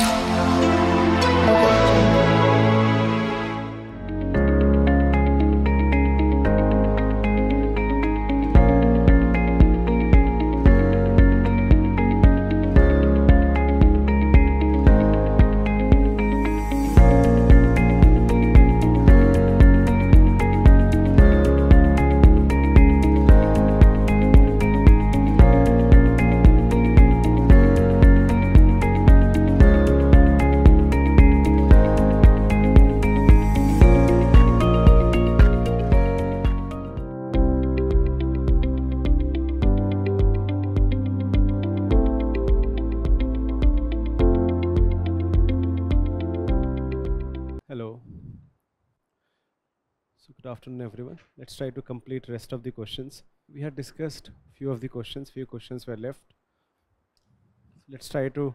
Thank you. everyone. Let's try to complete rest of the questions. We had discussed few of the questions, few questions were left. Let's try to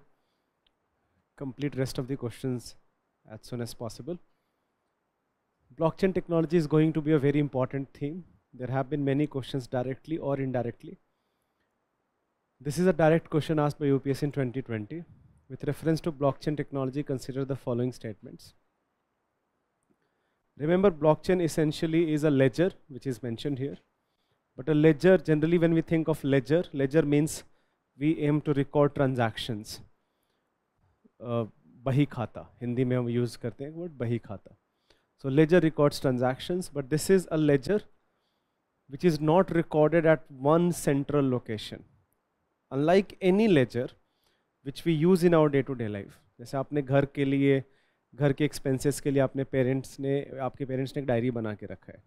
complete rest of the questions as soon as possible. Blockchain technology is going to be a very important theme. There have been many questions directly or indirectly. This is a direct question asked by UPS in 2020. With reference to blockchain technology, consider the following statements. Remember blockchain essentially is a ledger which is mentioned here. But a ledger generally when we think of ledger, ledger means we aim to record transactions. Uh, बही खाता हिंदी में हम use करते हैं word बही खाता so ledger records transactions but this is a which is not recorded at one central location unlike any ledger which we use in our day to day life जैसे आपने घर के लिए घर के एक्सपेंसेस के लिए आपने पेरेंट्स ने आपके पेरेंट्स ने एक डायरी बना के रखा है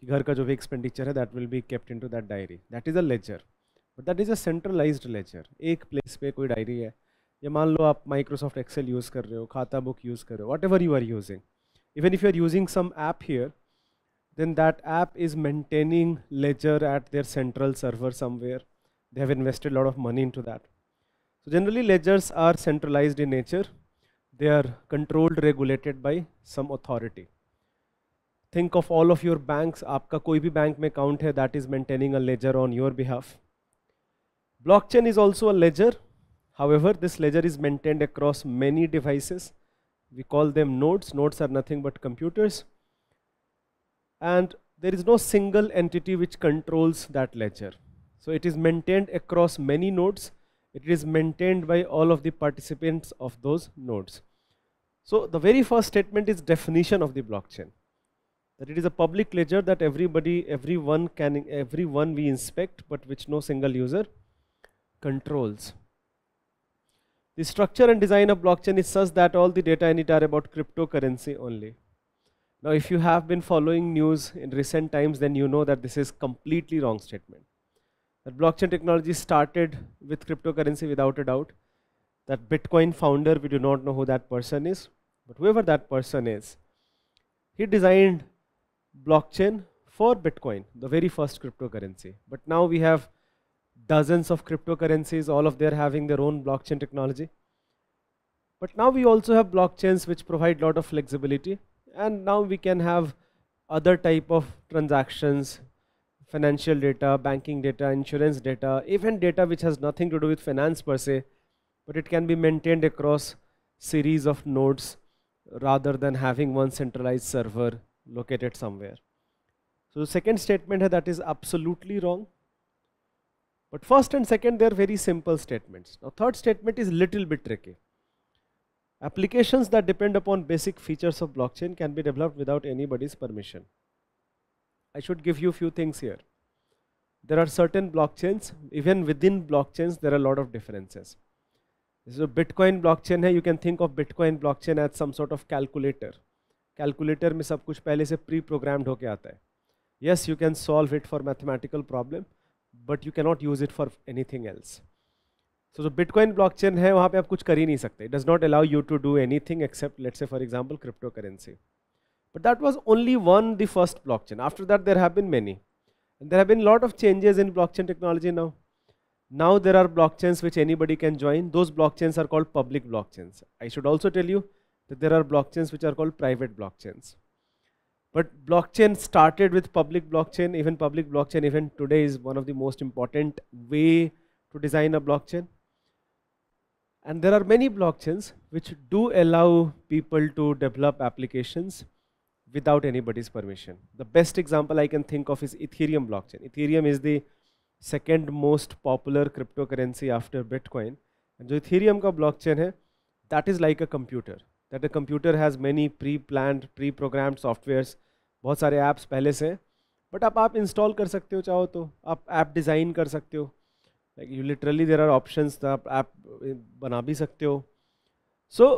कि घर का जो भी एक्सपेंडिचर है that will be kept in to that diary that is a ledger but that is a centralise ledger एक प्लेस पे कोई डायरी है या मान लो आप माइक्रोसॉफ्ट एक्सेल यूज़ कर रहे हो खाता बुक यूज़ कर रहे हो whatever you are using even if you are using some app here then that app is maintaining ledger at their central server somewhere they have invested lot of money in to that generally generally are centralised in nature They are controlled, regulated by some authority. Think of all of your banks. आपका कोई भी bank में account है that is maintaining a ledger on your behalf. Blockchain is also a ledger. However, this ledger is maintained across many devices. We call them nodes. Nodes are nothing but computers. And there is no single entity which controls that ledger. So it is maintained across many nodes. It is maintained by all of the participants of those nodes. So the very first statement is definition of the blockchain. That it is a public ledger that everybody, everyone can, everyone we inspect, but which no single user controls. The structure and design of blockchain is such that all the data in it are about cryptocurrency only. Now, if you have been following news in recent times, then you know that this is completely wrong statement. That blockchain technology started with cryptocurrency without a doubt. That Bitcoin founder, we do not know who that person is but whoever that person is, he designed blockchain for Bitcoin, the very first cryptocurrency. But now we have dozens of cryptocurrencies, all of them having their own blockchain technology. But now we also have blockchains which provide lot of flexibility, and now we can have other type of transactions, financial data, banking data, insurance data, even data which has nothing to do with finance per se, but it can be maintained across series of nodes rather than having one centralized server located somewhere. So the second statement that is absolutely wrong. But first and second they are very simple statements. Now third statement is little bit tricky. Applications that depend upon basic features of blockchain can be developed without anybody's permission. I should give you few things here. There are certain blockchains, even within blockchains there are a lot of differences. जो bitcoin blockchain है you can think of bitcoin blockchain as some sort of calculator calculator में सब कुछ पहले से pre programmed होके आता है yes you can solve it for mathematical problem but you cannot use it for anything else so जो bitcoin blockchain है वहाँ पे आप कुछ कर ही नहीं सकते it does not allow you to do anything except let's for example cryptocurrency but that was only one the first chain after that there have been many there have been lot of changes in blockchain technology now Now there are blockchains which anybody can join. Those blockchains are called public blockchains. I should also tell you that there are blockchains which are called private blockchains. But blockchain started with public blockchain. Even public blockchain, even today, is one of the most important way to design a blockchain. And there are many blockchains which do allow people to develop applications without anybody's permission. The best example I can think of is Ethereum blockchain. Ethereum is the second most popular cryptocurrency after bitcoin जो Ethereum का blockchain है that is like a computer that a computer has many pre plan pre program softwares बहुत सारे apps पहले से हैं but अब आप इंस्टॉल कर सकते हो चाहो तो आप ऐप डिज़ाइन कर सकते हो like you literally there are option आप ऐप eh, बना भी सकते हो so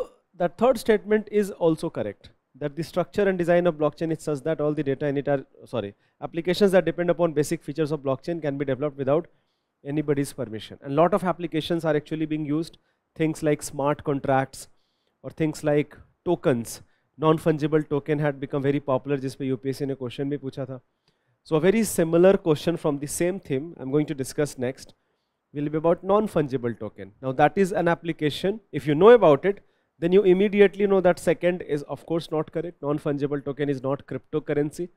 the third statement is also correct that the structure and design of blockchain is such that all the data in it are, sorry, applications that depend upon basic features of blockchain can be developed without anybody's permission. And lot of applications are actually being used, things like smart contracts or things like tokens. Non-fungible token had become very popular, just UPSC in a question भी पूछा tha So a very similar question from the same theme I'm going to discuss next will be about non-fungible token. Now that is an application. If you know about it, then you immediately know that second is of course not correct. Non-fungible token is not cryptocurrency.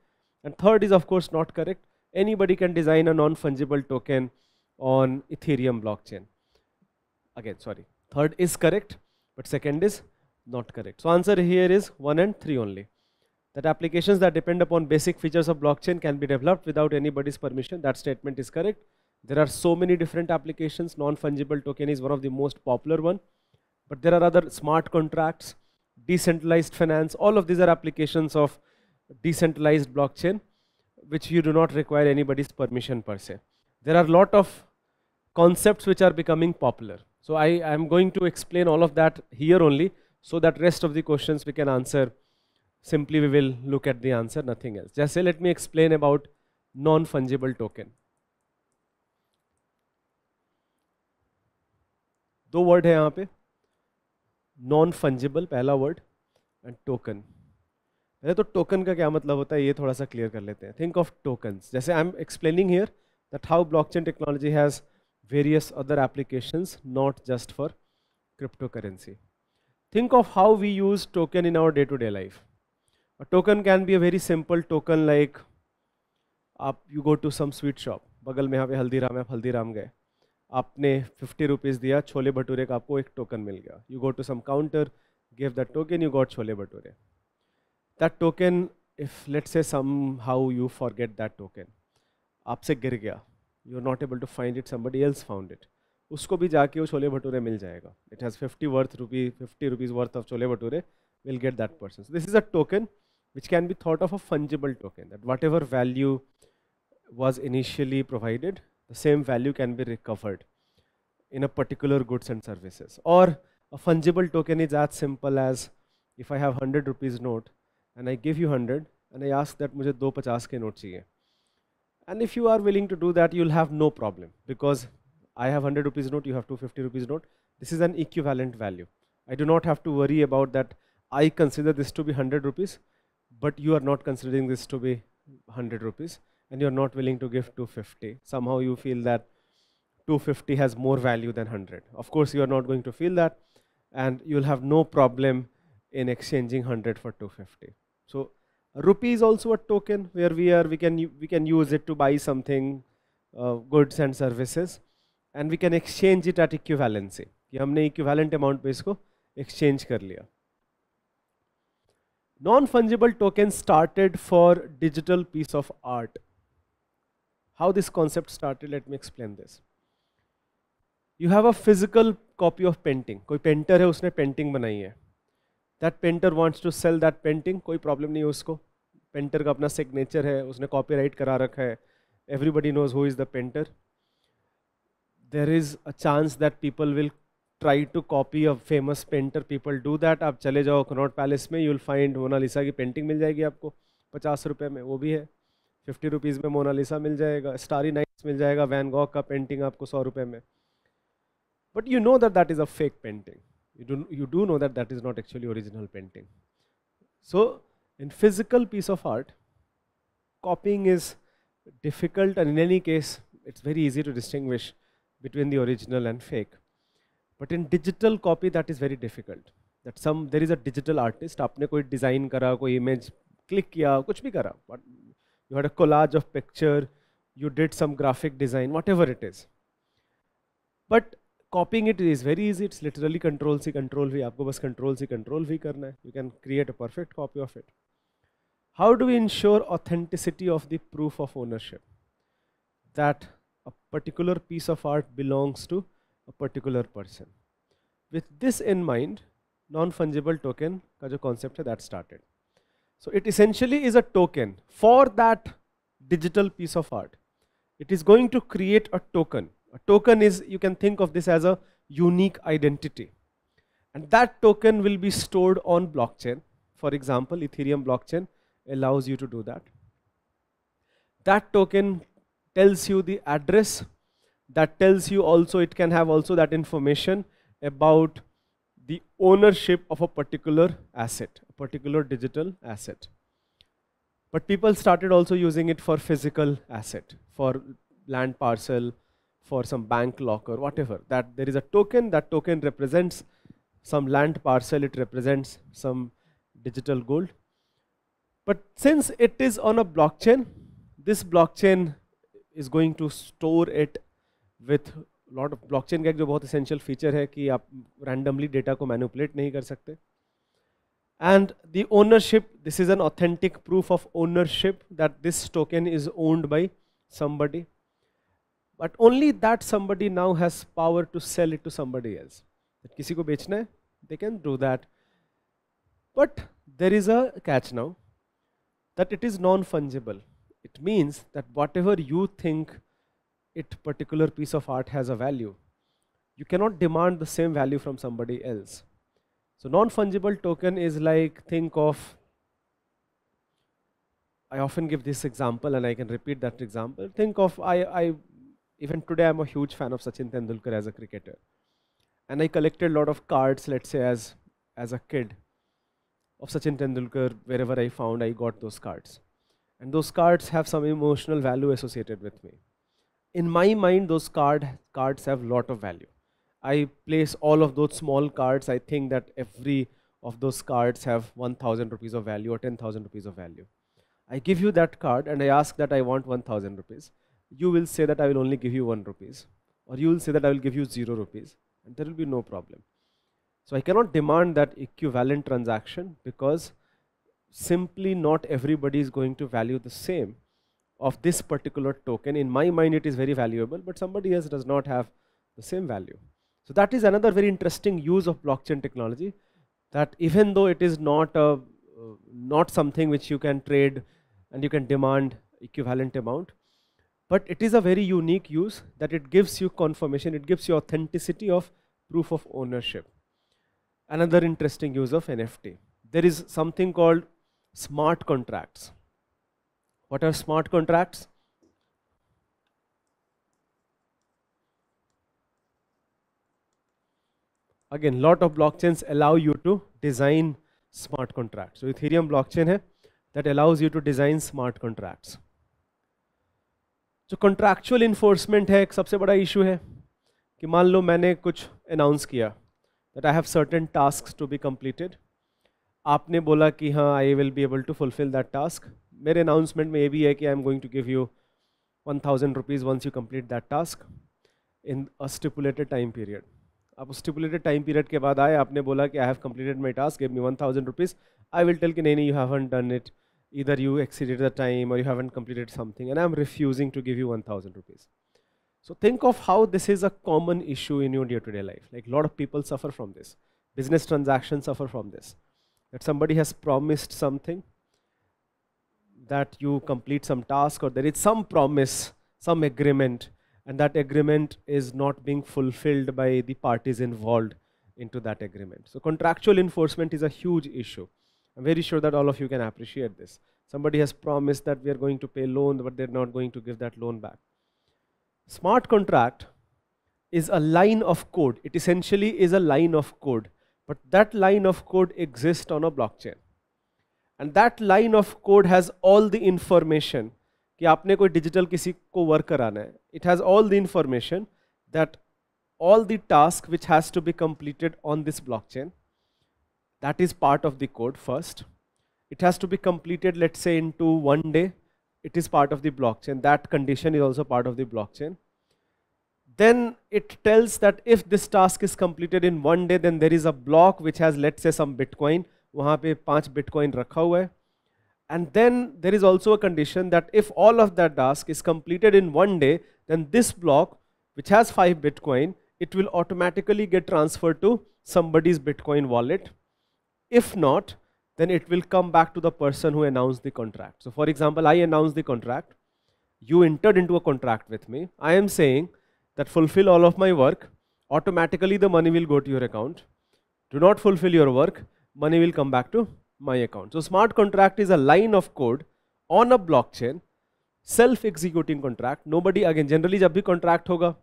And third is of course not correct. Anybody can design a non-fungible token on Ethereum blockchain. Again, sorry. Third is correct, but second is not correct. So answer here is 1 and 3 only. That applications that depend upon basic features of blockchain can be developed without anybody's permission. That statement is correct. There are so many different applications. Non-fungible token is one of the most popular one. But there are other smart contracts, decentralized finance, all of these are applications of decentralized blockchain, which you do not require anybody's permission per se. There are a lot of concepts which are becoming popular. So I am going to explain all of that here only so that rest of the questions we can answer simply we will look at the answer nothing else. Just say let me explain about non-fungible token. दो word है non fungible पहला word and token पहले तो token का क्या मतलब होता है ये थोड़ा सा क्लियर कर लेते हैं थिंक ऑफ टोकन्स जैसे I am explaining here that how blockchain technology has other applications not just for cryptocurrency think of how we use token in our day to day life a token can be a very simple token like आप you go to some sweet shop बगल में यहाँ पे हल्दीराम है आप हल्दीराम गए आपने fifty rupees दिया छोले भटूरे का आपको एक टोकन मिल गया you go to some counter give that token you got chole bhature that token if let say somehow you forget that token आपसे गिर गया you are not able to find it somebody else found it उसको भी जाके वो छोले भटूरे मिल जाएगा it has fifty worth rupee fifty rupees worth of chole bhature will get that person this is a token which can be thought of a fungible token that whatever value was initially provided the same value can be recovered in a particular goods and services. Or a fungible token is as simple as if I have 100 rupees note and I give you 100 and I ask that मुझे 250 के note चाहिए. And if you are willing to do that, you'll have no problem because I have 100 rupees note, you have 250 rupees note. This is an equivalent value. I do not have to worry about that. I consider this to be 100 rupees, but you are not considering this to be 100 rupees and you're not willing to give 250 somehow you feel that 250 has more value than 100 of course you are not going to feel that and you'll have no problem in exchanging 100 for 250 so rupee is also a token where we are we can we can use it to buy something uh, goods and services and we can exchange it at equivalency कि हमने equivalent amount पे इसको exchange कर लिया Non fungible token started for digital piece of art. how this concept started, let me explain this. You have a physical copy of painting. कोई painter है उसने painting बनाई है That painter wants to sell that painting. कोई problem नहीं है उसको painter का अपना सिग्नेचर है उसने कॉपीराइट करा रखा है everybody knows who is the painter there is a chance that people will try to copy a famous painter people do that आप चले जाओ कनॉट पैलेस में यू विल फाइंड मोनालिसा की पेंटिंग मिल जाएगी आपको पचास रुपये में वो भी है फिफ्टी रुपीज़ में मोनालिसा मिल जाएगा स्टारी नाइट्स मिल जाएगा वैन गॉक का पेंटिंग आपको सौ रुपये में but you know that that is a fake painting you do know that that is not actually original painting so in physical piece of art copying is difficult in any case it's very easy to distinguish between the original and fake but in digital copy that is very difficult that some there is a digital artist आपने कोई design करा कोई image click किया कुछ भी करा but you had a collage of picture, you did some graphic design, whatever it is. But copying it is very easy. It's literally control C, control V. आपको बस control C, control V करना You can create a perfect copy of it. How do we ensure authenticity of the proof of ownership? That a particular piece of art belongs to a particular person. With this in mind, non-fungible token का जो concept है that started. So it essentially is a token for that digital piece of art. It is going to create a token. A token is, you can think of this as a unique identity. And that token will be stored on blockchain. For example, Ethereum blockchain allows you to do that. That token tells you the address. That tells you also, it can have also that information about the ownership of a particular asset, a particular digital asset. But people started also using it for physical asset, for land parcel, for some bank locker, whatever. That there is a token, that token represents some land parcel, it represents some digital gold. But since it is on a blockchain, this blockchain is going to store it with lot of block का एक जो बहुत essential feature है कि आप randomly data को manipulate नहीं कर सकते and the ownership this is an authentic proof of ownership that this token is owned by somebody but only that somebody now has power to sell it to somebody else किसी को बेचना है they can do that but there is a catch now that it is non fungible it means that whatever you think it particular piece of art has a value you cannot demand the same value from somebody else so non-fungible token is like think of I often give this example and I can repeat that example think of I, I even today I'm a huge fan of Sachin Tendulkar as a cricketer and I collected a lot of cards let's say as as a kid of Sachin Tendulkar wherever I found I got those cards and those cards have some emotional value associated with me in my mind those card cards have lot of value i place all of those small cards i think that every of those cards have 1000 rupees of value or 10000 rupees of value i give you that card and i ask that i want 1000 rupees you will say that i will only give you 1 rupees or you will say that i will give you 0 rupees and there will be no problem so i cannot demand that equivalent transaction because simply not everybody is going to value the same of this particular token. In my mind, it is very valuable, but somebody else does not have the same value. So that is another very interesting use of blockchain technology that even though it is not a uh, not something which you can trade and you can demand equivalent amount, but it is a very unique use that it gives you confirmation, it gives you authenticity of proof of ownership. Another interesting use of NFT. There is something called smart contracts. What are smart contracts? Again, lot of blockchains allow you to design smart contracts. So Ethereum blockchain hai that allows you to design smart contracts. so contractual enforcement hai ek sabse bada issue hai ki maan lo maine kuch announce kiya that i have certain tasks to be completed aapne bola ki हाँ i will be able to fulfill that task मेरे announcement में ये भी है कि I am going to give you one thousand rupees once you complete that task in a stipulated time period आप stipulated time period के बाद आए आपने बोला कि I have completed my task give me one thousand rupees I will tell कि नहीं you haven't done it इधर यू एक्सीडेड द टाइम और you haven't completed something and I M refusing to give you one thousand rupees so think of how this is a common issue in your day to day life like lot of people suffer from this business transaction suffer from this that somebody has promised something that you complete some task or there is some promise, some agreement, and that agreement is not being fulfilled by the parties involved into that agreement. So contractual enforcement is a huge issue. I'm very sure that all of you can appreciate this. Somebody has promised that we are going to pay loan, but they're not going to give that loan back. Smart contract is a line of code. It essentially is a line of code, but that line of code exists on a blockchain. And that line of code has all the information कि आपने कोई digital किसी को work कराना है it has all the information that all the task which has to be completed on this blockchain. That is part of the code first. It has to be completed, let's say, into one day. It is part of the blockchain. That condition is also part of the blockchain. Then it tells that if this task is completed in one day, then there is a block which has, let's say, some Bitcoin वहाँ पे पांच bitcoin रखा हुआ है and then there is also a condition that if all of that task is completed in one day then this block which has five bitcoin it will automatically get transfer to somebody's bitcoin wallet if not then it will come back to the person who announce the contract so for example I announce the contract you entered in to a contract with me I am saying that fulfil all of my work automatically the money will go to your account do not fulfil your work money will come back to my account. So smart contract is a line of code on a blockchain, self-executing contract. Nobody again generally jab bhi contract hoga.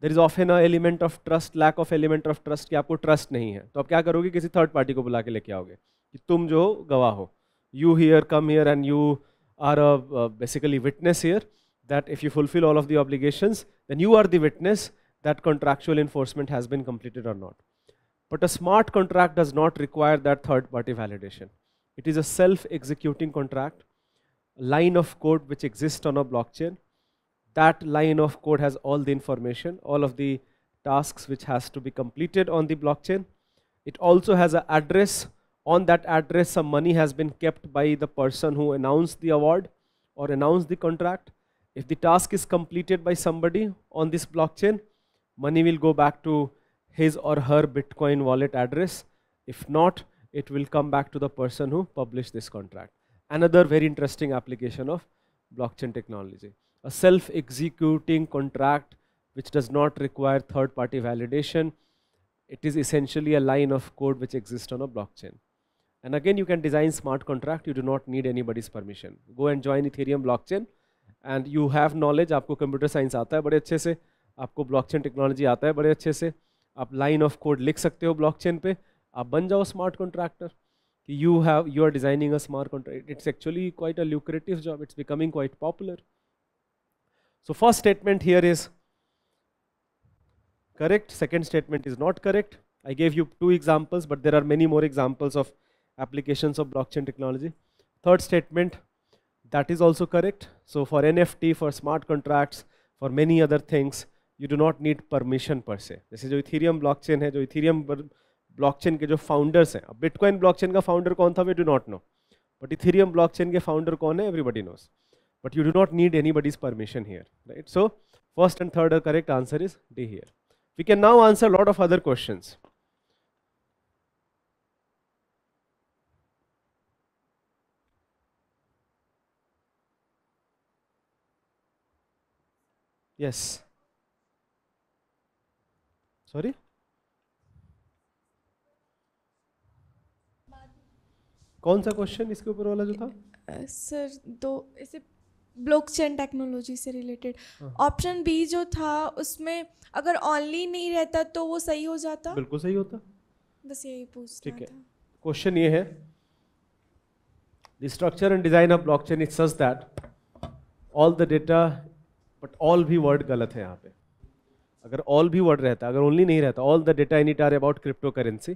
There is often an element of trust, lack of element of trust ki aapko trust nahi hai. To ab kya karoge kisi third party ko bula ke leke aoge ki tum jo You here come here and you are a basically witness here that if you fulfill all of the obligations then you are the witness that contractual enforcement has been completed or not. But a smart contract does not require that third party validation. It is a self-executing contract, line of code which exists on a blockchain. That line of code has all the information, all of the tasks which has to be completed on the blockchain. It also has an address. On that address, some money has been kept by the person who announced the award or announced the contract. If the task is completed by somebody on this blockchain, money will go back to his or her Bitcoin wallet address. If not, it will come back to the person who published this contract. Another very interesting application of blockchain technology. A self-executing contract which does not require third-party validation. It is essentially a line of code which exists on a blockchain. And again, you can design smart contract. You do not need anybody's permission. Go and join Ethereum blockchain. And you have knowledge. आपको computer science आता है बड़े अच्छे से आपको blockchain technology आता है बड़े अच्छे से आप लाइन ऑफ कोड लिख सकते हो ब्लॉकचेन पे आप बन जाओ स्मार्ट कॉन्ट्रैक्टर कि you have you are designing a smart contract it's actually quite a lucrative job it's becoming quite popular so first statement here is correct second statement is not correct I gave you two examples but there are many more examples of application of blockchain technology third statement that is also correct so for N F T for smart contracts for many other things you do not need permission per se जैसे जो Ethereum blockchain है जो Ethereum blockchain के जो founders हैं अब bitcoin blockchain का founder कौन था we do not know but Ethereum blockchain के फाउंडर कौन है everybody knows but you do not need anybody's permission here right so first and third correct answer is D here we can now answer lot of other question Yes. Sorry कौन सा question इसके ऊपर वाला जो था sir uh, दो इसे blockchain technology से रिलेटेड ऑप्शन बी जो था उसमें अगर ऑनली नहीं रहता तो वो सही हो जाता बिल्कुल सही होता बस यही पूछ ठीक है क्वेश्चन ये है The structure and design of blockchain is such that all the data, but all भी word गलत है यहाँ पे अगर ऑल भी वर्ड रहता अगर ओनली नहीं रहता all the data in it are about cryptocurrency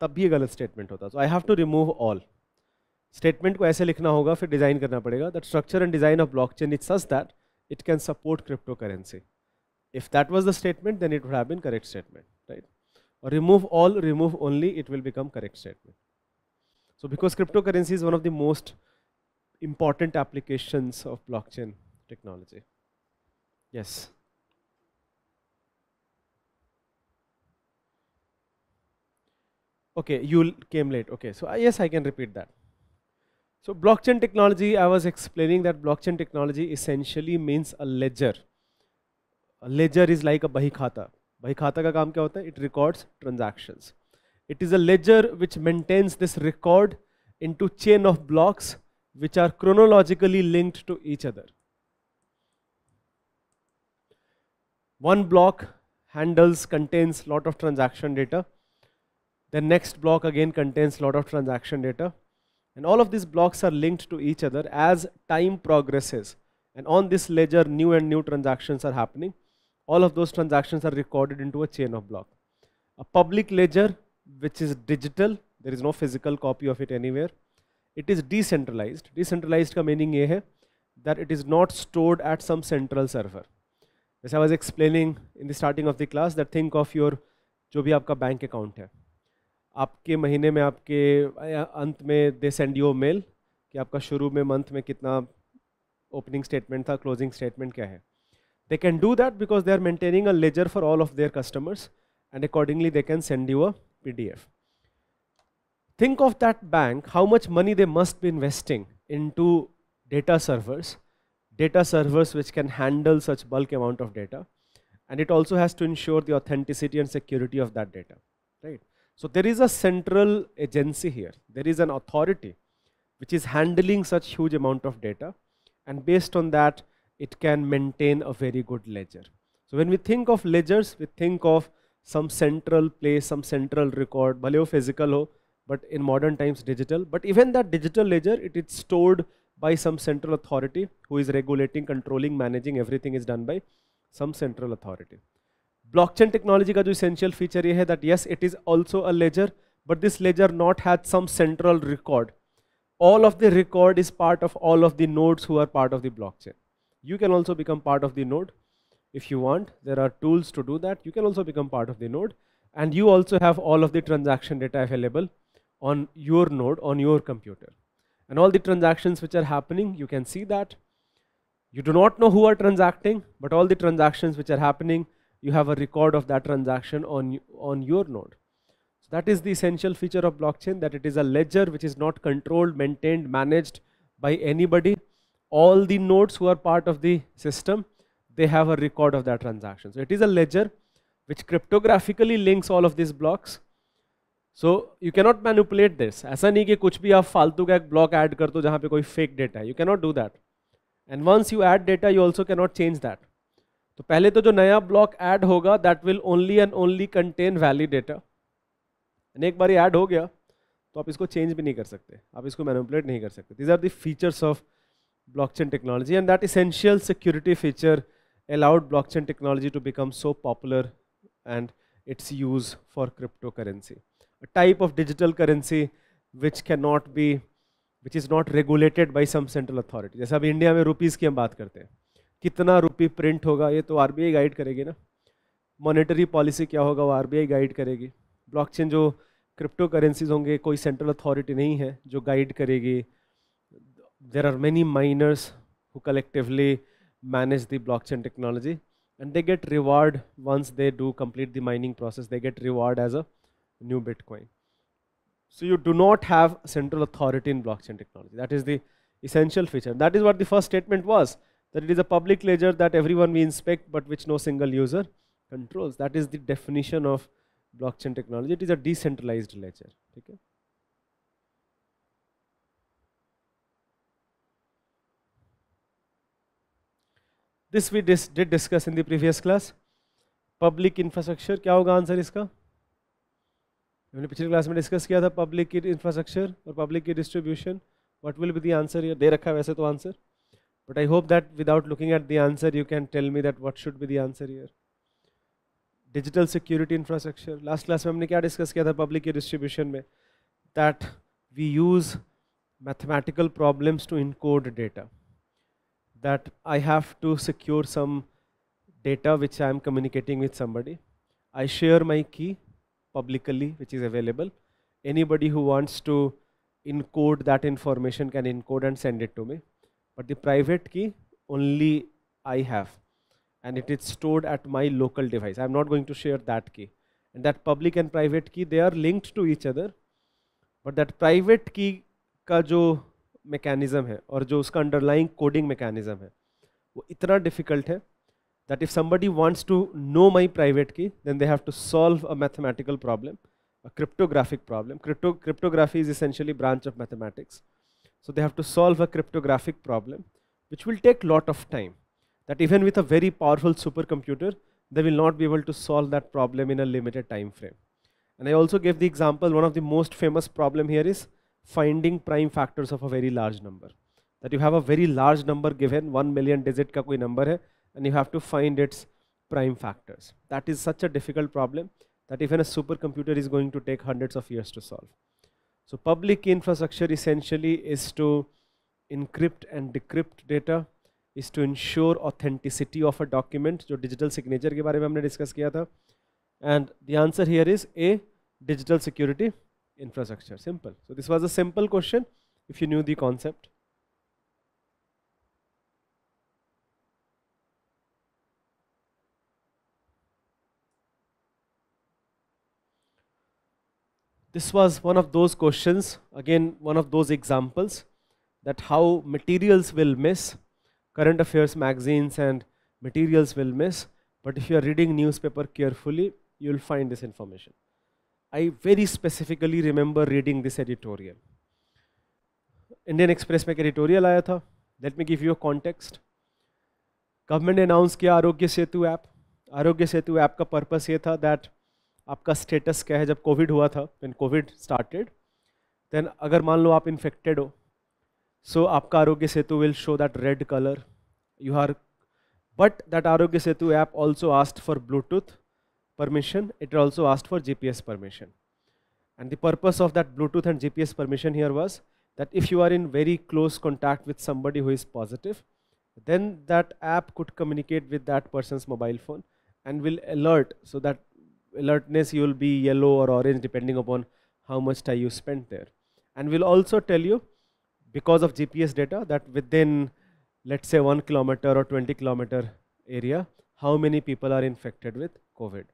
तब भी ये गलत स्टेटमेंट होता so I have to remove all statement को ऐसे लिखना होगा फिर डिज़ाइन करना पड़ेगा that structure and design of blockchain it such that it can support cryptocurrency if that was the statement then it would have been correct statement right और remove all remove only it will become correct statement so because cryptocurrency is one of the most important application of blockchain technology yes okay you came late okay so uh, yes I can repeat that so blockchain technology I was explaining that blockchain technology essentially means a ledger a ledger is like a bahi khata bahi khata ka kaam kya hota hai it records transactions it is a ledger which maintains this record into chain of blocks which are chronologically linked to each other one block handles contains lot of transaction data the next block again contains lot of transaction data. And all of these blocks are linked to each other as time progresses. And on this ledger, new and new transactions are happening. All of those transactions are recorded into a chain of block. A public ledger, which is digital, there is no physical copy of it anywhere. It is decentralized. Decentralized ka meaning ye hai that it is not stored at some central server. As I was explaining in the starting of the class, that think of your jo bhi आपका bank account hai. आपके महीने में आपके अंत में they send you mail कि आपका शुरू में मंथ में कितना ओपनिंग स्टेटमेंट था क्लोजिंग स्टेटमेंट क्या है they can do that because they are maintaining a ledger for all of their customers and accordingly they can send you a P D F think of that bank how much money they must be investing into data servers data servers which can handle such bulk amount of data and it also has to ensure the authenticity and security of that data right So there is a central agency here. There is an authority which is handling such huge amount of data and based on that it can maintain a very good ledger. So when we think of ledgers, we think of some central place, some central record, physical but in modern times digital. But even that digital ledger, it is stored by some central authority who is regulating, controlling, managing, everything is done by some central authority. Blockchain technology का जो essential feature ये है that yes, it is also a ledger, but this ledger not had some central record. All of the record is part of all of the nodes who are part of the blockchain. You can also become part of the node if you want. There are tools to do that. You can also become part of the node. And you also have all of the transaction data available on your node, on your computer. And all the transactions which are happening, you can see that. You do not know who are transacting, but all the transactions which are happening, you have a record of that transaction on, on your node. So that is the essential feature of blockchain that it is a ledger which is not controlled, maintained, managed by anybody. All the nodes who are part of the system, they have a record of that transaction. So it is a ledger which cryptographically links all of these blocks. So you cannot manipulate this. ऐसा नहीं कि कुछ भी आप फालतू का एक block add कर दो जहाँ पे कोई fake data. You cannot do that. And once you add data, you also cannot change that. तो पहले तो जो नया ब्लॉक ऐड होगा that will only and only contain validator यानी एक बार ऐड हो गया तो आप इसको चेंज भी नहीं कर सकते आप इसको मैनिपुलेट नहीं कर सकते these are the features of block blockchain technology and that essential security feature allowed block blockchain technology to become so popular and its use for cryptocurrency a type of digital currency which can not be which is not regulated by some central authority जैसे अभी India में rupees की हम बात करते हैं कितना रुपी print होगा ये तो आरबीआई गाइड करेगी ना मॉनेटरी पॉलिसी क्या होगा वो आरबीआई गाइड करेगी ब्लॉकचेन जो क्रिप्टो करेंसीज होंगे कोई सेंट्रल अथॉरिटी नहीं है जो गाइड करेगी there are many miners who collectively manage the block blockchain technology and they get reward once they do complete the mining process they get reward as a new bitcoin so you do not have central authority in block technology that is the essential feature that is what the first statement was that it is a public ledger that everyone we inspect but which no single user controls. That is the definition of blockchain technology. It is a decentralized ledger. Okay? This we dis did discuss in the previous class. public infrastructure kya hoga answer iska हमने पिछले class में discuss किया था public infrastructure और public की distribution what will be the answer ये दे रखा है वैसे तो answer But I hope that without looking at the answer, you can tell me that what should be the answer here. Digital security infrastructure. Last class we discussed क्या the public key distribution That we use mathematical problems to encode data. That I have to secure some data which I am communicating with somebody. I share my key publicly, which is available. Anybody who wants to encode that information can encode and send it to me. but the private key only I have and it is stored at my local device. I'm not going to share that key. And that public and private key, they are linked to each other. But that private key का जो mechanism है और जो उसका underlying coding mechanism है वो इतना difficult है that if somebody wants to know my private key, then they have to solve a mathematical problem, a cryptographic problem. Crypto cryptography is essentially branch of mathematics. So they have to solve a cryptographic problem, which will take lot of time. That even with a very powerful supercomputer, they will not be able to solve that problem in a limited time frame. And I also gave the example, one of the most famous problem here is finding prime factors of a very large number. That you have a very large number given, 1 million digit ka koi number hai, and you have to find its prime factors. That is such a difficult problem that even a supercomputer is going to take hundreds of years to solve. So public infrastructure essentially is to encrypt and decrypt data, is to ensure authenticity of a document, जो digital signature के बारे में हमने किया था. And the answer here is A, digital security infrastructure. Simple. So this was a simple question if you knew the concept. this was one of those questions, again, one of those examples that how materials will miss, current affairs magazines and materials will miss, but if you are reading newspaper carefully, you'll find this information. I very specifically remember reading this editorial. Indian Express में editorial editorial Let me give you a context. Government announced government ने announce app. Aarogya Setu app आरोग्य Setu app आपका status क्या है जब Covid हुआ था when Covid started then अगर मान लो आप इन्फेक्टेड हो सो so आपका Aarogya Setu will show that red colour you are but that Aarogya Setu app also asked for Bluetooth permission it also asked for G P S permission and the purpose of that Bluetooth and G P S permission here was that if you are in very close contact with somebody who is positive then that app could communicate with that person's mobile phone and will alert so that alertness you will be yellow or orange depending upon how much time you spent there and we'll also tell you because of GPS data that within let's say 1 kilometer or 20 kilometer area how many people are infected with COVID.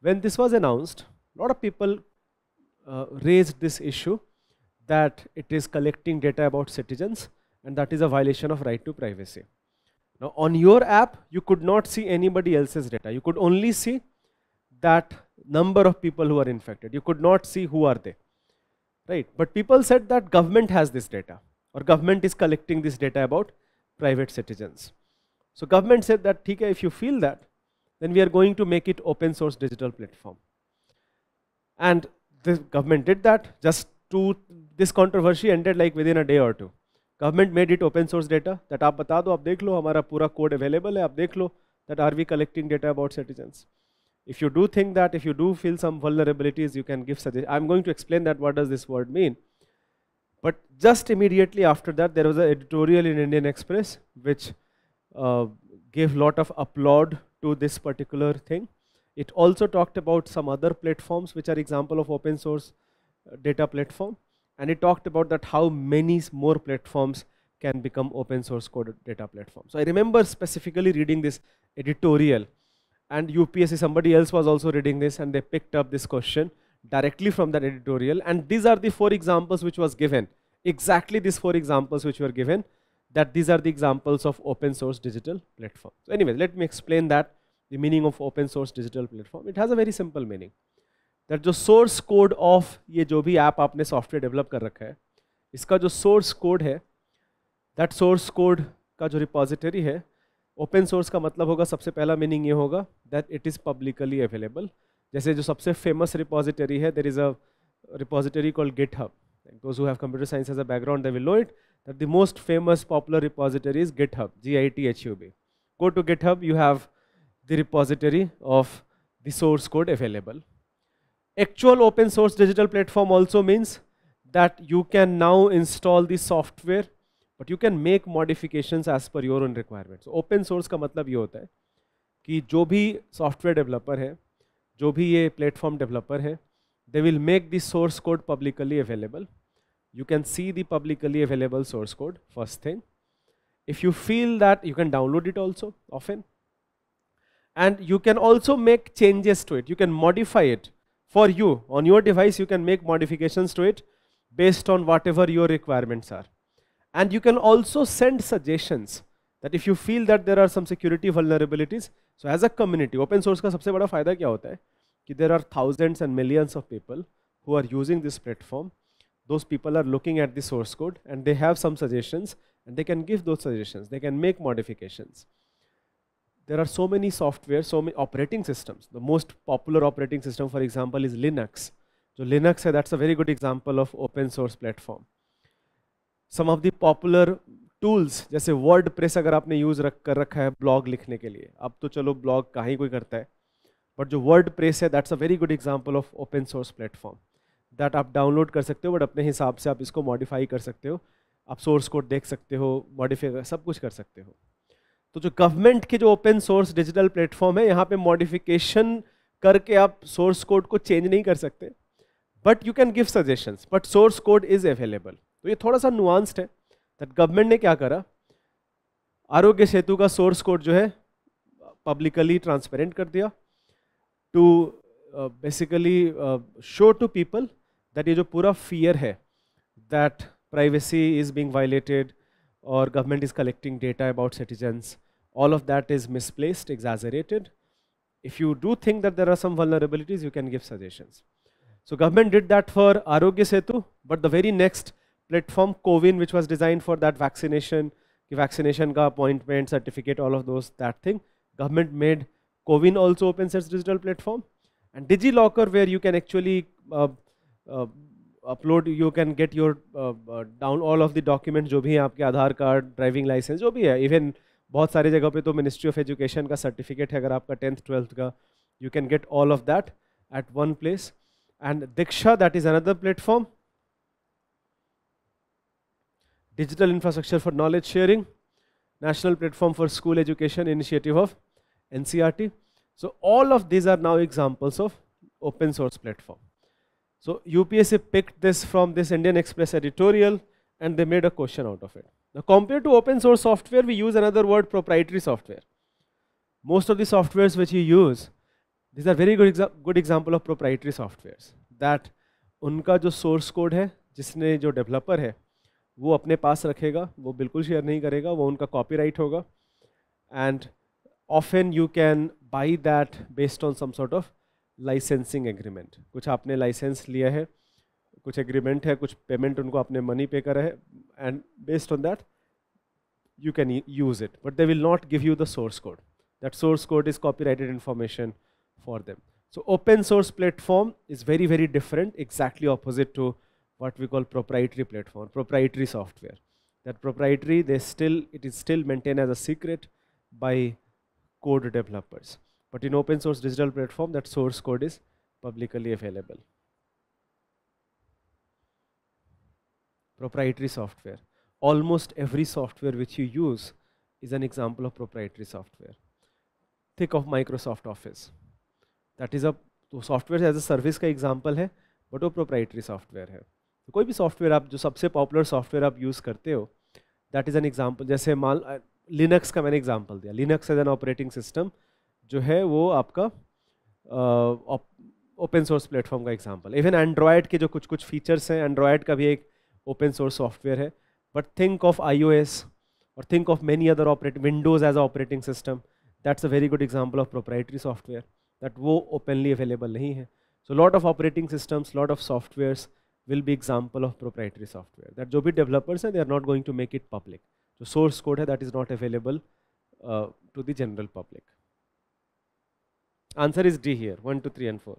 When this was announced a lot of people uh, raised this issue that it is collecting data about citizens and that is a violation of right to privacy. Now on your app you could not see anybody else's data you could only see that number of people who are infected. You could not see who are they, right? But people said that government has this data or government is collecting this data about private citizens. So government said that, okay, if you feel that, then we are going to make it open source digital platform. And the government did that just to this controversy ended like within a day or two. Government made it open source data that आप बता दो आप देख लो हमारा पूरा code available है आप देख लो that are we collecting data about citizens. If you do think that, if you do feel some vulnerabilities, you can give suggestions. I'm going to explain that what does this word mean. But just immediately after that, there was an editorial in Indian Express which uh, gave lot of applaud to this particular thing. It also talked about some other platforms which are example of open source uh, data platform. And it talked about that how many more platforms can become open source code data platform. So I remember specifically reading this editorial and UPSC, somebody else was also reading this and they picked up this question directly from that editorial. And these are the four examples which was given, exactly these four examples which were given that these are the examples of open source digital platform. So anyway, let me explain that the meaning of open source digital platform. It has a very simple meaning that the source code of ये जो भी app आपने software develop कर रखा है इसका जो source code है that source code का जो repository है ओपन सोर्स का मतलब होगा सबसे पहला मीनिंग ये होगा that it is publicly available जैसे जो सबसे फेमस रिपोजिटरी है there is a repository called GitHub those have computer science as a background they will know it that the most famous popular repository is GitHub G I T H U B go to GitHub you have the repository of the source code available actual open source digital platform also means that you can now install the software but you can make modifications as per your own requirements open source का मतलब ये होता है कि जो भी software developer है जो भी ये प्लेटफॉर्म डेवलपर है they will make the source code publicly available you can see the publicly available source code first thing if you feel that you can download it also often and you can also make changes to it you can modify it for you on your device you can make modifications to it based on whatever your requirements are and you can also send suggestions that if you feel that there are some security vulnerabilities, so as a community, open source का सबसे बड़ा फायदा क्या होता है कि there are thousands and millions of people who are using this platform. Those people are looking at the source code and they have some suggestions and they can give those suggestions. They can make modifications. There are so many software, so many operating systems. The most popular operating system, for example, is Linux. So Linux, that's a very good example of open source platform. Some of the popular tools जैसे WordPress अगर आपने use रख कर रखा है blog लिखने के लिए अब तो चलो ब्लॉग कहाँ ही कोई करता है बट जो वर्ड प्रेस है that's a very good example of open source platform that आप डाउनलोड कर सकते हो बट अपने हिसाब से आप इसको मॉडिफाई कर सकते हो आप सोर्स कोड देख सकते हो मॉडिफाई सब कुछ कर सकते हो तो जो गवर्नमेंट के जो ओपन सोर्स डिजिटल प्लेटफॉर्म है यहाँ पे मॉडिफिकेशन करके आप सोर्स कोड को चेंज नहीं कर सकते but you can give suggestions but source code is available तो ये थोड़ा सा नुआंस्ड है दैट गवर्नमेंट ने क्या करा आरोग्य सेतु का सोर्स कोड जो है पब्लिकली ट्रांसपेरेंट कर दिया to basically show to people that ये जो पूरा फियर है that privacy is being violated और government is collecting data about citizens all of that is misplaced exaggerated if you do think that there are some vulnerabilities you can give suggestions so government did that for Aarogya Setu but the very next platform CoWIN which was design for that vaccination कि vaccination का appointment certificate all of those that thing government made CoWIN also open source digital platform and DigiLocker where you can actually upload you can get your down all of the document जो भी हैं आपके आधार card driving licence जो भी है even बहुत सारी जगह पर तो मिनिस्ट्री ऑफ एजुकेशन का सर्टिफिकेट है अगर आपका टेंथ ट्वेल्थ का you can get all of that at one place and DIKSHA that is another platform Digital Infrastructure for Knowledge Sharing, National Platform for School Education Initiative of NCRT. So all of these are now examples of open source platform. So UPSC picked this from this Indian Express editorial and they made a question out of it. Now compared to open source software, we use another word proprietary software. Most of the softwares which you use, these are very good, exa good example of proprietary softwares. That unka jo source code hai, jisne jo developer hai, वो अपने पास रखेगा वो बिल्कुल share नहीं करेगा वो उनका copyright होगा and often you can buy that based on some sort of licensing agreement कुछ आपने लाइसेंस लिया है कुछ एग्रीमेंट है कुछ पेमेंट उनको अपने मनी पे करा है and based on that you can use it but they will not give you the source code that source code is copyrighted information for them so open source platform is very very different exactly opposite to what we call proprietary platform, proprietary software. That proprietary, they still it is still maintained as a secret by code developers. But in open source digital platform, that source code is publicly available. Proprietary software. Almost every software which you use is an example of proprietary software. Think of Microsoft Office. That is a software as a service service का example है but वो proprietary software है तो कोई भी software आप जो सबसे पॉपुलर सॉफ्टवेयर आप यूज़ करते हो दैट इज़ एन एग्जाम्पल जैसे माल लिनक्स का मैंने एग्जाम्पल दिया Linux as an operating system जो है वो आपका ओपन सोर्स प्लेटफॉर्म का एग्जाम्पल इवन एंड्रॉयड के जो कुछ कुछ फीचर्स हैं एंड्रॉयड का भी एक ओपन सोर्स सॉफ्टवेयर है बट थिंक ऑफ आई और think of many other operate Windows as a operating system that's a very good example of proprietary software that वो ओपनली अवेलेबल नहीं है so lot of operating systems lot of softwares will be example of proprietary software that जो भी developers हैं they are not going to make it public जो source code है that is not available to the general public answer is D here one two three and four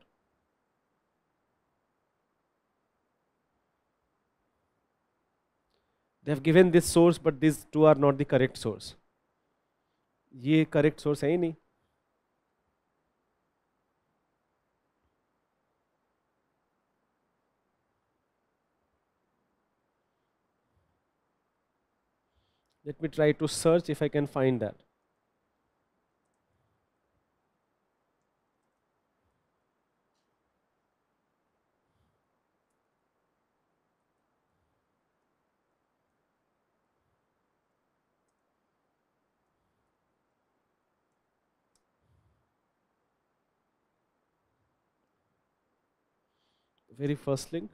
they have given this source but this two are not the correct source ये correct source है ही नहीं Let me try to search if I can find that. very first link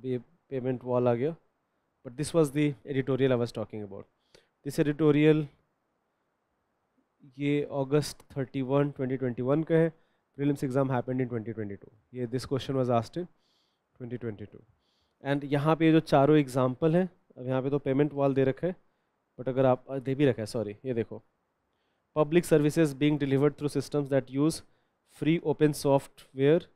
अभी payment wall आ गया but this was the editorial I was talking about this editorial ये अगस्त 31 2021 का है प्रीलिम्स एग्ज़ाम हैपेंड इन 2022 ये this question was asked in 2022 and यहाँ पे जो चारों एग्जाम्पल हैं अब यहाँ पे तो पेमेंट वॉल दे रखा है बट अगर आप दे भी रखा है सॉरी ये देखो public services being delivered through systems that use free open software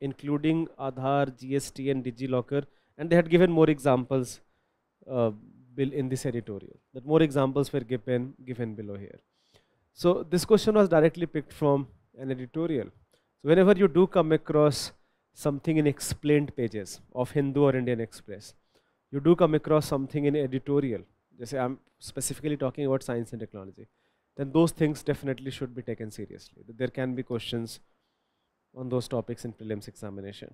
including Aadhaar, GST and DigiLocker and they had given more examples uh, in this editorial that more examples were given, given below here. So this question was directly picked from an editorial. So whenever you do come across something in explained pages of Hindu or Indian Express, you do come across something in editorial, just say I'm specifically talking about science and technology, then those things definitely should be taken seriously. There can be questions on those topics in prelims examination.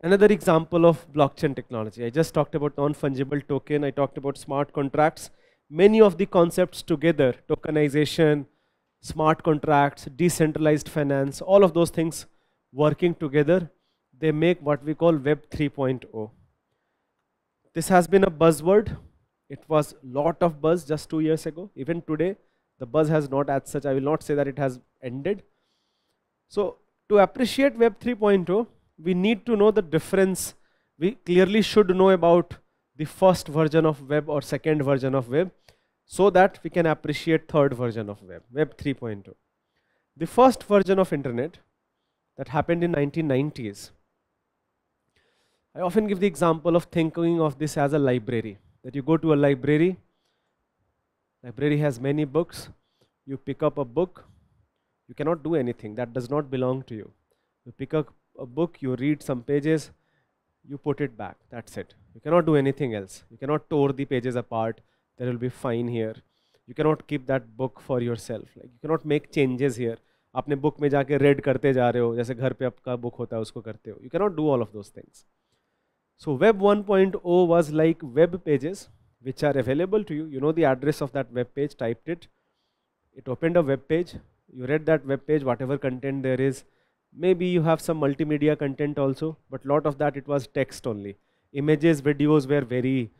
Another example of blockchain technology. I just talked about non-fungible token. I talked about smart contracts. Many of the concepts together, tokenization, smart contracts, decentralized finance, all of those things working together, they make what we call Web 3.0. This has been a buzzword it was lot of buzz just two years ago. Even today, the buzz has not as such. I will not say that it has ended. So to appreciate Web 3.0, we need to know the difference. We clearly should know about the first version of web or second version of web so that we can appreciate third version of web, Web 3.0. The first version of internet that happened in 1990s. I often give the example of thinking of this as a library that you go to a library library has many books you pick up a book you cannot do anything that does not belong to you you pick up a book you read some pages you put it back that's it you cannot do anything else you cannot tore the pages apart there will be fine here you cannot keep that book for yourself like you cannot make changes here आपने book में जाके red करते जा रहे हो जैसे घर पे आपका बुक होता है उसको करते हो you cannot do all of those things so web 1.0 was like web pages which are available to you. You know the address of that web page, typed it. It opened a web page. You read that web page, whatever content there is. Maybe you have some multimedia content also, but lot of that it was text only. Images, videos were very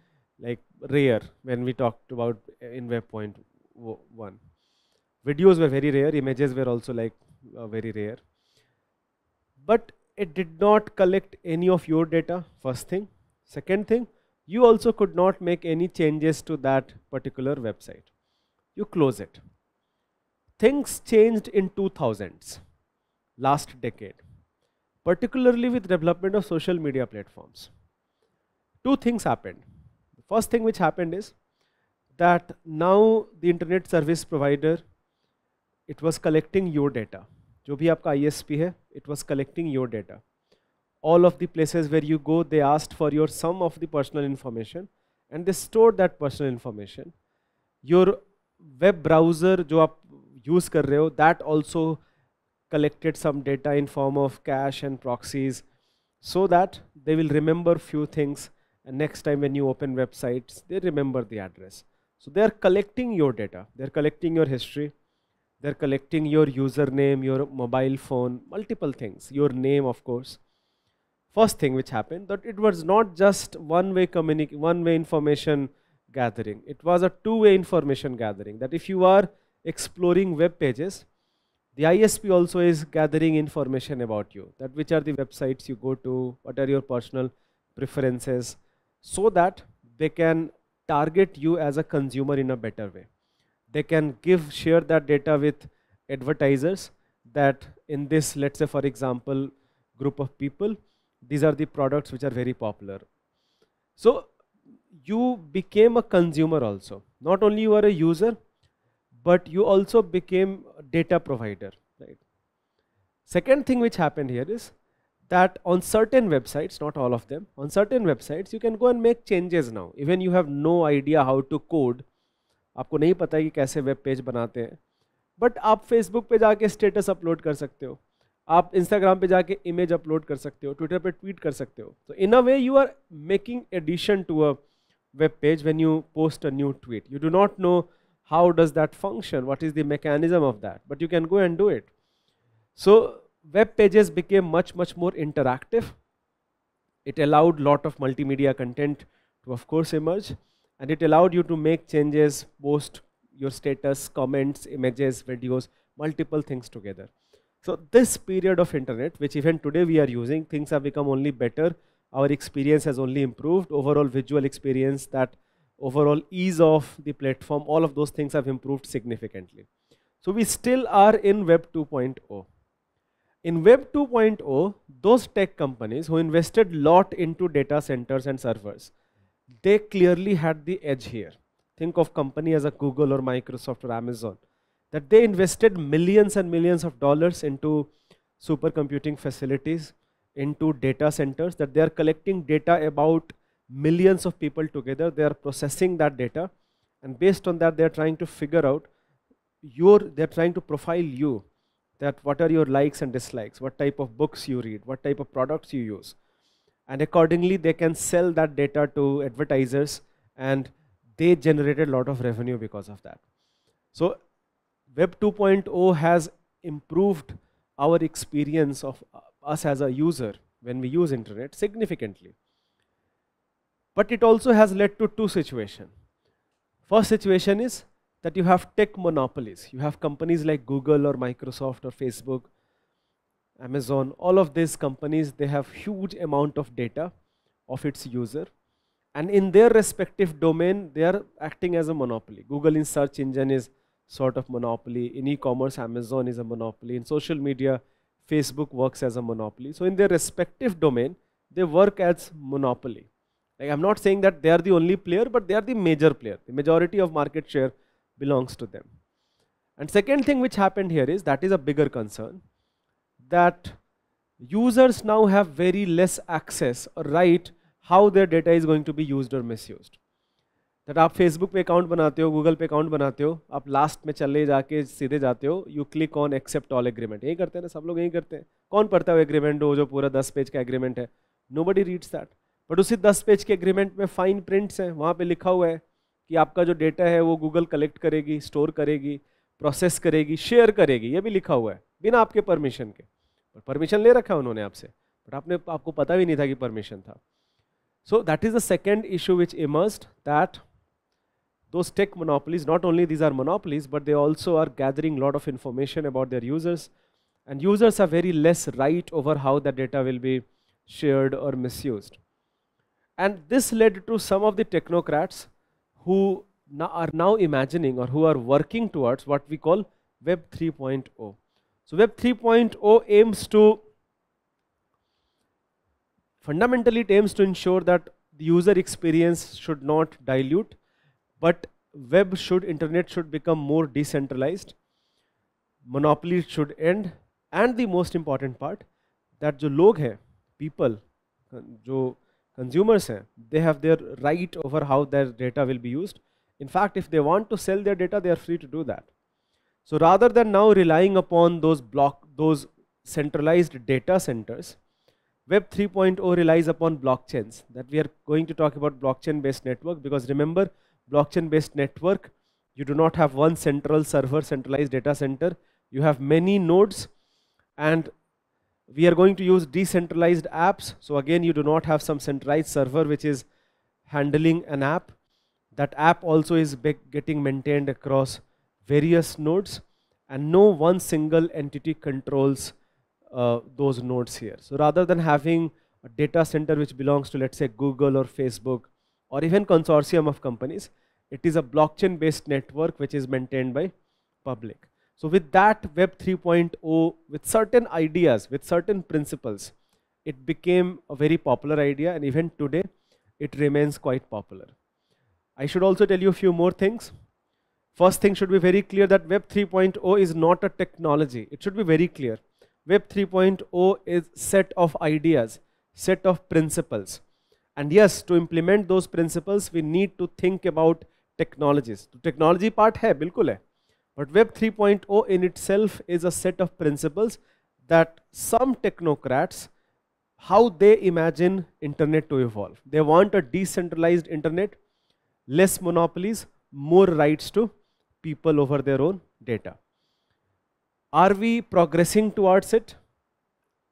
like rare when we talked about in web point one. Videos were very rare. Images were also like uh, very rare. But it did not collect any of your data, first thing. Second thing, you also could not make any changes to that particular website. You close it. Things changed in 2000s, last decade, particularly with development of social media platforms. Two things happened. The first thing which happened is that now the internet service provider, it was collecting your data जो भी आपका ISP है it was collecting your data all of the places where you go they asked for your some of the personal information and they store that personal information your web browser जो आप use कर रहे हो that also collected some data in form of cache and proxies so that they will remember few things and next time when you open websites they remember the address so they are collecting your data they are collecting your history they're collecting your username your mobile phone multiple things your name of course first thing which happened that it was not just one way communic one way information gathering it was a two way information gathering that if you are exploring web pages the isp also is gathering information about you that which are the websites you go to what are your personal preferences so that they can target you as a consumer in a better way they can give share that data with advertisers that in this let's say for example group of people these are the products which are very popular so you became a consumer also not only you are a user but you also became a data provider right second thing which happened here is that on certain websites not all of them on certain websites you can go and make changes now even you have no idea how to code आपको नहीं पता कि कैसे web page बनाते हैं but आप Facebook पे जाके स्टेटस अपलोड कर सकते हो आप इंस्टाग्राम पे जाके इमेज अपलोड कर सकते हो ट्विटर पे ट्वीट कर सकते हो तो in a way you are making addition to a web page when you post a new tweet you do not know how does that function what is the mechanism of that but you can go and do it so web pages became much much more interactive it allowed lot of multimedia content to of course emerge and it allowed you to make changes, post your status, comments, images, videos, multiple things together. So this period of internet, which even today we are using, things have become only better. Our experience has only improved, overall visual experience, that overall ease of the platform, all of those things have improved significantly. So we still are in Web 2.0. In Web 2.0, those tech companies who invested lot into data centers and servers, they clearly had the edge here. Think of company as a Google or Microsoft or Amazon, that they invested millions and millions of dollars into supercomputing facilities, into data centers, that they are collecting data about millions of people together, they are processing that data, and based on that, they are trying to figure out your, they're trying to profile you, that what are your likes and dislikes, what type of books you read, what type of products you use, and accordingly they can sell that data to advertisers and they generated a lot of revenue because of that so web 2.0 has improved our experience of uh, us as a user when we use internet significantly but it also has led to two situation first situation is that you have tech monopolies you have companies like google or microsoft or facebook Amazon, all of these companies, they have huge amount of data of its user. And in their respective domain, they are acting as a monopoly. Google in search engine is sort of monopoly. In e-commerce, Amazon is a monopoly. In social media, Facebook works as a monopoly. So in their respective domain, they work as monopoly. Like I'm not saying that they are the only player, but they are the major player. The majority of market share belongs to them. And second thing which happened here is that is a bigger concern that users now have very less access or right how their data is going to be used or misused. That आप Facebook पे account बनाते हो Google पे account बनाते हो आप last में चले जाके सीधे जाते हो you click on accept all agreement यही करते हैं ना सब लोग यही करते हैं कौन पढ़ता है एग्रीमेंट हो जो पूरा दस पेज का एग्रीमेंट है nobody reads that but उसी दस पेज के एग्रीमेंट में फाइन प्रिंट्स हैं वहाँ पर लिखा हुआ है कि आपका जो डेटा है वो गूगल कलेक्ट करेगी स्टोर करेगी प्रोसेस करेगी शेयर करेगी ये भी लिखा हुआ है बिना आपके परमिशन के और परमिशन ले रखा है उन्होंने आपसे बट आपने आपको पता भी नहीं था कि परमिशन था so that is the second issue which emerged that though tech monopolies not only these are monopolies but they also are gathering lot of information about their users and users are very less right over how the data will be shared or misuse and this led to some of the technocrats who are now imagining or who are working towards what we call web three point o So Web 3.0 aims to, fundamentally it aims to ensure that the user experience should not dilute, but web should, internet should become more decentralized, monopoly should end, and the most important part, that the loge people, जो consumers हैं, they have their right over how their data will be used. In fact, if they want to sell their data, they are free to do that. So rather than now relying upon those block, those centralized data centers, Web 3.0 relies upon blockchains that we are going to talk about blockchain based network because remember blockchain based network, you do not have one central server, centralized data center. You have many nodes and we are going to use decentralized apps. So again, you do not have some centralized server which is handling an app. That app also is getting maintained across various nodes and no one single entity controls uh, those nodes here. So rather than having a data center which belongs to let's say Google or Facebook or even consortium of companies, it is a blockchain based network which is maintained by public. So with that web 3.0 with certain ideas, with certain principles, it became a very popular idea and even today it remains quite popular. I should also tell you a few more things. First thing should be very clear that Web 3.0 is not a technology. It should be very clear. Web 3.0 is set of ideas, set of principles. And yes, to implement those principles, we need to think about technologies. The technology part hai, bilkul hai. But Web 3.0 in itself is a set of principles that some technocrats, how they imagine internet to evolve. They want a decentralized internet, less monopolies, more rights to people over their own data. Are we progressing towards it?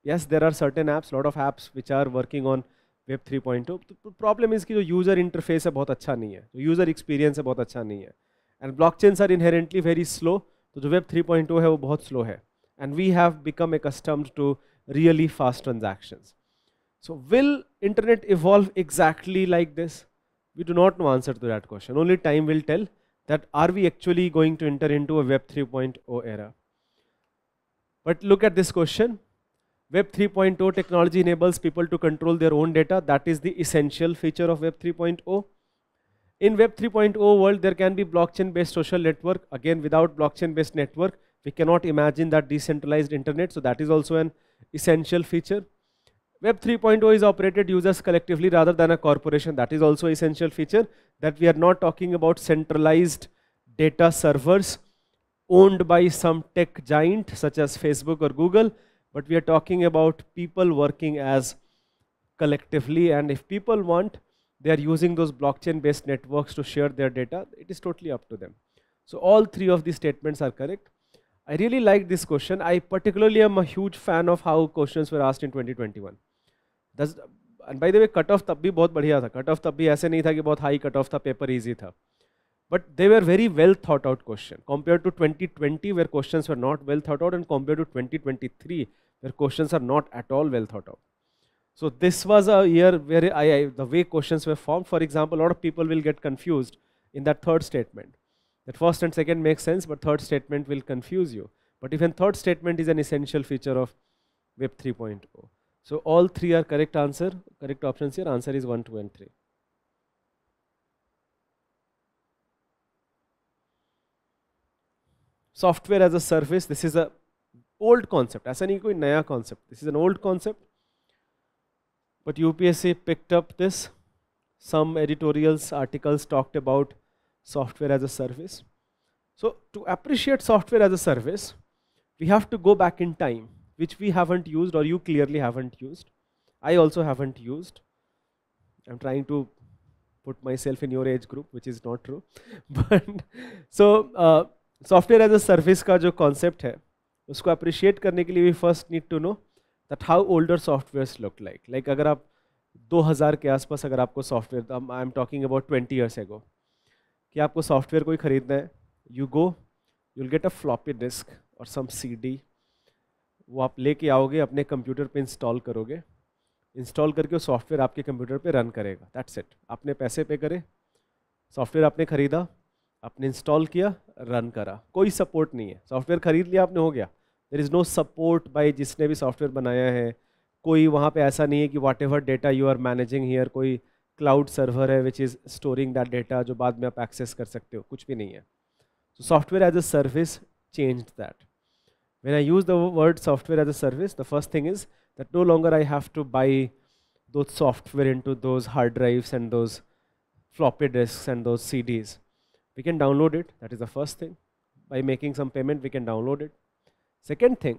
Yes, there are certain apps, lot of apps which are working on web 3.2 तो problem इसकी जो user interface है बहुत अच्छा नहीं है जो user experience है बहुत अच्छा नहीं है and blockchains are inherently very slow तो जो वेब 3.2 है वो बहुत स्लो है and we have become accustomed to really fast transactions so will internet evolve exactly like this we do not know answer to that question only time will tell that are we actually going to enter into a Web 3.0 era? But look at this question. Web 3.0 technology enables people to control their own data. That is the essential feature of Web 3.0. In Web 3.0 world, there can be blockchain-based social network. Again, without blockchain-based network, we cannot imagine that decentralized internet. So that is also an essential feature. Web 3.0 is operated users collectively rather than a corporation. That is also essential feature that we are not talking about centralized data servers owned by some tech giant such as Facebook or Google, but we are talking about people working as collectively and if people want, they are using those blockchain based networks to share their data. It is totally up to them. So all three of these statements are correct. I really like this question. I particularly am a huge fan of how questions were asked in 2021. दस and by the way cut off तब भी बहुत बढ़िया था cut off तब भी ऐसे नहीं था कि बहुत हाई कट ऑफ था पेपर ईजी था but they were very well thought out question compare to twenty twenty where question are not well thought out and compare to twenty twenty three where question are not at all well thought out So this was a year where the way questions were formed. For example, a lot of people will get confused in that third statement. That first and second make sense, but third statement will confuse you. But even third statement is an essential feature of Web 3.0. So all three are correct answer, correct options here. Answer is 1, 2 and 3. Software as a service, this is a old concept. ऐसा नहीं कोई नया concept. This is an old concept. But UPSC picked up this. Some editorials, articles talked about software as a service. So to appreciate software as a service, we have to go back in time. which we haven't used or you clearly haven't used. I also haven't used. I'm trying to put myself in your age group, which is not true. but so uh, software as a service ka jo concept hai, usko appreciate karne ke liye we first need to know that how older softwares look like. Like agar aap 2000 के आसपास अगर आपको software I am talking about twenty years ago कि आपको software कोई ख़रीदना है you go you'll get a floppy disk or some C D वो आप लेके आओगे अपने कंप्यूटर पे इंस्टॉल करोगे इंस्टॉल करके वो सॉफ्टवेयर आपके कंप्यूटर पे रन करेगा दैट्स इट आपने पैसे पे करे सॉफ्टवेयर आपने ख़रीदा आपने इंस्टॉल किया रन करा कोई सपोर्ट नहीं है सॉफ्टवेयर ख़रीद लिया आपने हो गया there is no support by जिसने भी सॉफ्टवेयर बनाया है कोई वहाँ पे ऐसा नहीं है कि whatever data you are managing here कोई क्लाउड सर्वर है which is storing that data जो बाद में आप एक्सेस कर सकते हो कुछ भी नहीं है so software as a service change that when I use the word software as a service, the first thing is that no longer I have to buy those software into those hard drives and those floppy disks and those CDs. We can download it, that is the first thing. By making some payment, we can download it. Second thing,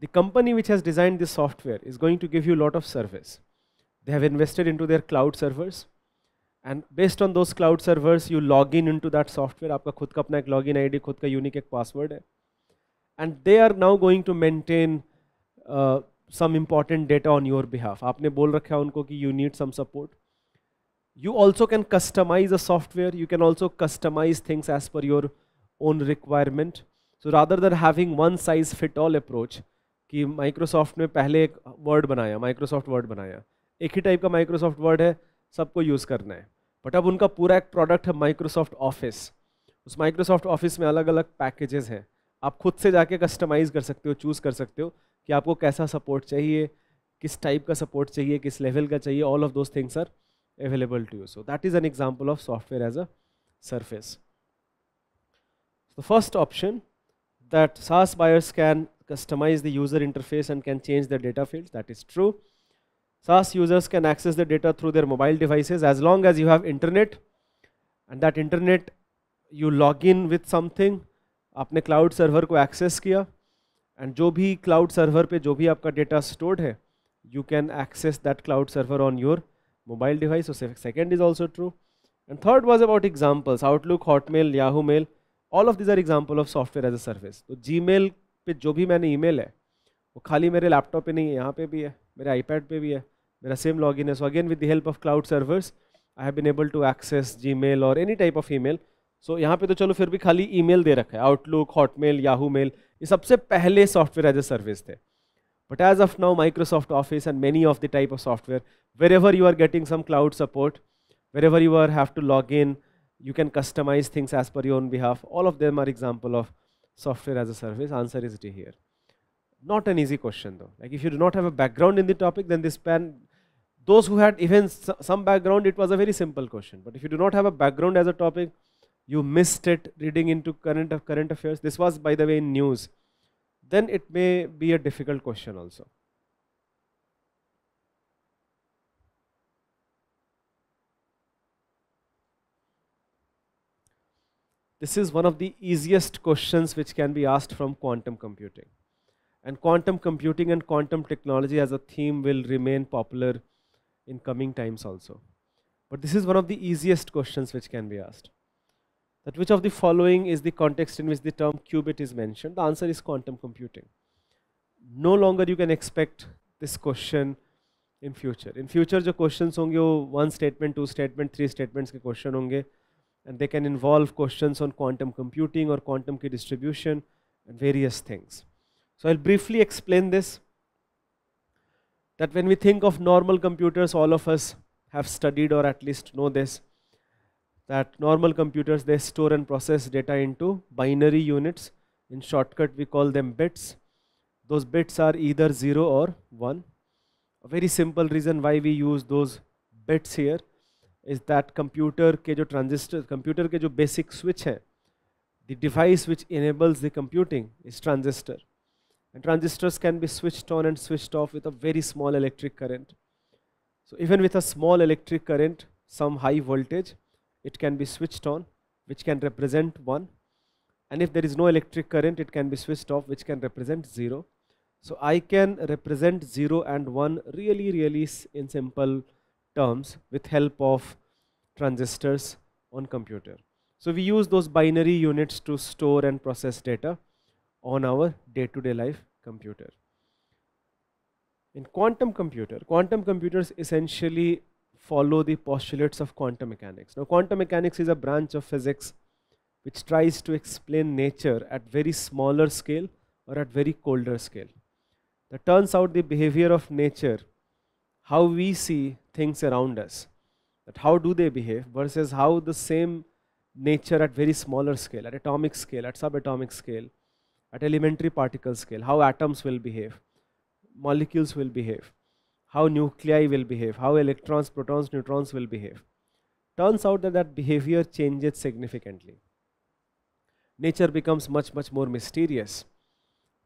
the company which has designed this software is going to give you a lot of service. They have invested into their cloud servers. And based on those cloud servers, you log in into that software. आपका खुद का अपना एक login ID, खुद का unique एक है. and they are now going to maintain uh, some important data on your behalf आपने बोल रखा है उनको कि you need some support you also can customize a software you can also customize things as per your own requirement so rather than having one size fit all approach कि Microsoft ने पहले एक वर्ड बनाया Microsoft Word बनाया एक ही type का Microsoft Word है सबको यूज़ करना है बट अब उनका पूरा एक प्रोडक्ट है माइक्रोसॉफ्ट ऑफिस उस माइक्रोसॉफ्ट ऑफिस में अलग अलग पैकेजेस हैं आप खुद से जाके कस्टमाइज़ कर सकते हो चूज़ कर सकते हो कि आपको कैसा सपोर्ट चाहिए किस टाइप का सपोर्ट चाहिए किस लेवल का चाहिए all of those things are available to you so that is an example of software as a service the first option that SaaS buyers can customize the user interface and can change the data field that is true SaaS users can access the data through their mobile device as long as you have internet and that internet you log in with something आपने cloud server को access किया and जो भी cloud server पे जो भी आपका data stored है you can access that cloud server on your mobile device second is also true and third was about examples Outlook Hotmail Yahoo mail all of these are example of software as a service तो जी पर जो भी मैंने mail है वो खाली मेरे लैपटॉप पर नहीं है यहाँ पर भी है मेरे आईपैड पर भी है मेरा सेम इन है so again with the help of cloud servers I have been able to access Gmail or any type of email so so, यहाँ पे तो चलो फिर भी खाली ईमेल दे रखा है आउटलुक हॉटमेल याहू मेल ये सबसे पहले सॉफ्टवेयर एज ए सर्विस थे but as of now Microsoft Office and many of the type of software wherever you are getting some cloud support wherever you are have to log in you can customize things as per your own behalf all of them are example of software as a service answer is D here not an easy question though like if you do not have a background in the topic then this pan those who had even some background it was a very simple question but if you do not have a background as a topic you missed it reading into current of current affairs this was by the way in news then it may be a difficult question also this is one of the easiest questions which can be asked from quantum computing and quantum computing and quantum technology as a theme will remain popular in coming times also but this is one of the easiest questions which can be asked that which of the following is the context in which the term qubit is mentioned? The answer is quantum computing. No longer you can expect this question in future. In future, the questions will one statement, two statement, three statements के question होंगे and they can involve questions on quantum computing or quantum key distribution and various things. So I'll briefly explain this that when we think of normal computers all of us have studied or at least know this that normal computers they store and process data into binary units in shortcut we call them bits those bits are either 0 or 1 a very simple reason why we use those bits here is that computer ke jo transistor computer ke jo basic switch hai the device which enables the computing is transistor and transistors can be switched on and switched off with a very small electric current so even with a small electric current some high voltage it can be switched on which can represent 1 and if there is no electric current it can be switched off which can represent 0 so I can represent 0 and 1 really really in simple terms with help of transistors on computer so we use those binary units to store and process data on our day-to-day life computer in quantum computer quantum computers essentially follow the postulates of quantum mechanics. Now quantum mechanics is a branch of physics which tries to explain nature at very smaller scale or at very colder scale. That turns out the behavior of nature, how we see things around us, that how do they behave versus how the same nature at very smaller scale, at atomic scale, at subatomic scale, at elementary particle scale, how atoms will behave, molecules will behave how nuclei will behave, how electrons, protons, neutrons will behave. Turns out that that behavior changes significantly. Nature becomes much, much more mysterious.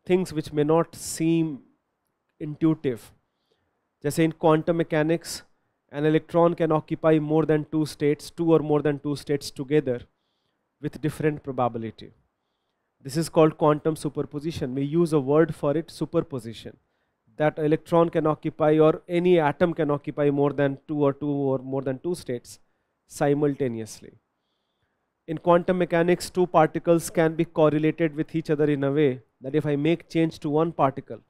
Things which may not seem intuitive. Just in quantum mechanics, an electron can occupy more than two states, two or more than two states together with different probability. This is called quantum superposition. We use a word for it, superposition that electron can occupy or any atom can occupy more than two or two or more than two states simultaneously. In quantum mechanics, two particles can be correlated with each other in a way that if I make change to one particle,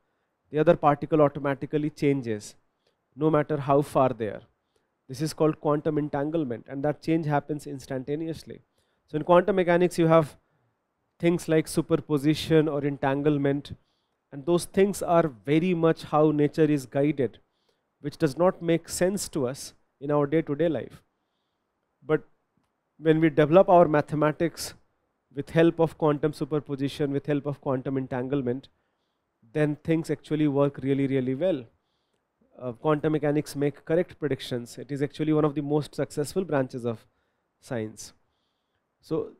the other particle automatically changes no matter how far they are. This is called quantum entanglement and that change happens instantaneously. So in quantum mechanics you have things like superposition or entanglement and those things are very much how nature is guided, which does not make sense to us in our day to day life. But when we develop our mathematics with help of quantum superposition, with help of quantum entanglement, then things actually work really, really well. Uh, quantum mechanics make correct predictions. It is actually one of the most successful branches of science. So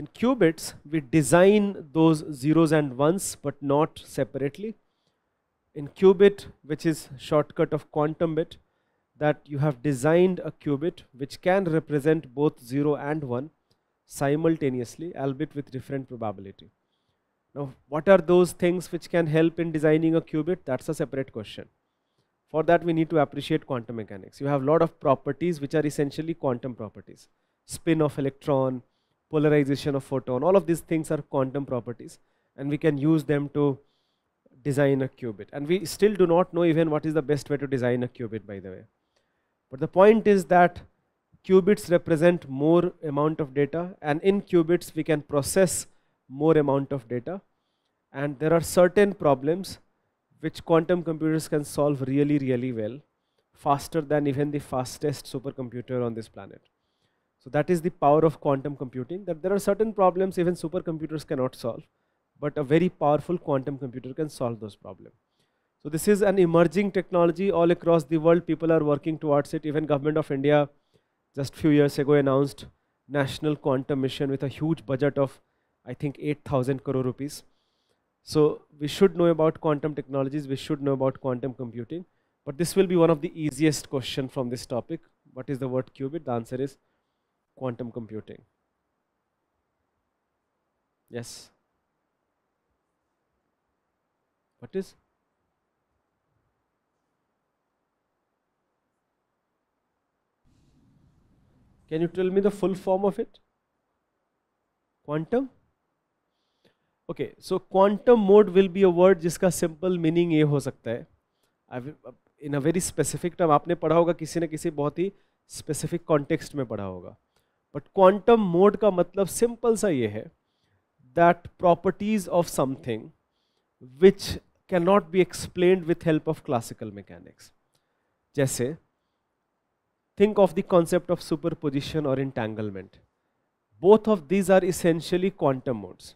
in qubits we design those zeros and ones but not separately in qubit which is shortcut of quantum bit that you have designed a qubit which can represent both 0 and 1 simultaneously albeit with different probability now what are those things which can help in designing a qubit that's a separate question for that we need to appreciate quantum mechanics you have a lot of properties which are essentially quantum properties spin of electron polarization of photon all of these things are quantum properties and we can use them to design a qubit and we still do not know even what is the best way to design a qubit by the way but the point is that qubits represent more amount of data and in qubits we can process more amount of data and there are certain problems which quantum computers can solve really really well faster than even the fastest supercomputer on this planet so that is the power of quantum computing, that there are certain problems even supercomputers cannot solve, but a very powerful quantum computer can solve those problems. So this is an emerging technology all across the world. People are working towards it. Even government of India just few years ago announced national quantum mission with a huge budget of I think 8,000 crore rupees. So we should know about quantum technologies. We should know about quantum computing. But this will be one of the easiest question from this topic. What is the word qubit? The answer is quantum computing. Yes. What is? Can you tell me the full form of it? Quantum? Okay so quantum mode will be a word जिसका simple meaning ये हो सकता है in a very specific term आपने पढ़ा होगा किसी न किसी बहुत ही स्पेसिफिक कॉन्टेक्स्ट में पढ़ा होगा बट क्वांटम मोड का मतलब सिंपल सा ये है that properties of something which can not be explain with help of classical mechanics जैसे think of the concept of superposition और entanglement both of these are essentially quantum modes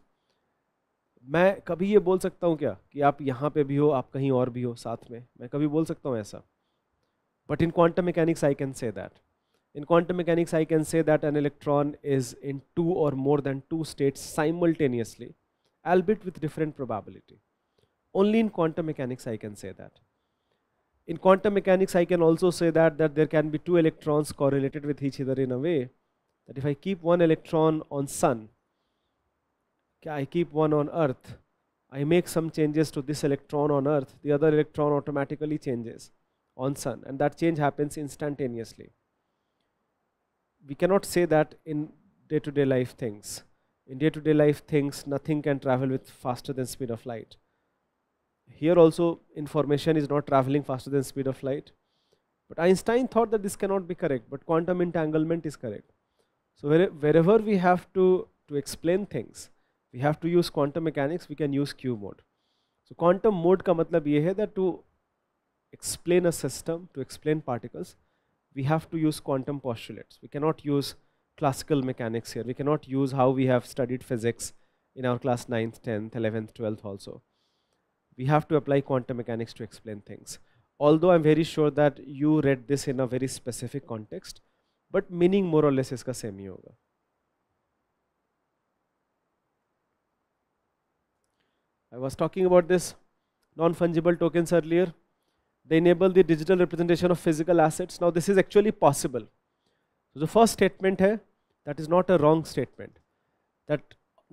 मैं कभी ये बोल सकता हूँ क्या कि आप यहाँ पे भी हो आप कहीं और भी हो साथ में मैं कभी बोल सकता हूँ ऐसा but in quantum mechanics I can say that In quantum mechanics, I can say that an electron is in two or more than two states simultaneously, albeit with different probability. Only in quantum mechanics I can say that. In quantum mechanics, I can also say that, that there can be two electrons correlated with each other in a way that if I keep one electron on sun, I keep one on earth, I make some changes to this electron on earth, the other electron automatically changes on sun and that change happens instantaneously we cannot say that in day-to-day -day life things. In day-to-day -day life things, nothing can travel with faster than speed of light. Here also, information is not traveling faster than speed of light. But Einstein thought that this cannot be correct, but quantum entanglement is correct. So where, wherever we have to, to explain things, we have to use quantum mechanics, we can use Q mode. So quantum mode का मतलब ये है that to explain a system, to explain particles, we have to use quantum postulates. We cannot use classical mechanics here. We cannot use how we have studied physics in our class 9th, 10th, 11th, 12th also. We have to apply quantum mechanics to explain things. Although I'm very sure that you read this in a very specific context, but meaning more or less iska same hi I was talking about this non-fungible tokens earlier. They enable the digital representation of physical assets. Now this is actually possible. So the first statement here—that that is not a wrong statement. That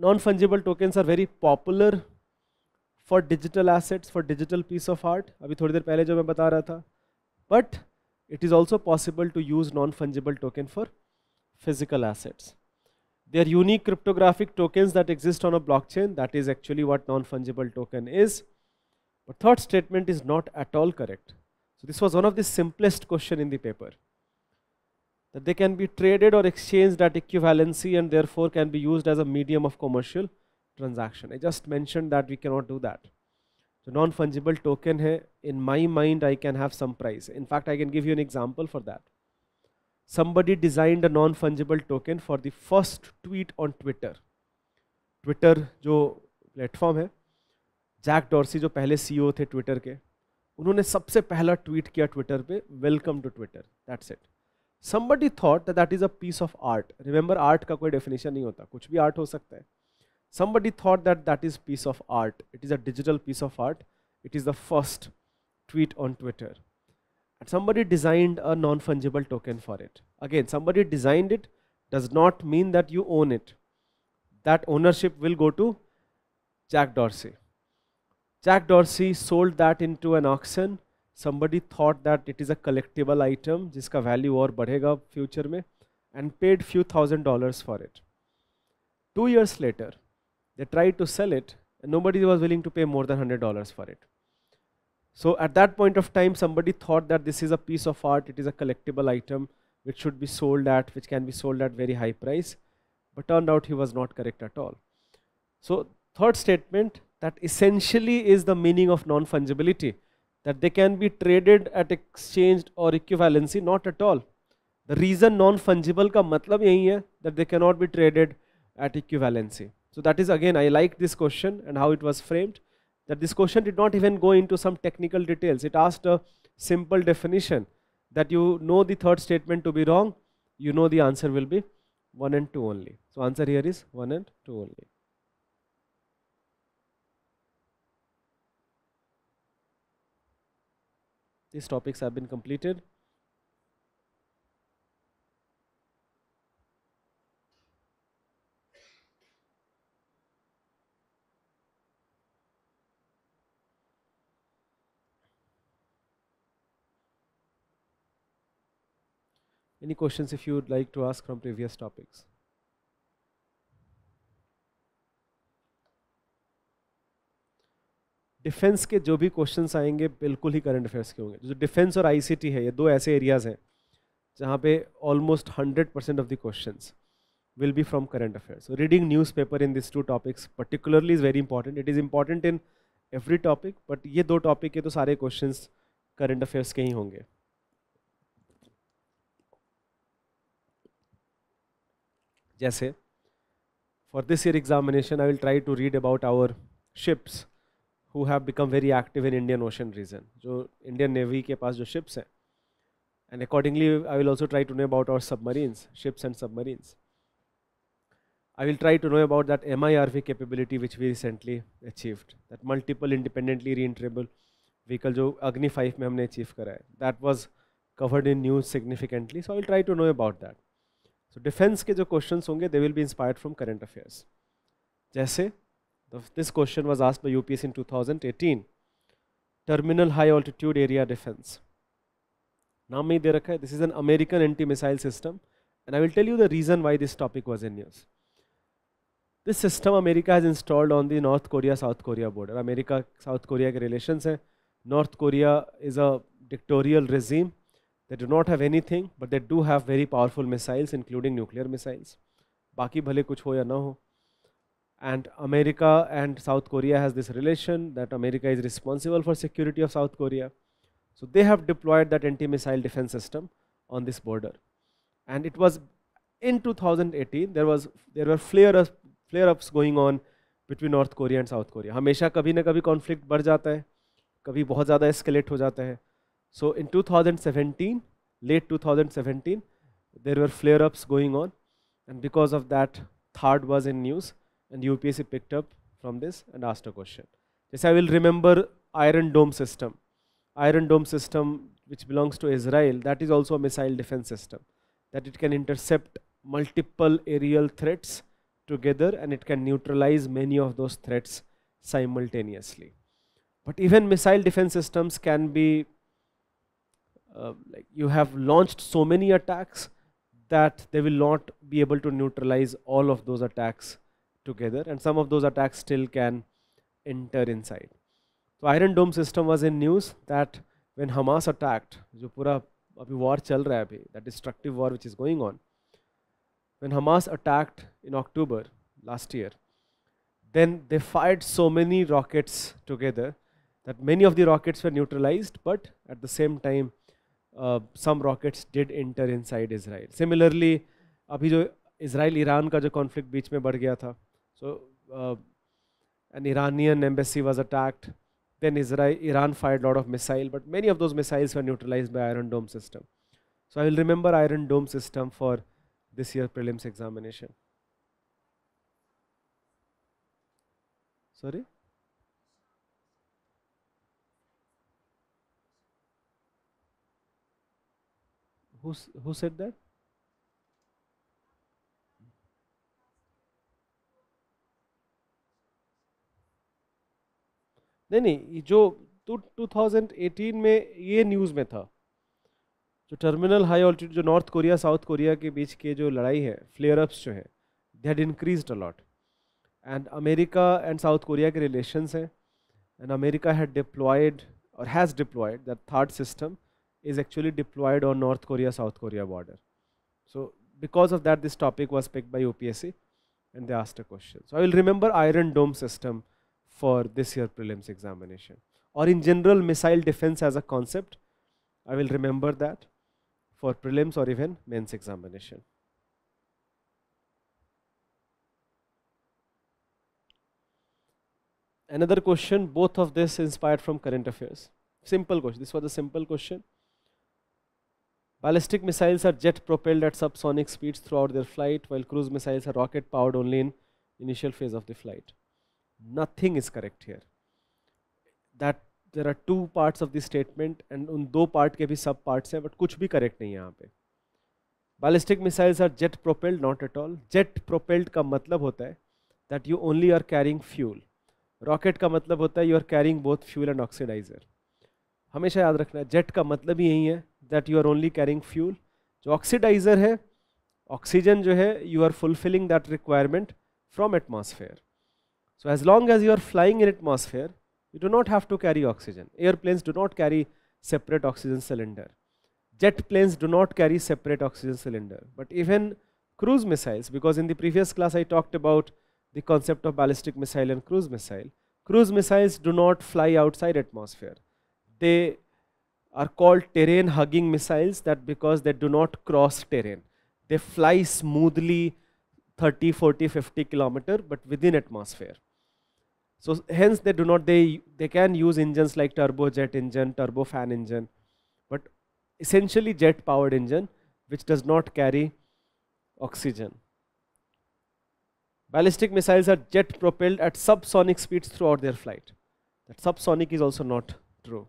non-fungible tokens are very popular for digital assets, for digital piece of art. But it is also possible to use non-fungible token for physical assets. They are unique cryptographic tokens that exist on a blockchain. That is actually what non-fungible token is. But third statement is not at all correct. So this was one of the simplest question in the paper. That they can be traded or exchanged at equivalency and therefore can be used as a medium of commercial transaction. I just mentioned that we cannot do that. So non-fungible token hai, in my mind I can have some price. In fact I can give you an example for that. Somebody designed a non-fungible token for the first tweet on Twitter. Twitter जो platform है Jack Dorsey जो पहले CEO e थे Twitter के उन्होंने सबसे पहला tweet किया ट्विटर पे welcome to Twitter that's it somebody thought that is a piece of art remember art का कोई डेफिनेशन नहीं होता कुछ भी आर्ट हो सकता है somebody thought that that is piece of art it is a digital piece of art it is the first tweet on Twitter and somebody designed a non fungible token for it again somebody designed it does not mean that you own it that ownership will go to Jack Dorsey Jack Dorsey sold that into an auction. Somebody thought that it is a collectible item जिसका value or बढ़ेगा future में and paid few thousand dollars for it. Two years later, they tried to sell it and nobody was willing to pay more than $100 for it. So at that point of time, somebody thought that this is a piece of art, it is a collectible item which should be sold at, which can be sold at very high price. But turned out he was not correct at all. So third statement, that essentially is the meaning of non-fungibility, that they can be traded at exchanged or equivalency, not at all. The reason non-fungible ka matlab yahi hai, that they cannot be traded at equivalency. So that is again, I like this question and how it was framed, that this question did not even go into some technical details. It asked a simple definition that you know the third statement to be wrong, you know the answer will be 1 and 2 only. So answer here is 1 and 2 only. These topics have been completed. Any questions if you would like to ask from previous topics? Defence के जो भी questions आएंगे बिल्कुल ही current affairs के होंगे जो defence और ICT है ये दो ऐसे एरियाज हैं जहाँ पे almost hundred percent of the question will be from current affairs reading newspaper in this two topics particularly is very important it is important in every topic but ये दो topic के तो सारे question current affairs के ही होंगे जैसे for this year examination I will try to read about our ships who have become very active in Indian Ocean region, So Indian Navy के पास जो ships हैं and accordingly I will also try to know about our submarines, ships and submarines. I will try to know about that MIRV capability which we recently achieved, that multiple independently reentrable vehicle जो Agni 5 में हमने achieve that was covered in news significantly so I will try to know about that. So defense के questions होंगे they will be inspired from current affairs. जैसे this question was asked by UPS in 2018. Terminal High Altitude Area Defense. Nami Deraka, this is an American anti-missile system. And I will tell you the reason why this topic was in use. This system America has installed on the North Korea-South Korea border. America-South Korea relations. Hai. North Korea is a dictatorial regime. They do not have anything, but they do have very powerful missiles, including nuclear missiles. Baki bhale kuch ho ya na ho and America and South Korea has this relation that America is responsible for security of South Korea. So they have deployed that anti-missile defense system on this border. And it was in 2018 there was there were flare ups, flare ups going on between North Korea and South Korea. हमेशा कभी ना कभी conflict बढ़ जाता है कभी बहुत ज़्यादा escalate हो जाता है. So in 2017 late 2017 there were flare ups going on and because of that third was in news and UPSC picked up from this and asked a question. Yes, I will remember Iron Dome system. Iron Dome system which belongs to Israel, that is also a missile defense system. That it can intercept multiple aerial threats together and it can neutralize many of those threats simultaneously. But even missile defense systems can be, uh, like you have launched so many attacks that they will not be able to neutralize all of those attacks together and some of those attacks still can enter inside. So Iron Dome system was in news that when Hamas attacked, jo pura abhi war chal raha abhi, that destructive war which is going on, when Hamas attacked in October last year, then they fired so many rockets together that many of the rockets were neutralized, but at the same time, uh, some rockets did enter inside Israel. Similarly, abhi jo Israel-Iran ka jo conflict beach mein bad gaya tha, so uh, an Iranian embassy was attacked. Then Israel, Iran fired a lot of missiles, but many of those missiles were neutralized by Iron Dome system. So I will remember Iron Dome system for this year prelims examination. Sorry? Who's, who said that? नहीं नहीं जो to तो eighteen में ये news में था जो terminal high altitude जो नॉर्थ कोरिया साउथ कोरिया के बीच के जो लड़ाई है फ्लेयर अप्स जो है they had increase a lot and America and South Korea के रिलेशंस हैं and America had deployed or has deployed that THAAD system is actually deployed on North Korea South Korea border so because this topic was pick by U P S C and they asked a question so I will remember Iron Dome system for this year prelims examination or in general missile defense as a concept I will remember that for prelims or even mains examination another question both of this inspired from current affairs simple question this was a simple question ballistic missiles are jet propelled at subsonic speeds throughout their flight while cruise missiles are rocket powered only in initial phase of the flight nothing is correct here that there are two part of the statement and उन दो part के भी सब parts हैं but कुछ भी correct नहीं है यहाँ पे ballistic missiles are jet propelled not at all jet propelled का मतलब होता है that you only are carrying fuel rocket का मतलब होता है you are carrying both fuel and oxidiser हमेशा याद रखना है जेट का मतलब ही यही है that you are only carrying fuel जो ऑक्सीडाइजर है ऑक्सीजन जो है you are fulfilling that requirement from atmosphere So as long as you are flying in atmosphere, you do not have to carry oxygen. Airplanes do not carry separate oxygen cylinder. Jet planes do not carry separate oxygen cylinder. But even cruise missiles, because in the previous class I talked about the concept of ballistic missile and cruise missile, cruise missiles do not fly outside atmosphere. They are called terrain hugging missiles that because they do not cross terrain. They fly smoothly 30, 40, 50 kilometer but within atmosphere. So hence they do not they they can use engines like turbojet engine, turbofan engine, but essentially jet powered engine which does not carry oxygen. Ballistic missiles are jet propelled at subsonic speeds throughout their flight. That subsonic is also not true.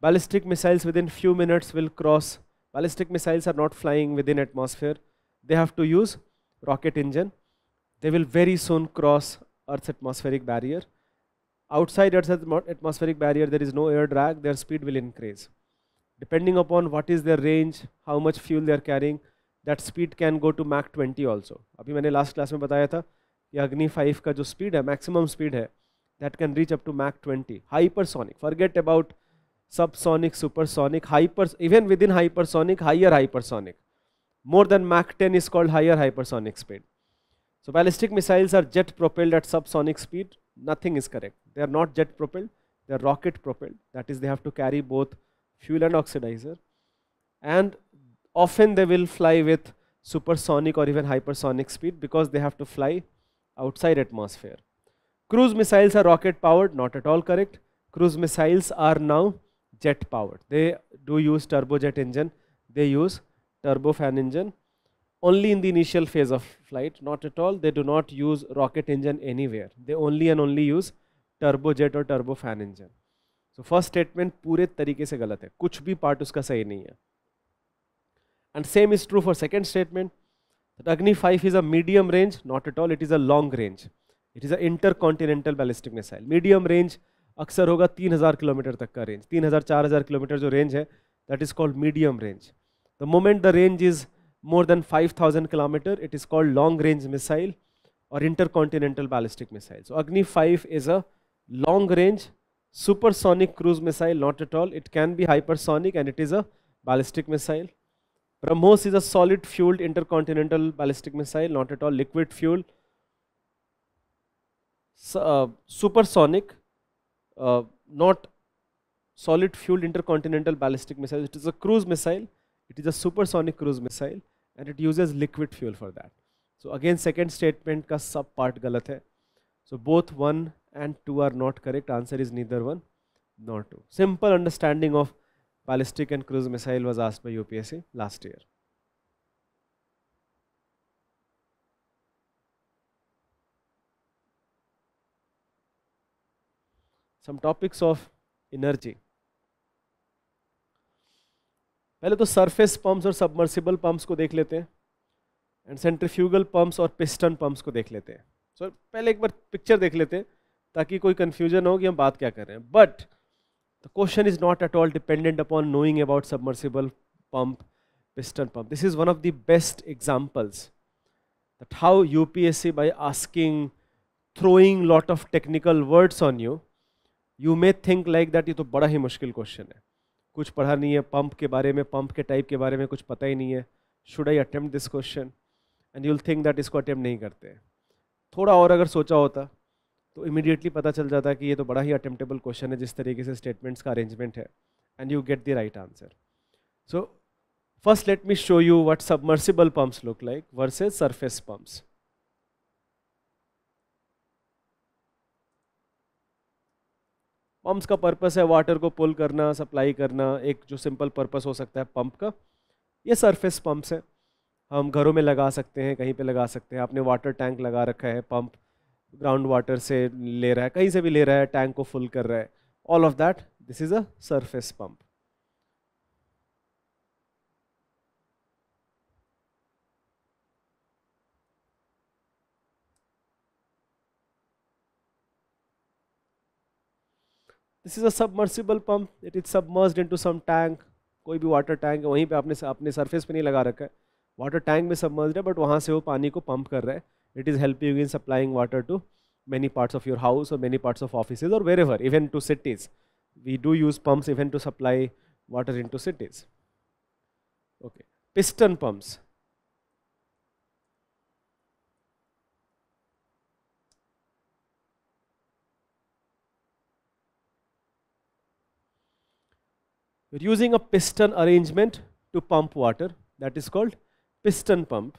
Ballistic missiles within few minutes will cross. Ballistic missiles are not flying within atmosphere. They have to use rocket engine. They will very soon cross Earth's atmospheric barrier. Outside Earth's atmospheric barrier, there is no air drag, their speed will increase. Depending upon what is their range, how much fuel they are carrying, that speed can go to Mach 20 also. अभी मैंने last class में बताया था कि अग्नि 5 का जो speed है maximum speed है that can reach up to Mach 20. Hypersonic, forget about subsonic, supersonic, hyper, even within hypersonic, higher hypersonic. More than Mach 10 is called higher hypersonic speed. So ballistic missiles are jet propelled at subsonic speed. Nothing is correct. They are not jet propelled. They are rocket propelled. That is, they have to carry both fuel and oxidizer. And often they will fly with supersonic or even hypersonic speed because they have to fly outside atmosphere. Cruise missiles are rocket powered. Not at all correct. Cruise missiles are now jet powered. They do use turbojet engine. They use turbofan engine only in the initial phase of flight, not at all. They do not use rocket engine anywhere. They only and only use turbojet or turbofan engine. So first statement pure tarike se galat hai kuch bhi part uska sahi nahi hai And same is true for second statement. That Agni 5 is a medium range, not at all. It is a long range. It is a intercontinental ballistic missile. Medium range अक्सर होगा 3000 kilometre तक का range 3000 4000 kilometre जो range है that is called medium range the moment the range is more than 5,000 kilometer. It is called long-range missile or intercontinental ballistic missile. So Agni 5 is a long-range supersonic cruise missile, not at all. It can be hypersonic and it is a ballistic missile. BrahMos is a solid-fueled intercontinental ballistic missile, not at all liquid fuel. So, uh, supersonic, uh, not solid-fueled intercontinental ballistic missile. It is a cruise missile. It is a supersonic cruise missile and it uses liquid fuel for that. So again second statement ka sub part galat hai. So both 1 and 2 are not correct. Answer is neither 1 nor 2. Simple understanding of ballistic and cruise missile was asked by UPSC last year. Some topics of energy. पहले तो surface pumps और submersible pumps को देख लेते हैं and centrifugal pumps और piston pumps को देख लेते हैं सो so, पहले एक बार पिक्चर देख लेते हैं ताकि कोई कन्फ्यूजन हो कि हम बात क्या कर रहे हैं but the question is not at all dependent upon knowing about submersible piston this is one of the best examples that how you P S C by asking throwing lot of technical words on you you may think like that ये तो बड़ा ही मुश्किल question है कुछ पढ़ा नहीं है pump के बारे में पंप के टाइप के बारे में कुछ पता ही नहीं है should I attempt this question and you'll think that इसको अटैम्प्ट नहीं करते हैं थोड़ा और अगर सोचा होता तो इमीडिएटली पता चल जाता कि ये तो बड़ा ही अटैम्प्टेबल क्वेश्चन है जिस तरीके से स्टेटमेंट्स का अरेंजमेंट है and you get the right answer so first let me show you what submersible pumps look like versus surface pumps pumps का पर्पस है वाटर को पुल करना सप्लाई करना एक जो सिंपल पर्पस हो सकता है पंप का ये सरफेस पम्प्स हैं हम घरों में लगा सकते हैं कहीं पे लगा सकते हैं आपने वाटर टैंक लगा रखा है पंप ग्राउंड वाटर से ले रहा है कहीं से भी ले रहा है टैंक को फुल कर रहा है all of that this is a surface pump this is a submersible pump it is submersed into some tank कोई भी वाटर टैंक है वहीं पे आपने अपने सरफेस पे नहीं लगा रखा है वाटर टैंक में सबमर्स्ड है बट वहाँ से वो पानी को पंप कर रहा है it is helping in supplying water to many parts of your house और मेनी पार्ट्स ऑफ ऑफिस और wherever even to cities we do use pumps even to supply water in cities okay piston pumps We're using a piston arrangement to pump water that is called piston pump.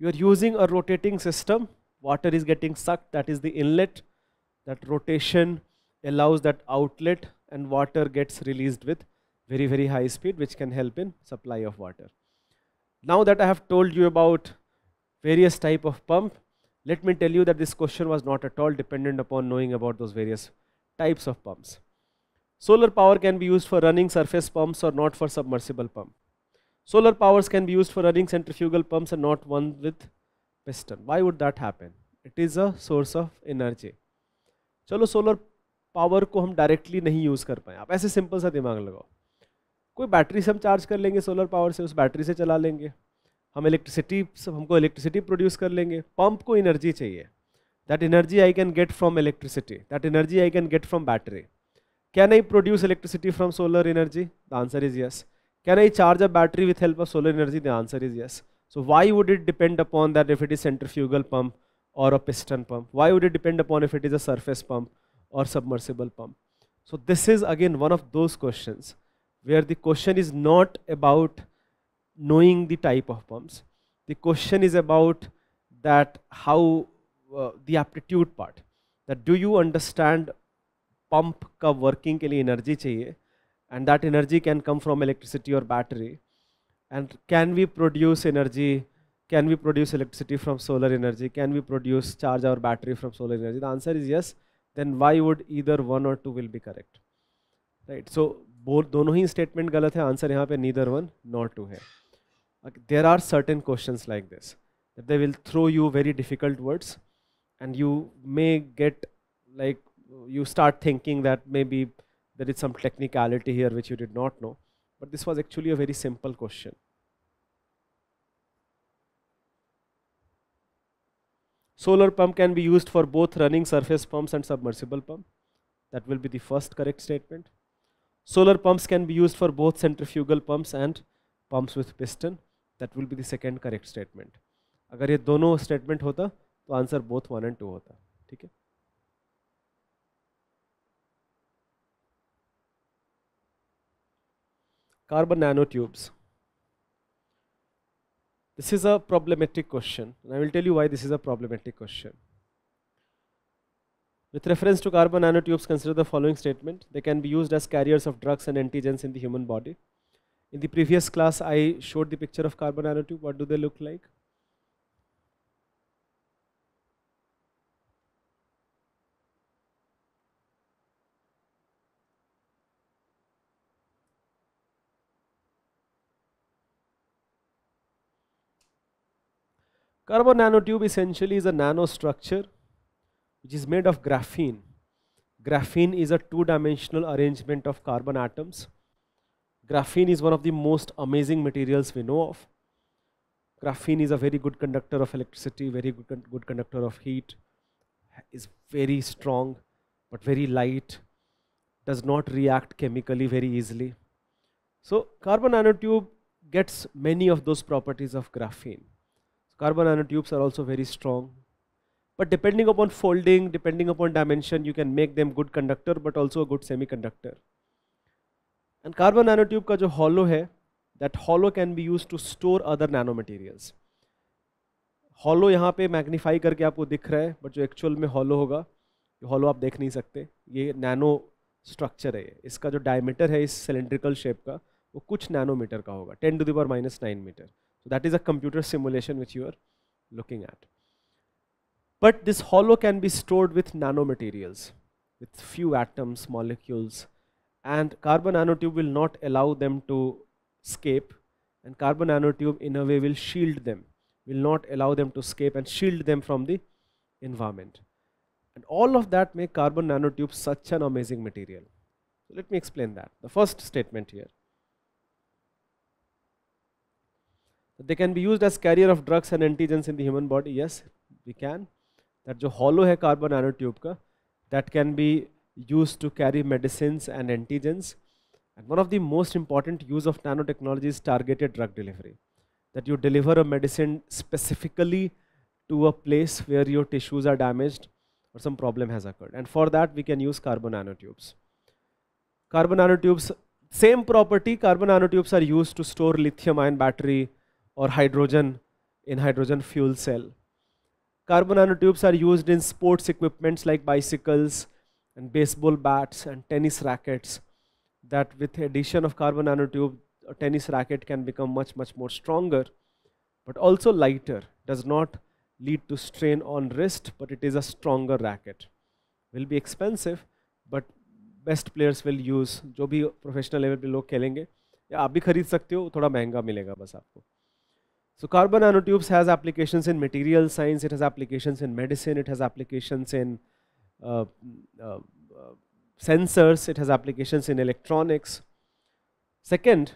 You are using a rotating system, water is getting sucked, that is the inlet, that rotation allows that outlet and water gets released with very very high speed which can help in supply of water now that I have told you about various type of pump, let me tell you that this question was not at all dependent upon knowing about those various types of pumps. Solar power can be used for running surface pumps or not for submersible pump. Solar powers can be used for running centrifugal pumps and not one with piston. Why would that happen? It is a source of energy. Chalo, solar power ko hum directly nahi use कर पाए आप ऐसे simple सा दिमाग कोई battery से हम charge कर लेंगे सोलर पावर से उस बैटरी से चला लेंगे हम इलेक्ट्रिसिटी हमको इलेक्ट्रिसिटी प्रोड्यूस कर लेंगे पंप को एनर्जी चाहिए that energy I can get from electricity that energy I can get from battery can I produce electricity from solar energy the answer is yes can I charge a battery with help of solar energy the answer is yes why would it depend upon that if it is centrifugal pump और a piston pump why would it depend upon if it is a surface pump और submersible pump so this is again one of those question where the question is not about knowing the type of pumps the question is about that how uh, the aptitude part that do you understand pump ka working ke liye energy chahiye and that energy can come from electricity or battery and can we produce energy can we produce electricity from solar energy can we produce charge our battery from solar energy the answer is yes then why would either one or two will be correct right so board दोनों ही statement गलत है answer यहाँ पे neither one not two है there are certain question like this they will throw you very difficult words and you may get like you start thinking that may be there is some technicality here which you did not know but this was actually a very simple question solar pump can be used for both running surface pumps and submersible pump that will be the first correct statement Solar pumps can be used for both centrifugal pumps and pumps with piston. That will be the second correct statement. अगर ये दोनों statement होता the answer both one and two होता Carbon nanotubes. This is a problematic question and I will tell you why this is a problematic question. With reference to carbon nanotubes, consider the following statement. They can be used as carriers of drugs and antigens in the human body. In the previous class, I showed the picture of carbon nanotube. What do they look like? Carbon nanotube essentially is a nanostructure which is made of graphene. Graphene is a two-dimensional arrangement of carbon atoms. Graphene is one of the most amazing materials we know of. Graphene is a very good conductor of electricity, very good, con good conductor of heat, is very strong but very light, does not react chemically very easily. So carbon nanotube gets many of those properties of graphene. So carbon nanotubes are also very strong, But depending upon folding, depending upon dimension, you can make them good conductor but also a good semiconductor. And carbon nanotube ka jo hollow hai that hollow can be used to store other nanomaterials. hollow yahan pe magnify karke aapko dikh raha hai but jo actual mein hollow hoga ये hollow aap dekh nahi sakte ye nano structure hai iska jo diameter hai is cylindrical shape ka wo kuch nanometer ka hoga 10 to the power minus 9 meter. So that is a computer simulation which you are looking at. But this hollow can be stored with nanomaterials, with few atoms, molecules, and carbon nanotube will not allow them to escape, and carbon nanotube in a way will shield them, will not allow them to escape and shield them from the environment. And all of that make carbon nanotube such an amazing material. So let me explain that. The first statement here. They can be used as carrier of drugs and antigens in the human body. Yes, we can that जो hollow carbon nanotube that can be used to carry medicines and antigens and one of the most important use of nanotechnology is targeted drug delivery that you deliver a medicine specifically to a place where your tissues are damaged or some problem has occurred and for that we can use carbon nanotubes carbon nanotubes same property carbon nanotubes are used to store lithium ion battery or hydrogen in hydrogen fuel cell Carbon nanotubes are used in sports equipments like bicycles and baseball bats and tennis rackets that with addition of carbon nanotube a tennis racket can become much much more stronger but also lighter does not lead to strain on wrist but it is a stronger racket will be expensive but best players will use. जो भी professional level पे लोग खेलेंगे या आप भी खरीद सकते हो थोड़ा महंगा मिलेगा बस आपको so carbon nanotubes has applications in material science, it has applications in medicine, it has applications in uh, uh, sensors, it has applications in electronics. Second,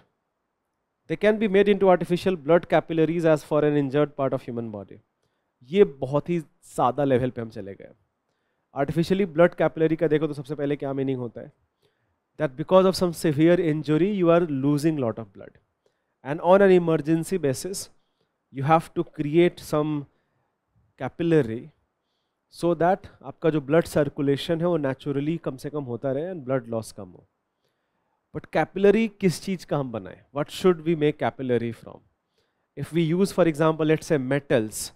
they can be made into artificial blood capillaries as for an injured part of human body. ये बहुत ही सादा level पे हम चले गए artificially blood capillary का देखो तो सबसे पहले क्या मीनिंग होता है that because of some severe injury you are losing lot of blood and on an emergency basis you have to create some capillary so that आपका जो blood circulation है naturally कम से कम होता and blood loss कम हो but capillary किस चीज़ what should we make capillary from if we use for example let's say metals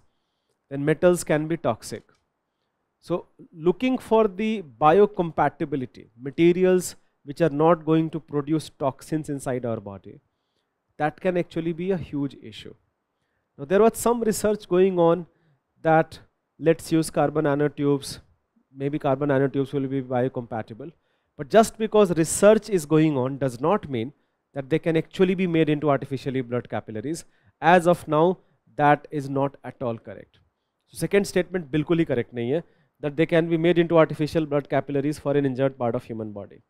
then metals can be toxic so looking for the biocompatibility materials which are not going to produce toxins inside our body that can actually be a huge issue now there was some research going on that let's use carbon nanotubes, maybe carbon nanotubes will be biocompatible. But just because research is going on does not mean that they can actually be made into artificially blood capillaries. As of now, that is not at all correct. So second statement बिल्कुल correct nahi hai that they can be made into artificial blood capillaries for an injured part of human body.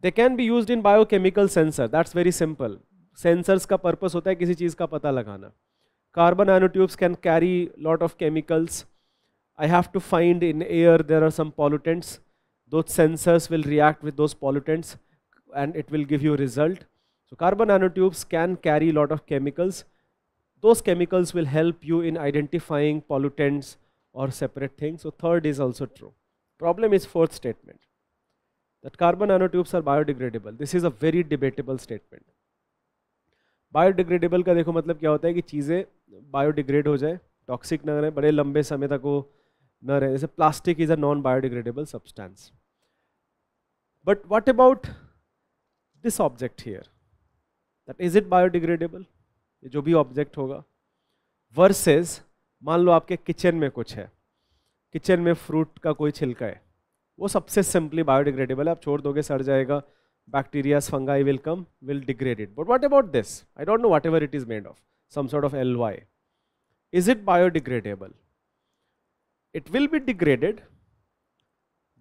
They can be used in biochemical sensor. That's very simple. Sensors का purpose होता है किसी चीज़ का पता लगाना carbon nanotubes can carry lot of chemicals I have to find in air there are some pollutants those sensors will react with those pollutants and it will give you result so carbon nanotubes can carry lot of chemicals those chemicals will help you in identifying pollutants और separate things so third is also true problem is fourth statement that carbon nanotubes are biodegradable this is a very debatable statement biodegradable का देखो मतलब क्या होता है कि चीज़ें biodegrade हो जाए टॉक्सिक ना रहे बड़े लंबे समय तक वो न रहे जैसे plastic is a non biodegradable substance but what about this object here that is it biodegradable ये जो भी ऑब्जेक्ट होगा वर्सेस मान लो आपके किचन में कुछ है किचन में फ्रूट का कोई छिलका है वो सबसे सिंपली बायोडिग्रेडेबल है आप छोड़ दोगे सड़ जाएगा bacteria, fungi will come, will degrade it. But what about this? I don't know whatever it is made of, some sort of LY. Is it biodegradable? It will be degraded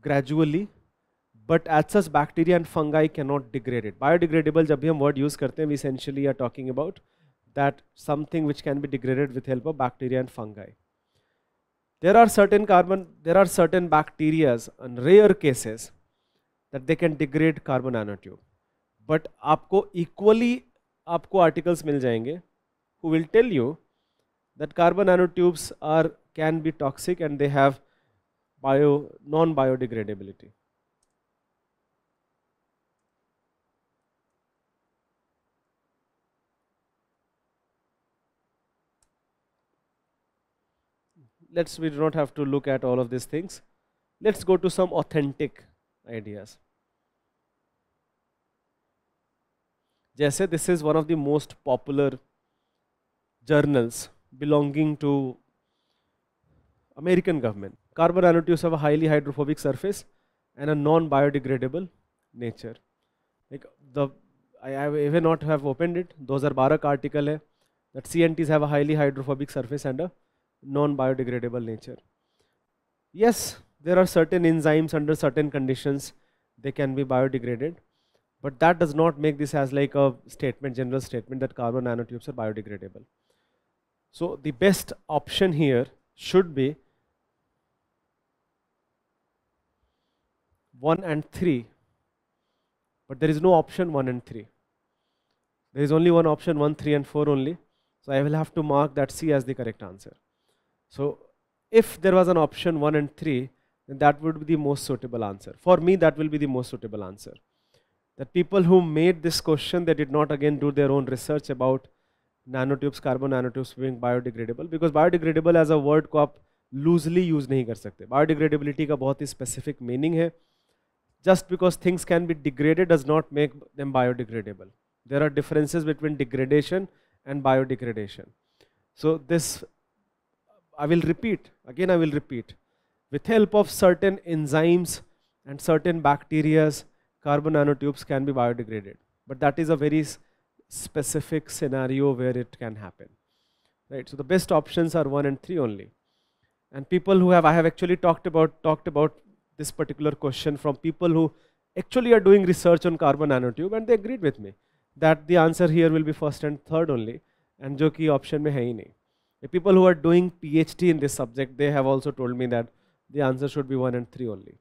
gradually, but as such bacteria and fungi cannot degrade it. Biodegradable, जब भी word use करते हैं, we essentially are talking about that something which can be degraded with help of bacteria and fungi. There are certain carbon, there are certain bacteria in rare cases that they can degrade carbon nanotube. But आपको equally आपको articles मिल who will tell you that carbon nanotubes are can be toxic and they have bio non biodegradability. Let's we do not have to look at all of these things. Let's go to some authentic ideas. जैसे this is one of the most popular journals belonging to American government. Carbon nanotubes have a highly hydrophobic surface and a non-biodegradable nature. Like the I, I even not have opened it. Those 2012 article hai that CNTs have a highly hydrophobic surface and a non-biodegradable nature. Yes, there are certain enzymes under certain conditions they can be biodegraded, but that does not make this as like a statement, general statement that carbon nanotubes are biodegradable. So the best option here should be 1 and 3 but there is no option 1 and 3 there is only one option 1 3 and 4 only so I will have to mark that C as the correct answer so if there was an option 1 and 3 then that would be the most suitable answer for me that will be the most suitable answer that people who made this question, they did not again do their own research about nanotubes, carbon nanotubes being biodegradable because biodegradable as a word को आप loosely use नहीं कर सकते biodegradability का बहुत ही specific meaning है just because things can be degraded does not make them biodegradable there are differences between degradation and biodegradation so this I will repeat again I will repeat with help of certain enzymes and certain bacterias carbon nanotubes can be biodegraded. But that is a very specific scenario where it can happen. Right? So the best options are one and three only. And people who have, I have actually talked about, talked about this particular question from people who actually are doing research on carbon nanotube and they agreed with me that the answer here will be first and third only and जो कि option में है ही नहीं. The people who are doing PhD in this subject, they have also told me that the answer should be one and three only.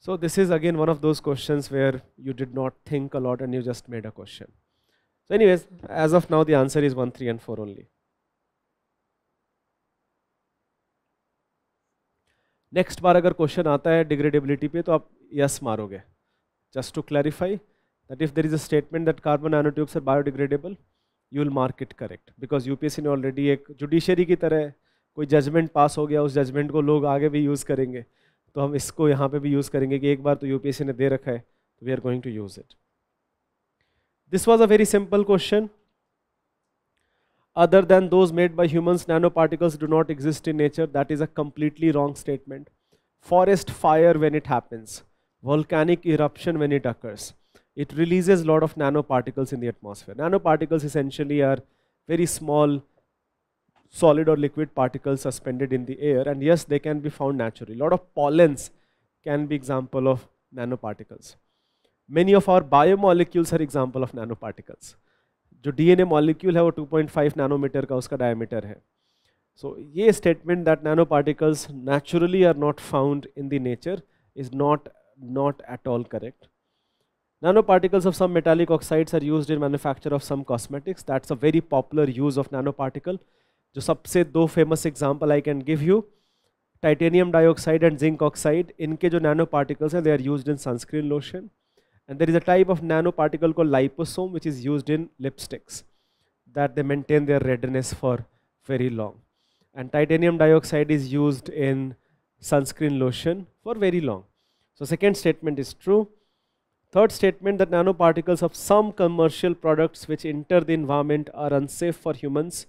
So this is again one of those questions where you did not think a lot and you just made a question. So anyways, as of now the answer is 1, 3 and 4 only. Next बार अगर question आता है डिग्रेडेबिलिटी पे तो आप yes मारोगे just to clarify that if there is a statement that carbon nanotubes are biodegradable you will mark it correct because UPSC ने already एक जुडिशरी की तरह कोई जजमेंट पास हो गया उस जजमेंट को लोग आगे भी यूज़ करेंगे तो हम इसको यहाँ पे भी यूज़ करेंगे कि एक बार तो यूपीएससी ने दे रखा है तो we are going to use it this was a very simple question other than those made by humans nano particles do not exist in nature that is a completely wrong statement forest fire when it happens volcanic eruption when it occurs it releases lot of nano particles in the atmosphere nano particles essentially are very small solid or liquid particles suspended in the air and yes they can be found naturally. A lot of pollens can be example of nanoparticles. Many of our biomolecules are example of nanoparticles. The DNA molecule है a 2.5 nanometer का उसका diameter so, ये statement that nanoparticles naturally are not found in the nature is not not at all correct. Nanoparticles of some metallic oxides are used in manufacture of some cosmetics. That's a very popular use of nanoparticle. जो सबसे दो famous example I can give you titanium dioxide and zinc oxide इनके जो nano particles हैं they are use in sunscreen lotion and there is a type of nano particle को liposome which is use in lipsticks that they maintain their redness for very long. And titanium dioxide is used in sunscreen lotion for very long. So second statement is true. Third statement that nanoparticles of some commercial products which enter the environment are unsafe for humans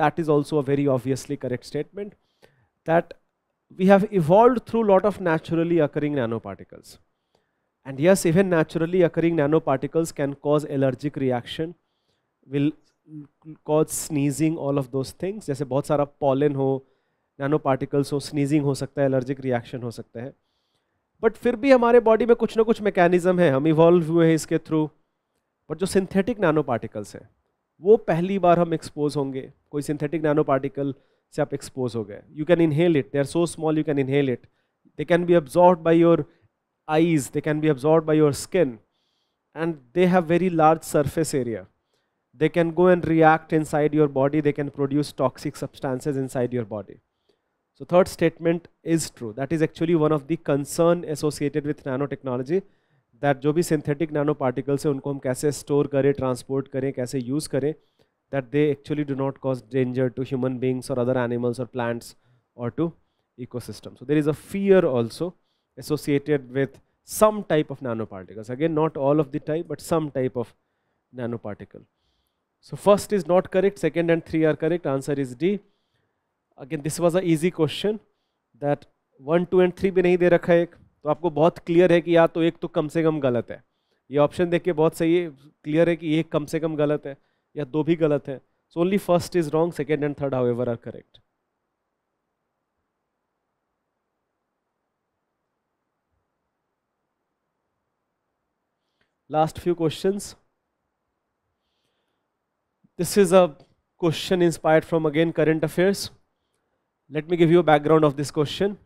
that is also a very obviously correct statement that we have evolved through lot of naturally occurring nanoparticles and yes even naturally occurring nanoparticles can cause allergic reaction will cause sneezing all of those things jaise bahut sara pollen हो nanoparticles ho sneezing ho sakta hai allergic reaction ho sakta hai but फिर भी हमारे body में कुछ ना कुछ mechanism है हम इवॉल्व हुए हैं इसके थ्रू बट जो सिंथेटिक नैनो पार्टिकल्स हैं वो पहली बार हम एक्सपोज होंगे कोई सिंथेटिक नैनो पार्टिकल से आप एक्सपोज हो गए you can inhale it they are so small you can inhale it they can be absorb by your eyes they can be absorb by your skin and they have very large surface area they can go and react inside your body they can produce toxic substances inside your body so third statement is true that is actually one of the concern associated with nano technology that जो भी synthetic nano particles हैं उनको हम कैसे store करें transport करें कैसे use करें that they actually do not cause danger to human beings और अदर एनिमल्स और प्लांट्स और to ecosystem so there is a fear also associated with some type of nano particles again not all of the type but some type of nano particle so first is not correct second and three are correct answer is D again this was a easy question that one two and three भी नहीं दे रखा है एक तो आपको बहुत clear है कि या तो एक तो कम से कम गलत है ये ऑप्शन देख के बहुत सही है क्लियर है कि एक कम से कम गलत है या दो भी गलत है so only first is wrong second and third how are correct last few question this is a question inspired from again current affairs let me give you background of this question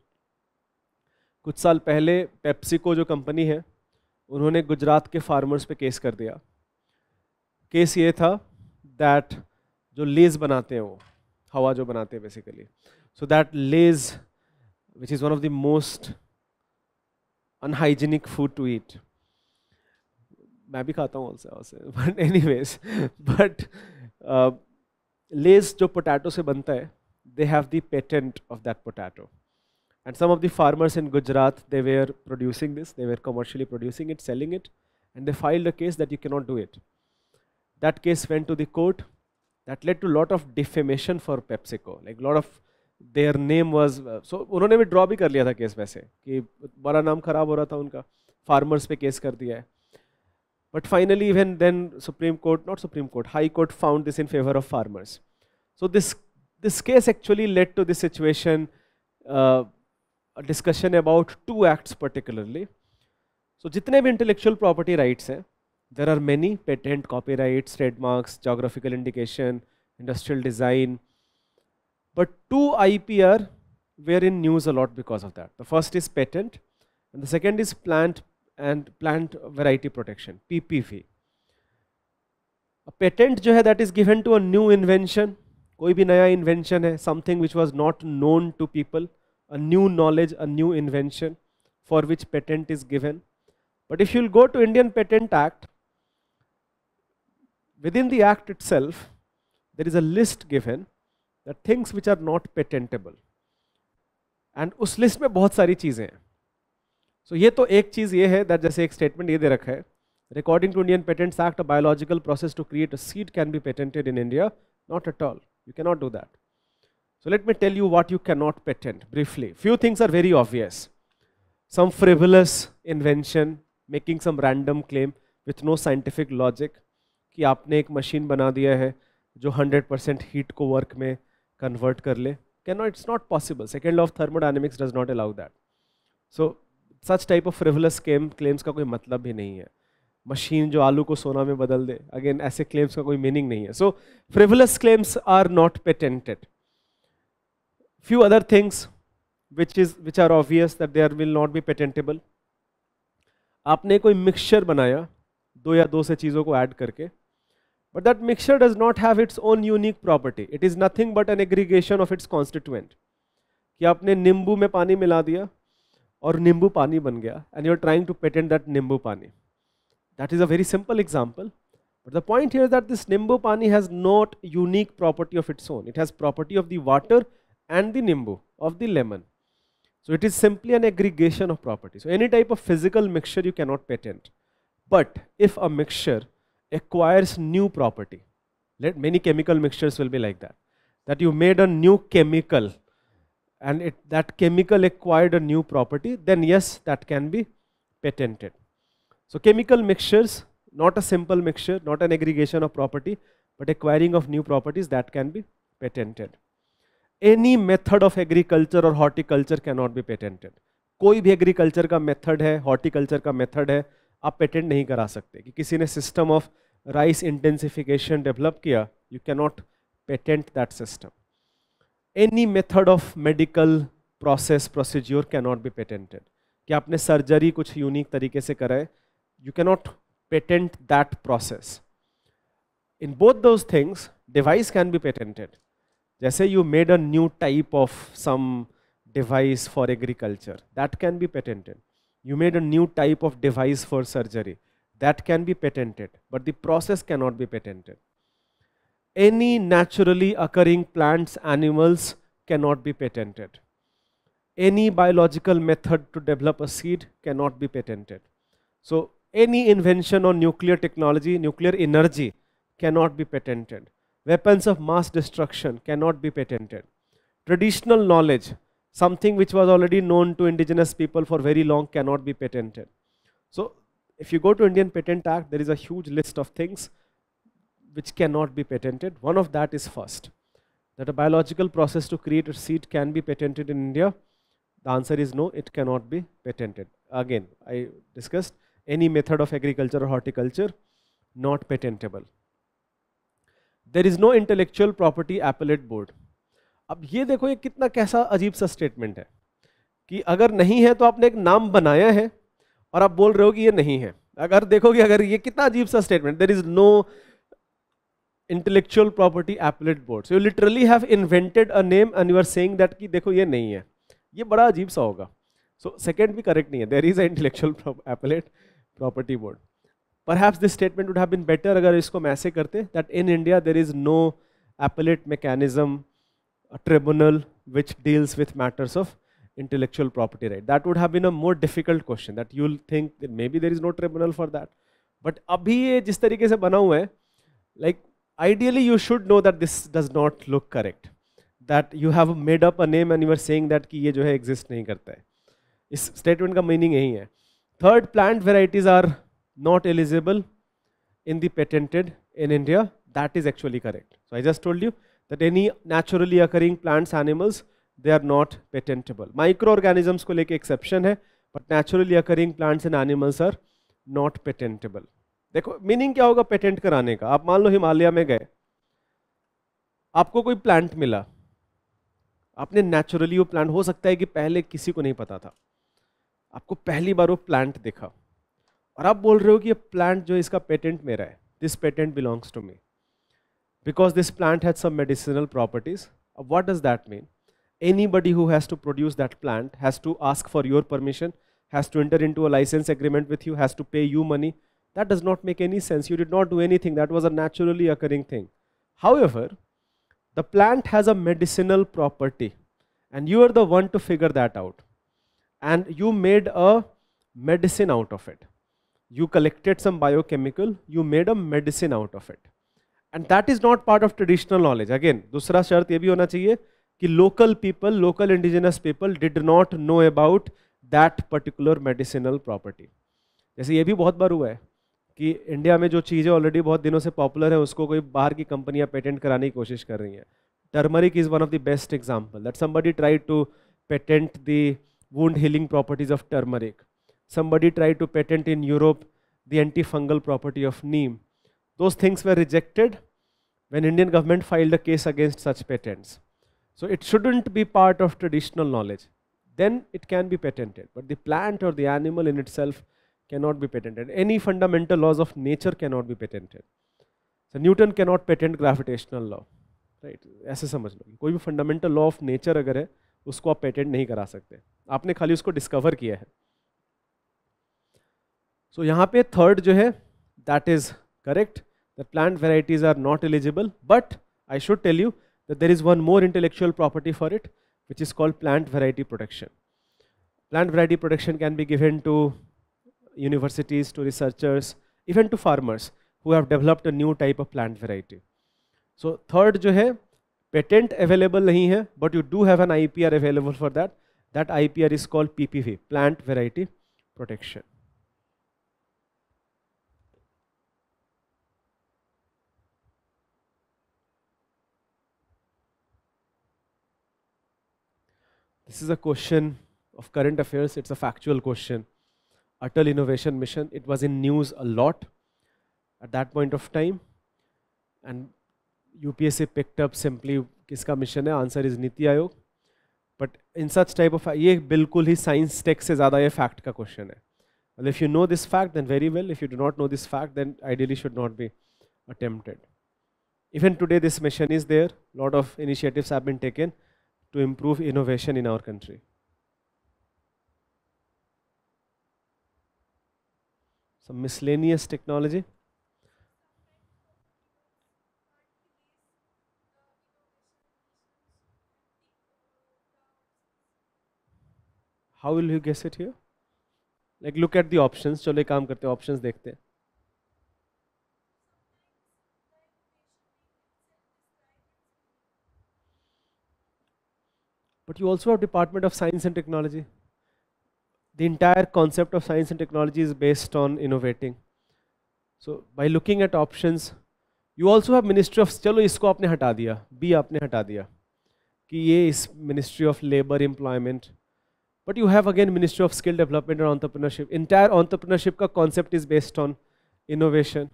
कुछ साल पहले PepsiCo जो company है उन्होंने गुजरात के farmers पे case कर दिया केस ये था दैट जो लेज बनाते हैं वो हवा जो बनाते हैं basically so that Lays which is one of the most unhygienic food to eat मैं भी खाता हूँ also but anyways but Lays जो पोटैटो से बनता है they have the patent of that potato And some of the farmers in Gujarat, they were producing this, they were commercially producing it, selling it, and they filed a case that you cannot do it. That case went to the court. That led to a lot of defamation for PepsiCo. Like a lot of their name was. Uh, so उन्होंने भी draw भी कर लिया था case वैसे कि बड़ा नाम खराब हो रहा था उनका farmers पे case कर दिया है but finally even then supreme court not supreme court high court this this in favour of farmers so this this case actually led to this situation a discussion about two acts particularly. So jitne bhi intellectual property rights hai, there are many patent, copyrights, trademarks, geographical indication, industrial design. But two IPR were in news a lot because of that. The first is patent and the second is plant and plant variety protection, PPV. A patent jo hai that is given to a new invention, Koi bhi naya invention hai something which was not known to people. a new knowledge, a new invention for which patent is given. But if you'll go to Indian Patent Act, within the act itself, there is a list given that things which are not patentable. and us list mein bahut sari cheeze hain so, ye to ek cheez ye hai that jaise ek statement ye de rakha hai according to indian patents act a biological process to create a seed can be patented in india not at all you cannot do that So let me tell you what you cannot patent briefly. Few things are very obvious. Some frivolous invention, making some random claim with no scientific logic कि आपने एक machine बना दिया है जो 100% heat को work में convert कर ले can not it's not possible second law of thermodynamics does not allow that so such type of frivolous claim claims का कोई मतलब भी नहीं है मशीन जो आलू को सोना में बदल दे अगेन ऐसे क्लेम्स का कोई मीनिंग नहीं है so frivolous claims are not patented few other things which is which are obvious that there will not be patentable आपने कोई मिक्सचर बनाया दो या दो से चीज़ों को ऐड करके but that mixture does not have its own unique property it is nothing but an aggregation of its constituent कि आपने नींबू में पानी मिला दिया और नींबू पानी बन गया and you are trying to patent that नींबू पानी that is a very simple example but the point here that this नींबू पानी has not unique property of its own it has property of the water and the nimbu of the lemon. So it is simply an aggregation of properties. So any type of physical mixture you cannot patent. But if a mixture acquires new property, let many chemical mixtures will be like that, that you made a new chemical and it, that chemical acquired a new property, then yes, that can be patented. So chemical mixtures, not a simple mixture, not an aggregation of property, but acquiring of new properties that can be patented. Any method of agriculture और horticulture can not be patented कोई भी agriculture का method है horticulture का method है आप patent नहीं करा सकते कि किसी ने system of rice intensification develop किया you cannot patent that system any method of medical process procedure cannot be patented कि आपने सर्जरी कुछ यूनिक तरीके से कराए you not patent that process in both those things device can be patented Say you made a new type of some device for agriculture that can be patented you made a new type of device for surgery that can be patented but the process cannot be patented any naturally occurring plants animals cannot be patented any biological method to develop a seed cannot be patented so any invention on nuclear technology nuclear energy cannot be patented Weapons of mass destruction cannot be patented. Traditional knowledge, something which was already known to indigenous people for very long cannot be patented. So if you go to Indian Patent Act, there is a huge list of things which cannot be patented. One of that is first, that a biological process to create a seed can be patented in India. The answer is no, it cannot be patented. Again, I discussed any method of agriculture or horticulture not patentable. There is no intellectual property appellate board अब ये देखो ये कितना कैसा अजीब सा statement है कि अगर नहीं है तो आपने एक नाम बनाया है और आप बोल रहे हो कि ये नहीं है अगर देखोगे अगर ये कितना अजीब सा statement there is no intellectual property appellate board you literally have invented a name and you are saying that कि देखो ये नहीं है ये बड़ा अजीब सा होगा सो so, सेकेंड भी करेक्ट नहीं है there is a intellectual appellate property board perhaps this statement would have been better अगर इसको हम ऐसे करते that in India there is no appellate mechanism tribunal which deals with matters of intellectual property right that would have been a more difficult question that you'll think that maybe there is no tribunal for that but abhi ye jis tarike se bana hua hai like ideally you should know that this does not look correct that you have made up a name and you are saying that ki ye jo hai exist nahi karta hai इस statement का meaning यही है third plant varieties are not eligible in the patented in India, that is actually correct. So I just told you that any naturally occurring plants, animals, they are not patentable. Microorganisms ko leke exception hai but naturally occurring plants and animals are not patentable. देखो meaning क्या होगा patent कराने का आप मान लो हिमालय में गए आपको कोई प्लांट मिला आपने नेचुरली वो प्लांट हो सकता है कि पहले किसी को नहीं पता था आपको पहली बार वो प्लांट देखा और आप बोल रहे हो कि ये प्लांट जो इसका पेटेंट मेरा है this patent belongs to me because this plant has some medicinal properties अब what does that mean anybody who has to produce that plant has to ask for your permission has to enter in to a licence agreement with you has to pay you money that does not make any sense you did not do anything that was a naturally occurring thing how ever the plant has a medicinal property and you are the one to figure that out and you made a medicine out of it you collected some biochemical, you made a medicine out of it. And that is not part of traditional knowledge. Again, dusra shart ye bhi hona chahiye ki local people, local indigenous people did not know about that particular medicinal property. jaise ye bhi bahut bar hua hai कि India में जो चीज़ें already बहुत दिनों से popular है उसको कोई बाहर की कंपनियां पेटेंट कराने की कोशिश कर रही हैं turmeric is one of the best example that somebody try to patent the wound healing properties of turmeric Somebody tried to patent in Europe the antifungal property of neem. Those things were rejected when Indian government filed a case against such patents. So it shouldn't be part of traditional knowledge. Then it can be patented. But the plant or the animal in itself cannot be patented. Any fundamental laws of nature cannot be patented. So Newton cannot patent gravitational law. right. ऐसे समझ लो कोई भी law of nature, nature अगर है उसको आप patent नहीं करा सकते आपने खाली उसको किया है so, यहाँ पे थर्ड जो है that is correct the plant varieties are not eligible but I that there is one more intellectual property for it which is called plant variety protection. Plant variety protection can be given to universities, to researchers, even to farmers who have developed a new type of plant variety. So third जो है patent available नहीं है but you do have an IPR available for that. That IPR is called PPV, plant variety protection. This is a question of current affairs, it's a factual question. Atal Innovation Mission, it was in news a lot at that point of time. And UPSC picked up simply किसका mission है Answer is Niti आयोग But in such type of ये बिल्कुल ही science tech से ज़्यादा ये fact का well, if you know this fact, then very well. If you do not know this fact, then ideally should not be attempted. Even today, this mission is there. A lot of initiatives have been taken. to improve innovation in our country. Some miscellaneous technology. How will you guess it here? Like look at the options. चलो काम करते हैं options dekhte hain. but you also have Department of Science and Technology. The entire concept of science and technology is based on innovating. So by looking at options, you also have ministry of चलो इसको आपने हटा दिया B आपने हटा दिया कि ये इस ministry of labour employment but you have again ministry of skill development and entrepreneurship entire entrepreneurship का concept is based on innovation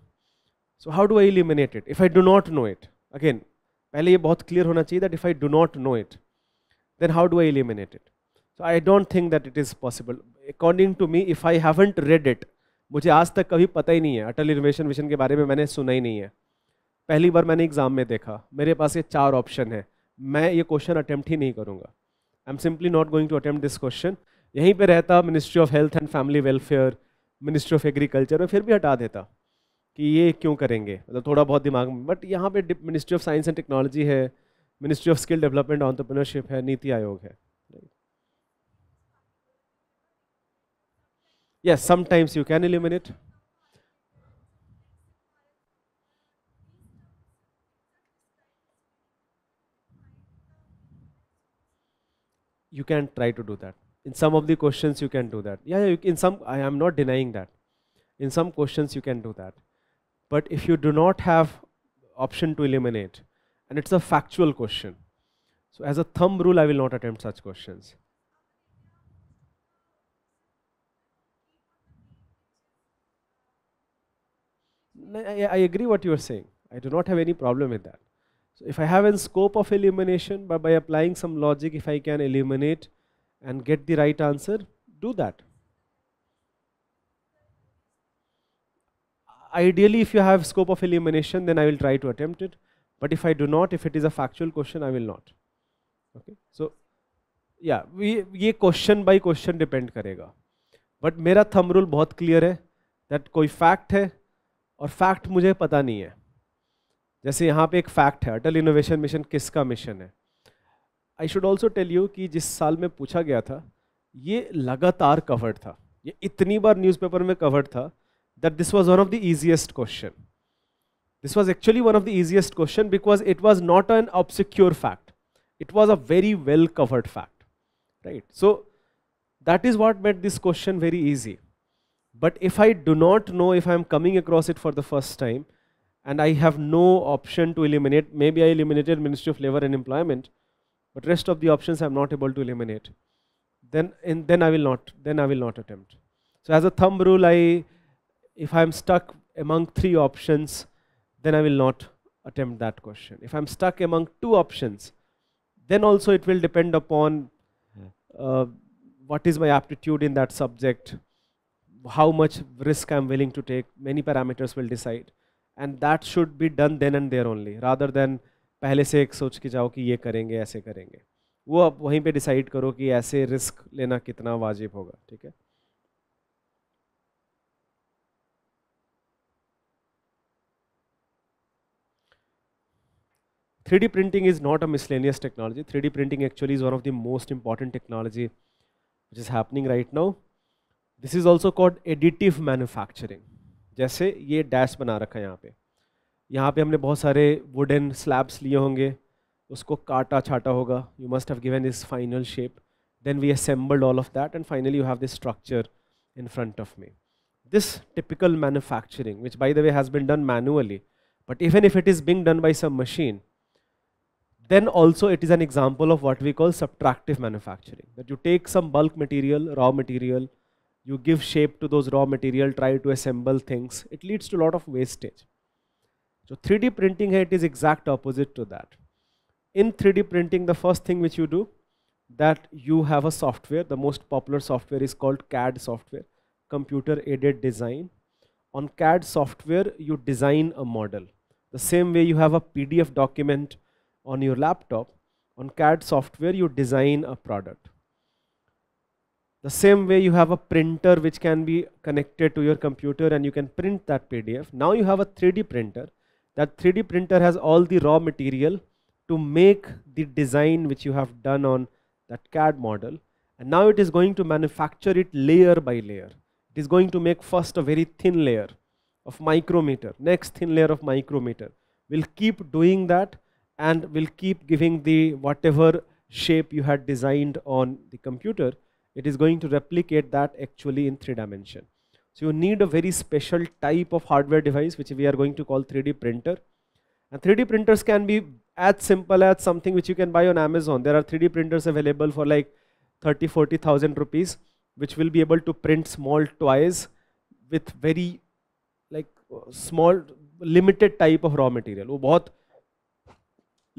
so how do I eliminate it if I do not know it again पहले ये बहुत clear होना चाहिए that if I do not know it then how do I eliminate it? So I don't think that it is possible. According to me, if I haven't read it, मुझे आज तक कभी पता ही नहीं है अटल इनोवेशन मिशन के बारे में मैंने सुना ही नहीं है पहली बार मैंने एग्ज़ाम में देखा मेरे पास ये चार ऑप्शन है मैं ये क्वेश्चन अटैम्प्ट ही नहीं करूँगा I am simply not going to attempt this question यहीं पे रहता ministry of health and family welfare ministry of agriculture में फिर भी हटा देता कि ये क्यों करेंगे मतलब थोड़ा बहुत दिमाग में बट यहाँ पे ministry of science and technology है Ministry of Skill Development, Entrepreneurship, है नीति आयोग है yes sometimes you can eliminate you can try to do that in some of the questions you can do that yeah in some i am not denying that in some questions you can do that but if you do not have option to eliminate and it's a factual question. So as a thumb rule, I will not attempt such questions. I, agree what you are saying. I do not have any problem with that. So if I have a scope of elimination, but by applying some logic, if I can eliminate and get the right answer, do that. Ideally, if you have scope of elimination, then I will try to attempt it. But if I do not, if it is a factual question, I will not. Okay. So, yeah, we, ये question by question depend करेगा. But मेरा thumb rule बहुत clear है that कोई fact है और fact मुझे पता नहीं है जैसे यहाँ पे एक फैक्ट है अटल इनोवेशन मिशन किसका मिशन है I should also tell you कि जिस साल में पूछा गया था ये लगातार कवर्ड था ये इतनी बार न्यूज़पेपर में कवर्ड था that this was one of the easiest question This was actually one of the easiest question because it was not an obscure fact. It was a very well covered fact, right? So that is what made this question very easy. But if I do not know if I'm coming across it for the first time and I have no option to eliminate, maybe I eliminated Ministry of Labor and Employment, but rest of the options I'm not able to eliminate. Then, in, then I will not, then I will not attempt. So as a thumb rule, I, if I'm stuck among three options, then I will not attempt that question. If I'm stuck among two options, then also it will depend upon uh, what is my aptitude in that subject, how much risk I'm willing to take, many parameters will decide. And that should be done then and there only, rather than पहले से एक सोच के जाओ कि ये करेंगे ऐसे करेंगे वो आप वहीं पे डिसाइड करो कि ऐसे रिस्क लेना कितना वाजिब होगा ठीक है 3D printing is not a miscellaneous technology. 3D printing actually is one of the most important technology which is happening right now. This is also called additive manufacturing. जैसे ये डैश बना रखा है यहाँ पे यहाँ पे हमने बहुत सारे वुडन स्लैब्स लिए होंगे उसको काटा छाटा होगा you must have given this final shape then we assembled all of that and finally you have this structure in front of me this typical manufacturing which by the way has been done manually but even if it is being done by some machine then also it is an example of what we call subtractive manufacturing that you take some bulk material raw material you give shape to those raw material try to assemble things it leads to a lot of wastage so 3d printing here it is exact opposite to that in 3d printing the first thing which you do that you have a software the most popular software is called cad software computer aided design on cad software you design a model the same way you have a pdf document on your laptop on CAD software you design a product the same way you have a printer which can be connected to your computer and you can print that PDF now you have a 3D printer that 3D printer has all the raw material to make the design which you have done on that CAD model and now it is going to manufacture it layer by layer it is going to make first a very thin layer of micrometer next thin layer of micrometer we'll keep doing that and will keep giving the whatever shape you had designed on the computer it is going to replicate that actually in three dimension so you need a very special type of hardware device which we are going to call 3d printer and 3d printers can be as simple as something which you can buy on amazon there are 3d printers available for like 30 40000 rupees which will be able to print small toys with very like uh, small limited type of raw material वो बहुत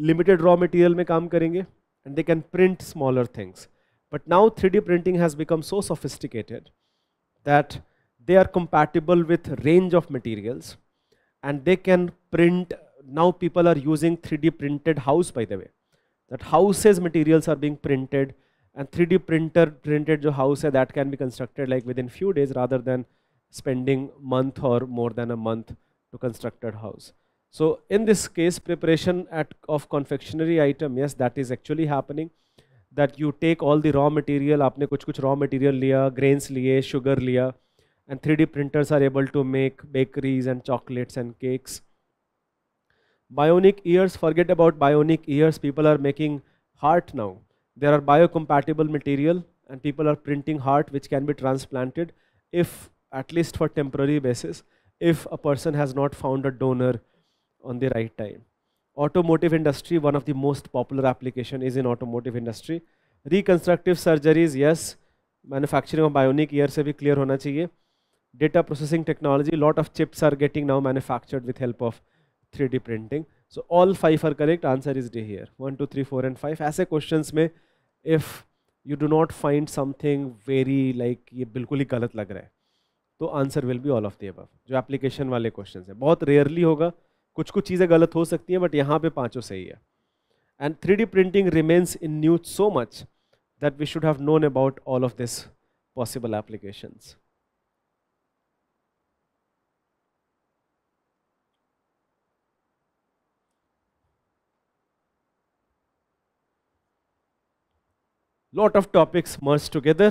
limited raw material mein kaam karenge and they can print smaller things. But now 3D printing has become so sophisticated that they are compatible with range of materials and they can print, now people are using 3D printed house by the way. That houses materials are being printed and 3D printer printed jo house hai, that can be constructed like within few days rather than spending month or more than a month to construct a house. So in this case, preparation at, of confectionery item, yes, that is actually happening. That you take all the raw material, आपने कुछ कुछ raw material लिया, grains लिए, sugar लिया, and 3D printers are able to make bakeries and chocolates and cakes. Bionic ears, forget about bionic ears. People are making heart now. There are biocompatible material, and people are printing heart which can be transplanted if at least for temporary basis if a person has not found a donor on the right time. Automotive industry, one of the most popular application is in automotive industry. Reconstructive surgeries, yes. Manufacturing of bionic ears se bhi clear hona chahiye. Data processing technology, lot of chips are getting now manufactured with help of 3D printing. So all five are correct. Answer is D here. One, two, three, four, and five. ऐसे questions mein, if you do not find something very like ye bilkul hi galat lag raha hai, तो answer will be all of the above जो application वाले question हैं बहुत rarely होगा कुछ कुछ चीज़ें गलत हो सकती हैं बट यहाँ पे पांचों सही है and three D printing remains in news so much that we should have known about all of this possible applications lot of topics merged together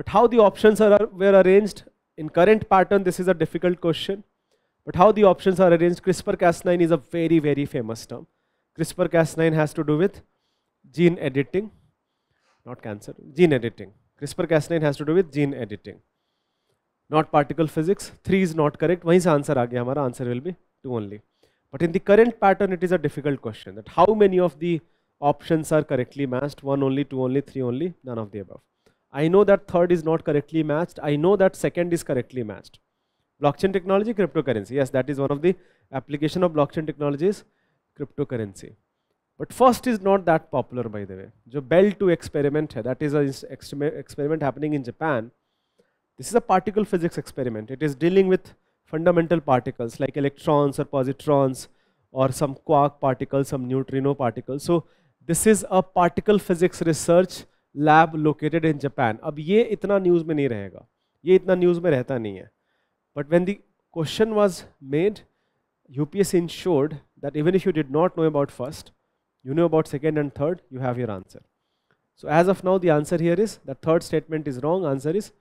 but how the options are, were arranged in current pattern this is a difficult question But how the options are arranged, CRISPR-Cas9 is a very, very famous term. CRISPR-Cas9 has to do with gene editing, not cancer, gene editing. CRISPR-Cas9 has to do with gene editing, not particle physics. 3 is not correct. is the answer aage answer will be 2 only. But in the current pattern, it is a difficult question that how many of the options are correctly matched, 1 only, 2 only, 3 only, none of the above. I know that third is not correctly matched. I know that second is correctly matched. blockchain technology cryptocurrency yes that is one of the application of blockchain technologies cryptocurrency but first is not that popular by the way jo bell to experiment hai that is a experiment happening in japan this is a particle physics experiment it is dealing with fundamental particles like electrons or positrons or some quark particles some neutrino particles so this is a particle physics research lab located in japan ab ye itna news mein nahi rahega ye itna news mein rehta nahi hai But when the question was made, UPS ensured that even if you did not know about first, you know about second and third, you have your answer. So as of now, the answer here is the third statement is wrong. Answer is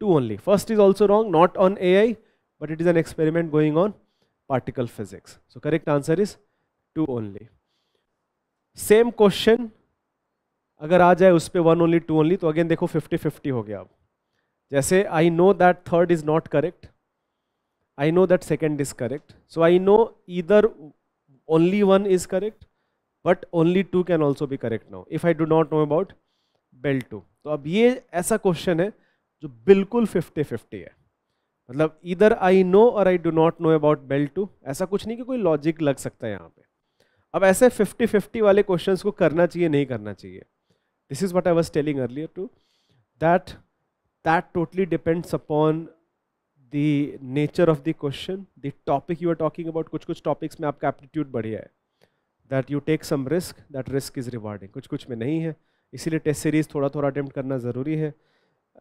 two only. First is also wrong, not on AI, but it is an experiment going on particle physics. So correct answer is two only. Same question. अगर आ जाए उस पर one only two only तो again देखो fifty fifty हो गया अब जैसे I know that third is not correct I know that second is correct. So I know either only one is correct, but only two can also be correct now. If I do not know about bell two. तो अब ये ऐसा question है जो बिल्कुल 50-50 है मतलब इधर आई नो और I do not know about bell two ऐसा कुछ नहीं कि कोई लॉजिक लग सकता है यहाँ पे अब ऐसे 50-50 वाले क्वेश्चंस को करना चाहिए नहीं करना चाहिए this is what I was telling earlier too that that totally depends upon the nature of the question the topic you are talking about कुछ कुछ topics में आपका aptitude बढ़िया है that you take some risk that risk is rewarding कुछ कुछ में नहीं है इसीलिए टेस्ट सीरीज़ थोड़ा थोड़ा अटैम्प्ट करना ज़रूरी है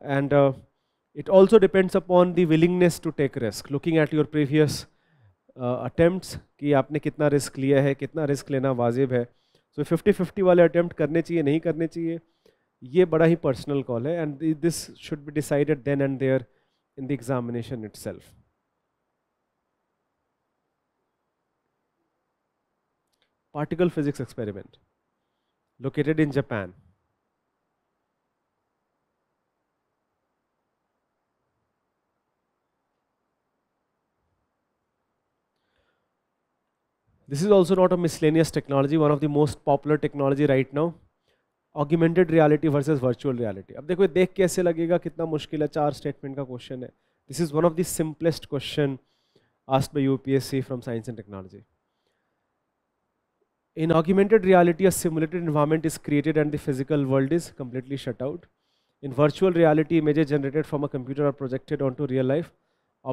and it also depends upon the willingness to take risk looking at your previous attempts कि आपने कितना रिस्क लिया है कितना रिस्क लेना वाजिब है सो फिफ्टी फिफ्टी वाले अटैम्प्ट करने चाहिए नहीं करने चाहिए ये बड़ा ही पर्सनल कॉल है and this should be decided then and there in the examination itself. Particle physics experiment located in Japan. This is also not a miscellaneous technology, one of the most popular technology right now augmented reality versus virtual reality अब देखो देख के कैसे लगेगा कितना मुश्किल है चार स्टेटमेंट का क्वेश्चन है this is one of the simplest question asked by U P S C from science and technology in augmented reality a simulated environment is created and the physical world is completely shut out in virtual reality images generated from a computer और projected onto real life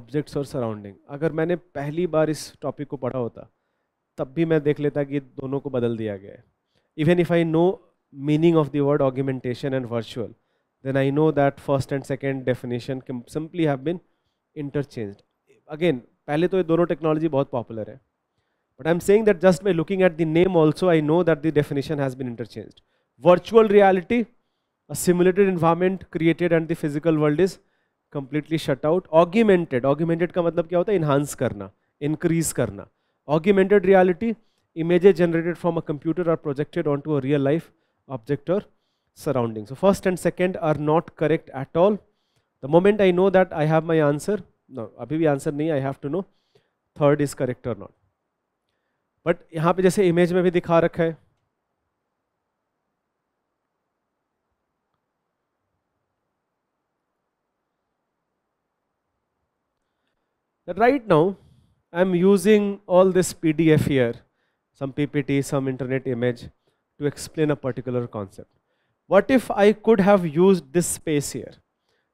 objects और surrounding अगर मैंने पहली बार इस topic को पढ़ा होता तब भी मैं देख लेता कि दोनों को बदल दिया गया है even if I know meaning of the word augmentation and virtual, then I know that first and second definition can simply have been interchanged. Again, pehle to ye dono technology bahut popular hai but i'm saying that just by looking at the name also i know that the definition has been interchanged virtual reality a simulated environment created and the physical world is completely shut out augmented augmented ka matlab kya hota hai enhance karna increase karna augmented reality images generated from a computer are projected onto a real life object or surrounding. So first and second are not correct at all. The moment I know that I have my answer, no, abhi bhi answer nahi i have to know third is correct or not but yahan pe jaise image mein bhi dikha rakha hai that right now i am using all this PDF here, some PPT, some internet image to explain a particular concept. What if I could have used this space here?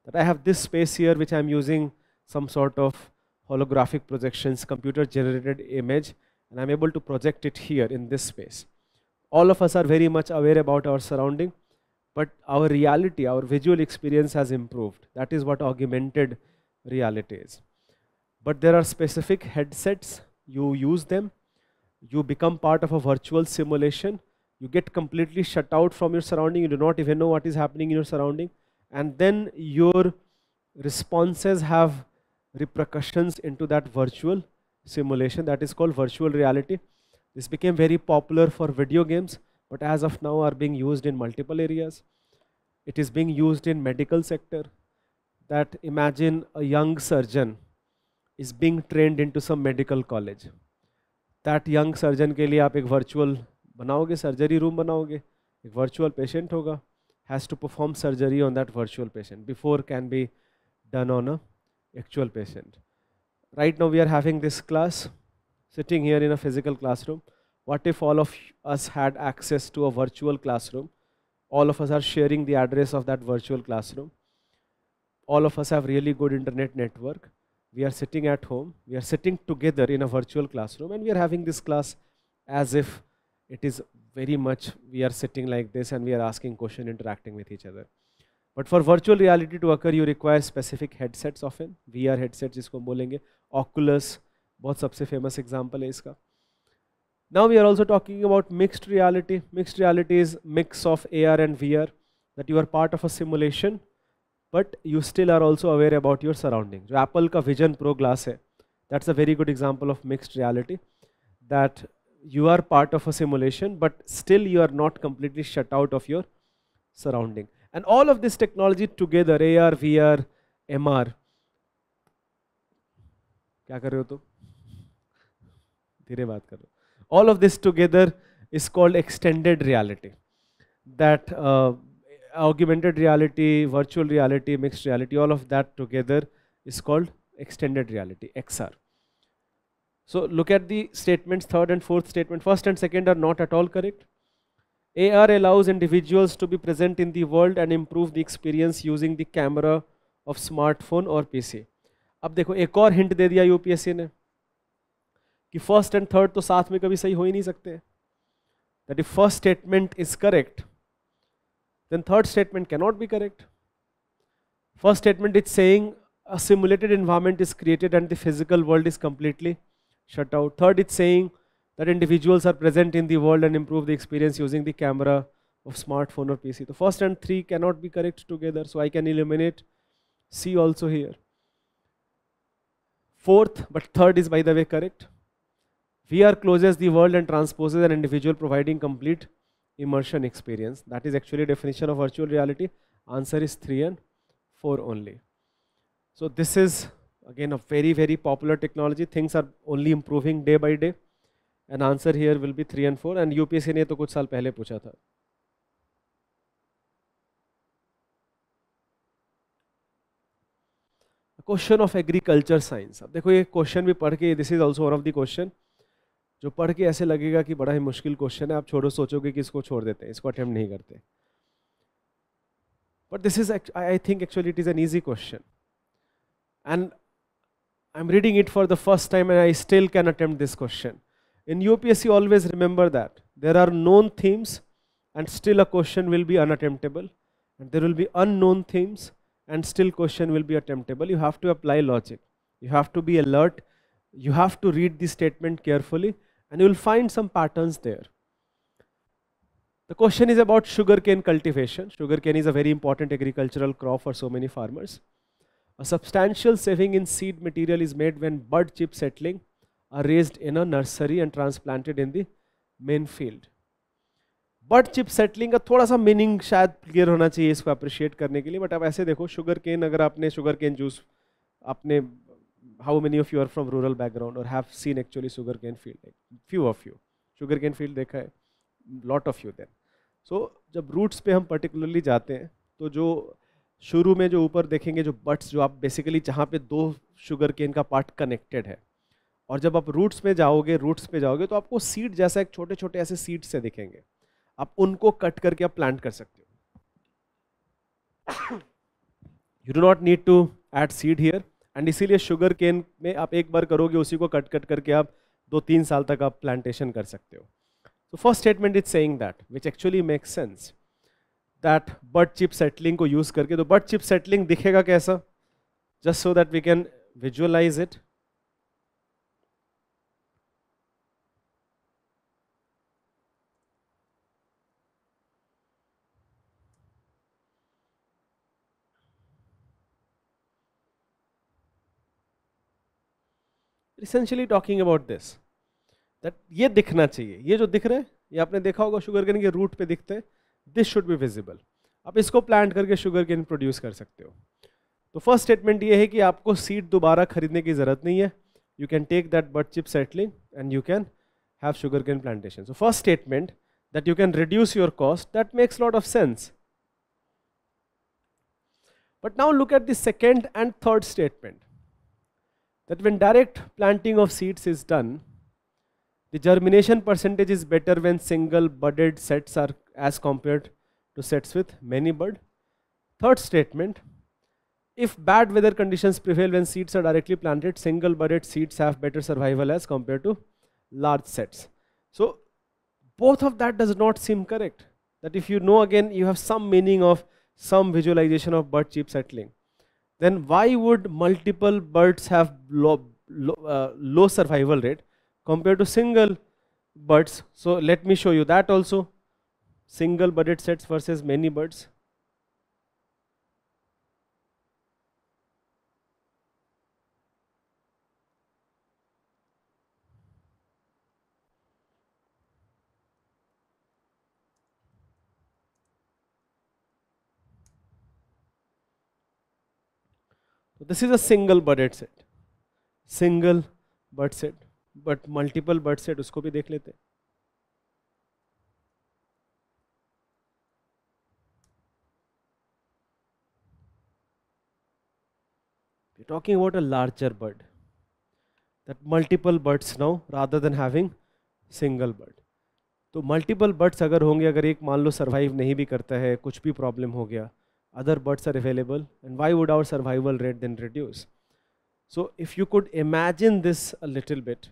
That I have this space here which I'm using some sort of holographic projections, computer generated image and I'm able to project it here in this space. All of us are very much aware about our surrounding but our reality, our visual experience has improved. That is what augmented reality is. But there are specific headsets, you use them, you become part of a virtual simulation you get completely shut out from your surrounding you do not even know what is happening in your surrounding and then your responses have repercussions into that virtual simulation that is called virtual reality this became very popular for video games but as of now are being used in multiple areas it is being used in medical sector that imagine a young surgeon is being trained into some medical college that young surgeon के लिए आप एक virtual बनाओगे surgery room बनाओगे एक virtual patient होगा has to perform surgery on that virtual patient before can be done on a actual patient right now we are having this class sitting here in a physical classroom what if all of us had access to a virtual classroom all of us are sharing the address of that virtual classroom all of us have really good internet network we are sitting at home we are sitting together in a virtual classroom and we are having this class as if it is very much we are sitting like this and we are asking question, interacting with each other. But for virtual reality to occur, you require specific headsets often, VR headsets, which we will Oculus, a very famous example. Hai Now we are also talking about mixed reality. Mixed reality is mix of AR and VR, that you are part of a simulation, but you still are also aware about your surroundings. So Apple's Vision Pro Glass, hai, that's a very good example of mixed reality, that you are part of a simulation, but still you are not completely shut out of your surrounding. And all of this technology together, AR, VR, MR. all of this together is called extended reality that uh, augmented reality virtual reality mixed reality all of that together is called extended reality xr so look at the statements, third and fourth statement. First and second are not at all correct. AR allows individuals to be present in the world and improve the experience using the camera of smartphone or PC. अब देखो एक और hint दे दिया UPSC ने कि first and third तो साथ में कभी सही हो ही नहीं सकते that if first statement is correct then third statement cannot be correct first statement is saying a simulated environment is created and the physical world is completely shut out. Third, it's saying that individuals are present in the world and improve the experience using the camera of smartphone or PC. The first and three cannot be correct together, so I can eliminate C also here. Fourth, but third is by the way correct. VR closes the world and transposes an individual providing complete immersion experience. That is actually definition of virtual reality. Answer is 3 and 4 only. So this is again a very very popular technology things are only improving day by day and answer here will be 3 and 4 and UPSC ने तो कुछ साल पहले पूछा था question of agriculture science अब देखो ये क्वेश्चन भी पढ़ के this is also one of the question जो पढ़ के ऐसे लगेगा कि बड़ा ही मुश्किल क्वेश्चन है आप छोड़ो सोचोगे कि इसको छोड़ देते हैं इसको अटैम्प्ट नहीं करते but this is I think actually it is an easy question and I'm reading it for the first time and I still can attempt this question. In UPSC, always remember that there are known themes and still a question will be unattemptable. And there will be unknown themes and still question will be attemptable. You have to apply logic. You have to be alert. You have to read the statement carefully and you will find some patterns there. The question is about sugarcane cultivation. Sugarcane is a very important agricultural crop for so many farmers. A substantial saving in seed material is made when bud chip settling are raised in a nursery and transplanted in the main field. Bud chip settling का थोड़ा सा meaning शायद clear होना चाहिए इसको appreciate करने के लिए बट अब ऐसे देखो शुगर केन अगर आपने शुगर केन जूस आपने how many of you are from rural background और have seen actually sugarcane field few of you sugarcane field देखा है lot of you then so जब रूट्स पे हम particularly जाते हैं तो जो शुरू में जो ऊपर देखेंगे जो बट्स जो आप बेसिकली जहाँ पे दो शुगर केन का पार्ट कनेक्टेड है और जब आप रूट्स में जाओगे रूट्स पे जाओगे तो आपको सीड जैसा एक छोटे छोटे ऐसे सीड से दिखेंगे आप उनको कट करके आप प्लांट कर सकते हो you do not need to add seed here and इसीलिए शुगर केन में आप एक बार करोगे उसी को कट कट करके आप दो तीन साल तक आप प्लांटेशन कर सकते हो so first statement is saying that which actually makes sense that bird chip settling को यूज करके तो बर्ड चिप सेटलिंग दिखेगा कैसा just so that we can visualise it essentially talking about this that ये दिखना चाहिए ये जो दिख रहे हैं ये आपने देखा होगा शुगर कैन के रूट पे दिखते हैं दिस शुड बी विजिबल आप इसको प्लांट करके शुगर केन प्रोड्यूस कर सकते हो तो फर्स्ट स्टेटमेंट ये है कि आपको सीड दोबारा खरीदने की ज़रूरत नहीं है you can take that bud chip settling and you can have sugarcane plantation so first statement that you can reduce your cost that makes lot of sense but now look at the second and third statement that when direct planting of seeds is done the germination percentage is better when single budded sets are as compared to sets with many bird. Third statement, if bad weather conditions prevail when seeds are directly planted, single buried seeds have better survival as compared to large sets. So both of that does not seem correct. That if you know again, you have some meaning of some visualization of bird chip settling. Then why would multiple birds have low, low, uh, low survival rate compared to single birds? So let me show you that also. single budded sets versus many buds So this is a single budded set, single bud set, but multiple bud set usko bhi dekh lete hain You're talking about a larger bird. That multiple birds now rather than having single bird. तो multiple birds अगर होंगे अगर एक मान लो survive नहीं भी करता है कुछ भी प्रॉब्लम हो गया other birds are available and why would our survival rate then reduce so if you could imagine this a little bit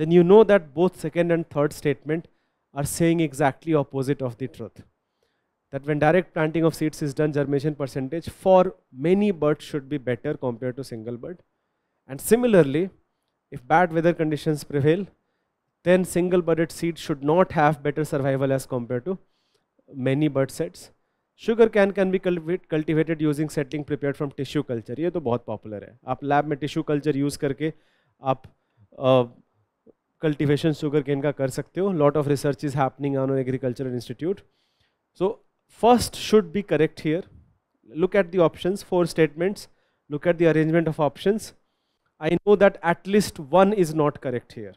then you know that both second and third statement are saying exactly opposite of the truth that when direct planting of seeds is done, germination percentage for many birds should be better compared to single bird. And similarly, if bad weather conditions prevail, then single budded seeds should not have better survival as compared to many bird sets. Sugar can be cultivated using settling prepared from tissue culture. ये तो बहुत popular है आप lab में tissue culture use करके आप uh, cultivation sugar का कर सकते हो. Lot of research is happening on agricultural institute. So first should be correct here. Look at the options, four statements. Look at the arrangement of options. I know that at least one is not correct here.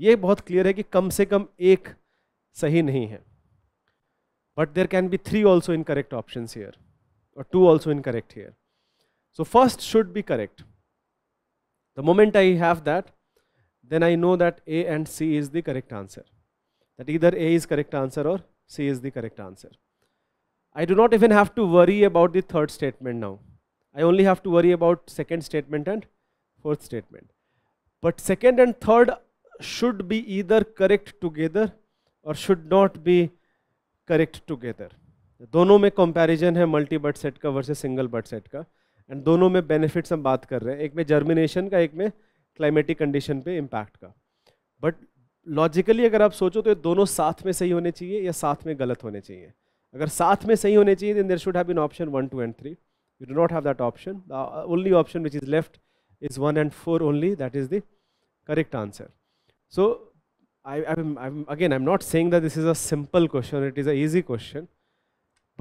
ये बहुत clear है कि कम से कम एक सही नहीं है but there can be three also incorrect options here or two also incorrect here so first should be correct the moment I have that then I know that A and C is the correct answer that either A is correct answer or C is the correct answer I do not even have to worry about the third statement now. I only have to worry about second statement and fourth statement. But second and third should be either correct together or should not be correct together. दोनों में comparison है multi bird set का versus single bird set का and दोनों में benefits हम बात कर रहे हैं एक में जर्मिनेशन का एक में क्लाइमेटिक कंडीशन पे इम्पैक्ट का बट लॉजिकली अगर आप सोचो तो ये दोनों साथ में सही होने चाहिए या साथ में गलत होने चाहिए अगर साथ में सही होने चाहिए then there should have been option one two and three you do not have that option the only option which is left is one and four only that is correct answer. So again, I'm not saying that this is a simple question, it is an easy question,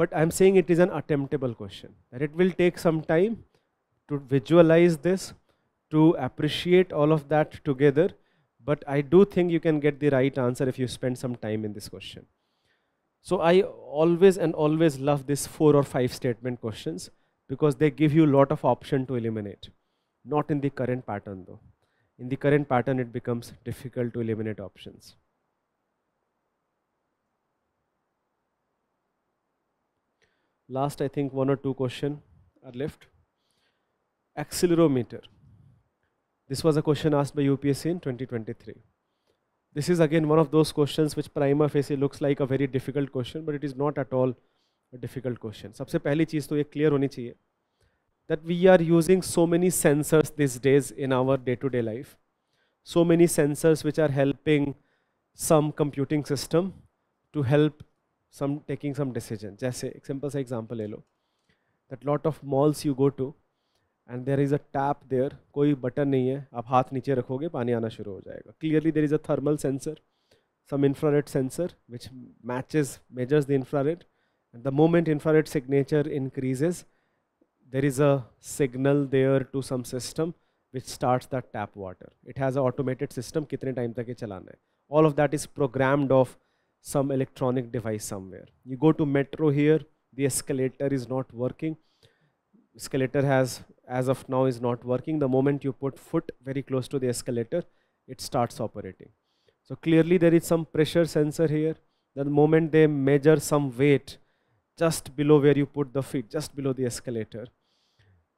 but I'm saying it is an attemptable question. it will take some time to visualize this, to appreciate all of that together, but I do think you can get the right answer if you spend some time in this question. So I always and always love this four or five statement questions because they give you a lot of option to eliminate. Not in the current pattern though. In the current pattern it becomes difficult to eliminate options. Last I think one or two question are left. Accelerometer. This was a question asked by UPSC in 2023. This is again one of those questions which prima facie looks like a very difficult question, but it is not at all a difficult question. sabse pehli cheez to ye clear honi chahiye that we are using so many sensors these days in our day-to-day life. So many sensors which are helping some computing system to help some taking some decision. jaise एक simple सा example le lo that lot of malls you go to and there is a tap there कोई button नहीं है आप हाथ नीचे रखोगे पानी आना शुरू हो जाएगा clearly there is a thermal sensor some infrared sensor which match measures the infrared and the moment infrared signature increases there is a signal there to some system which start the tap water it has a automated system कितने time तक ये चलाना है all of that is programmed of some electronic device somewhere you go to metro here the escalator is not working escalator has as of now is not working. The moment you put foot very close to the escalator, it starts operating. So clearly there is some pressure sensor here. The moment they measure some weight just below where you put the feet, just below the escalator,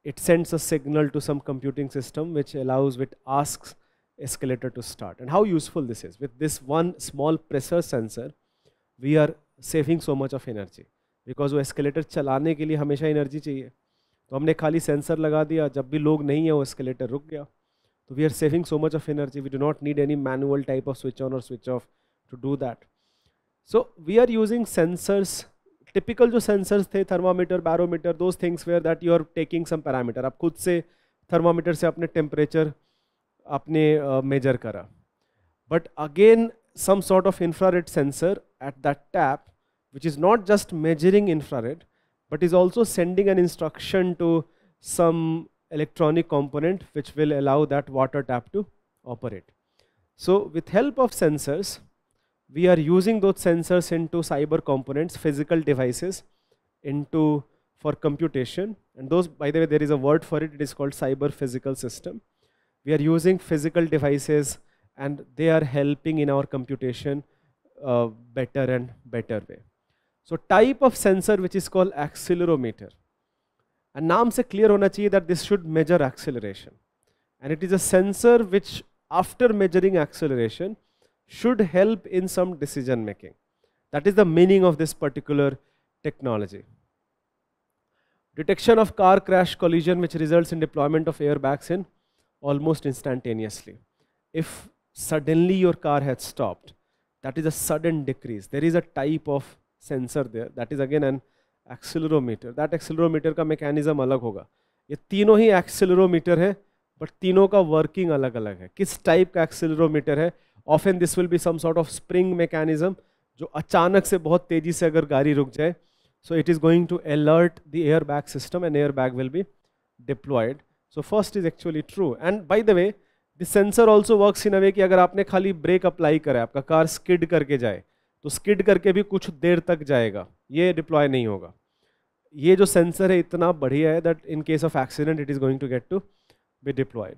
it sends a signal to some computing system which allows, it asks escalator to start. And how useful this is. With this one small pressure sensor, we are saving so much of energy. Because वो escalator chalane के लिए energy chahiye. तो हमने खाली sensor लगा दिया जब भी लोग नहीं है वो एस्केलेटर रुक गया तो we are saving so much of energy we do not need any manual type of switch on और switch off to do that so we are using sensors typical जो सेंसर्स थे thermometer barometer those things where that you are taking some parameter आप खुद से thermometer से अपने temperature आपने measure uh, करा but again some sort of infrared sensor at that tap which is not just measuring infrared but is also sending an instruction to some electronic component which will allow that water tap to operate. So with help of sensors, we are using those sensors into cyber components, physical devices into for computation and those by the way there is a word for it, it is called cyber physical system. We are using physical devices and they are helping in our computation uh, better and better way. So type of sensor which is called accelerometer. And naam se clear hona that this should measure acceleration. And it is a sensor which after measuring acceleration should help in some decision making. That is the meaning of this particular technology. Detection of car crash collision which results in deployment of airbags in almost instantaneously. If suddenly your car had stopped, that is a sudden decrease. There is a type of sensor there that is again an accelerometer that accelerometer का mechanism अलग होगा ये तीनों ही accelerometer है but तीनों का working अलग अलग है किस टाइप का एक्सेलरोमीटर है of an this will be some sort of spring mechanism जो अचानक से बहुत तेज़ी से अगर गाड़ी रुक जाए so it is going to alert the air bag system and air bag will be deployed so first is actually true and by the way the sensor also works in a way कि अगर आपने खाली break apply करा है आपका car skid करके जाए तो स्किड करके भी कुछ देर तक जाएगा ये डिप्लॉय नहीं होगा ये जो सेंसर है इतना बढ़िया है that in case of accident it is going to get to be deployed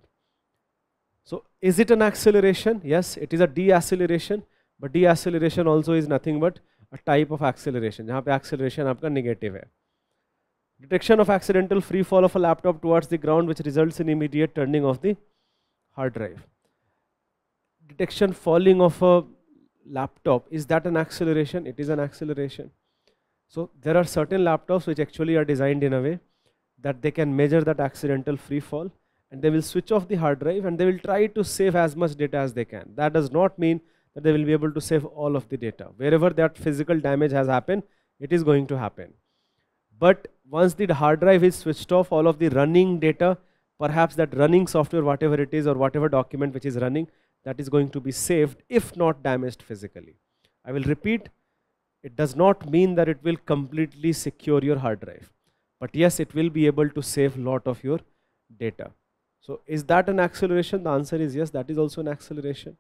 so is it an acceleration yes it is a deceleration but deceleration also is nothing but a type of acceleration जहाँ पे acceleration आपका negative है detection of accidental free fall of a laptop towards the ground which result in immediate turning off the hard drive detection falling of a laptop is that an acceleration it is an acceleration so there are certain laptops which actually are designed in a way that they can measure that accidental free fall and they will switch off the hard drive and they will try to save as much data as they can that does not mean that they will be able to save all of the data wherever that physical damage has happened it is going to happen but once the hard drive is switched off all of the running data perhaps that running software whatever it is or whatever document which is running that is going to be saved if not damaged physically. I will repeat, it does not mean that it will completely secure your hard drive. But yes, it will be able to save lot of your data. So is that an acceleration? The answer is yes, that is also an acceleration.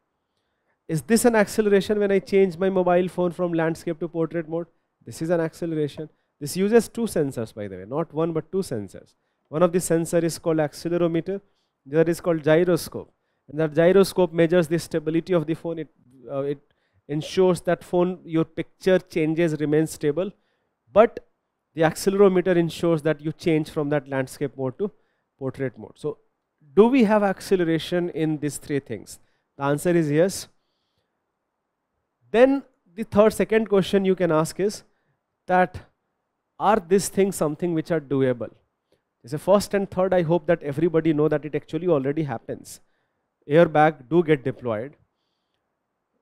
Is this an acceleration when I change my mobile phone from landscape to portrait mode? This is an acceleration. This uses two sensors by the way, not one but two sensors. One of the sensor is called accelerometer, the other is called gyroscope. And that gyroscope measures the stability of the phone. It, uh, it ensures that phone, your picture changes, remains stable. But the accelerometer ensures that you change from that landscape mode to portrait mode. So do we have acceleration in these three things? The answer is yes. Then the third, second question you can ask is that are these things something which are doable? It's a first and third, I hope that everybody know that it actually already happens airbag do get deployed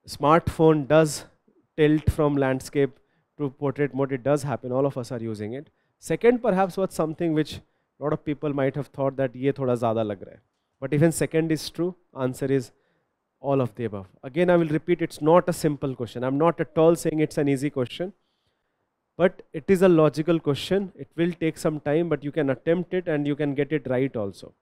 smartphone does tilt from landscape to portrait mode it does happen all of us are using it second perhaps was something which a lot of people might have thought that ye thoda zyada lag hai but even second is true answer is all of the above again i will repeat it's not a simple question i'm not at all saying it's an easy question but it is a logical question it will take some time but you can attempt it and you can get it right also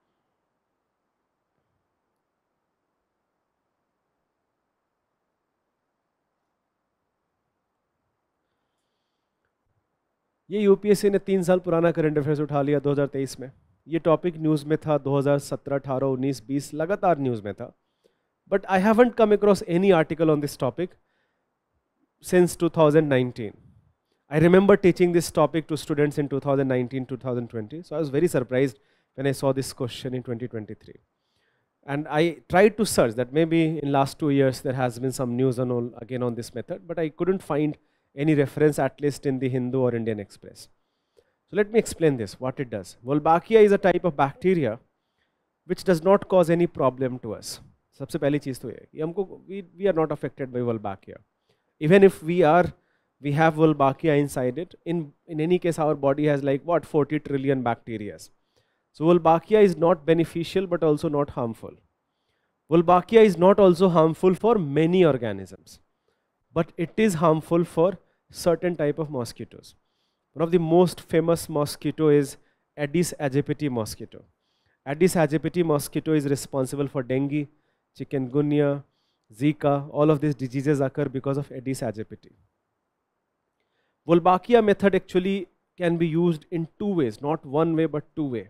ये UPSC ने तीन साल पुराना current affairs उठा लिया 2023 में ये topic news में था 2017, 18, 19, 20 लगातार न्यूज़ में था but I haven't come across any article on this topic since 2019 I remember teaching this topic to students in 2019, 2020 so I was very surprise when I saw this question in 2023 and I try to search that may maybe in last two years there has been some news on all again on this method but I couldn't find any reference at least in the Hindu or Indian Express. So let me explain this, what it does. Wolbachia is a type of bacteria which does not cause any problem to us. We are not affected by Wolbachia. Even if we are, we have Wolbachia inside it, in, in any case our body has like what, 40 trillion bacteria. So Wolbachia is not beneficial but also not harmful. Wolbachia is not also harmful for many organisms. but it is harmful for certain type of mosquitoes. One of the most famous mosquito is Aedes aegypti mosquito. Aedes aegypti mosquito is responsible for dengue, chikungunya, Zika, all of these diseases occur because of Aedes aegypti. Wolbachia method actually can be used in two ways, not one way but two way.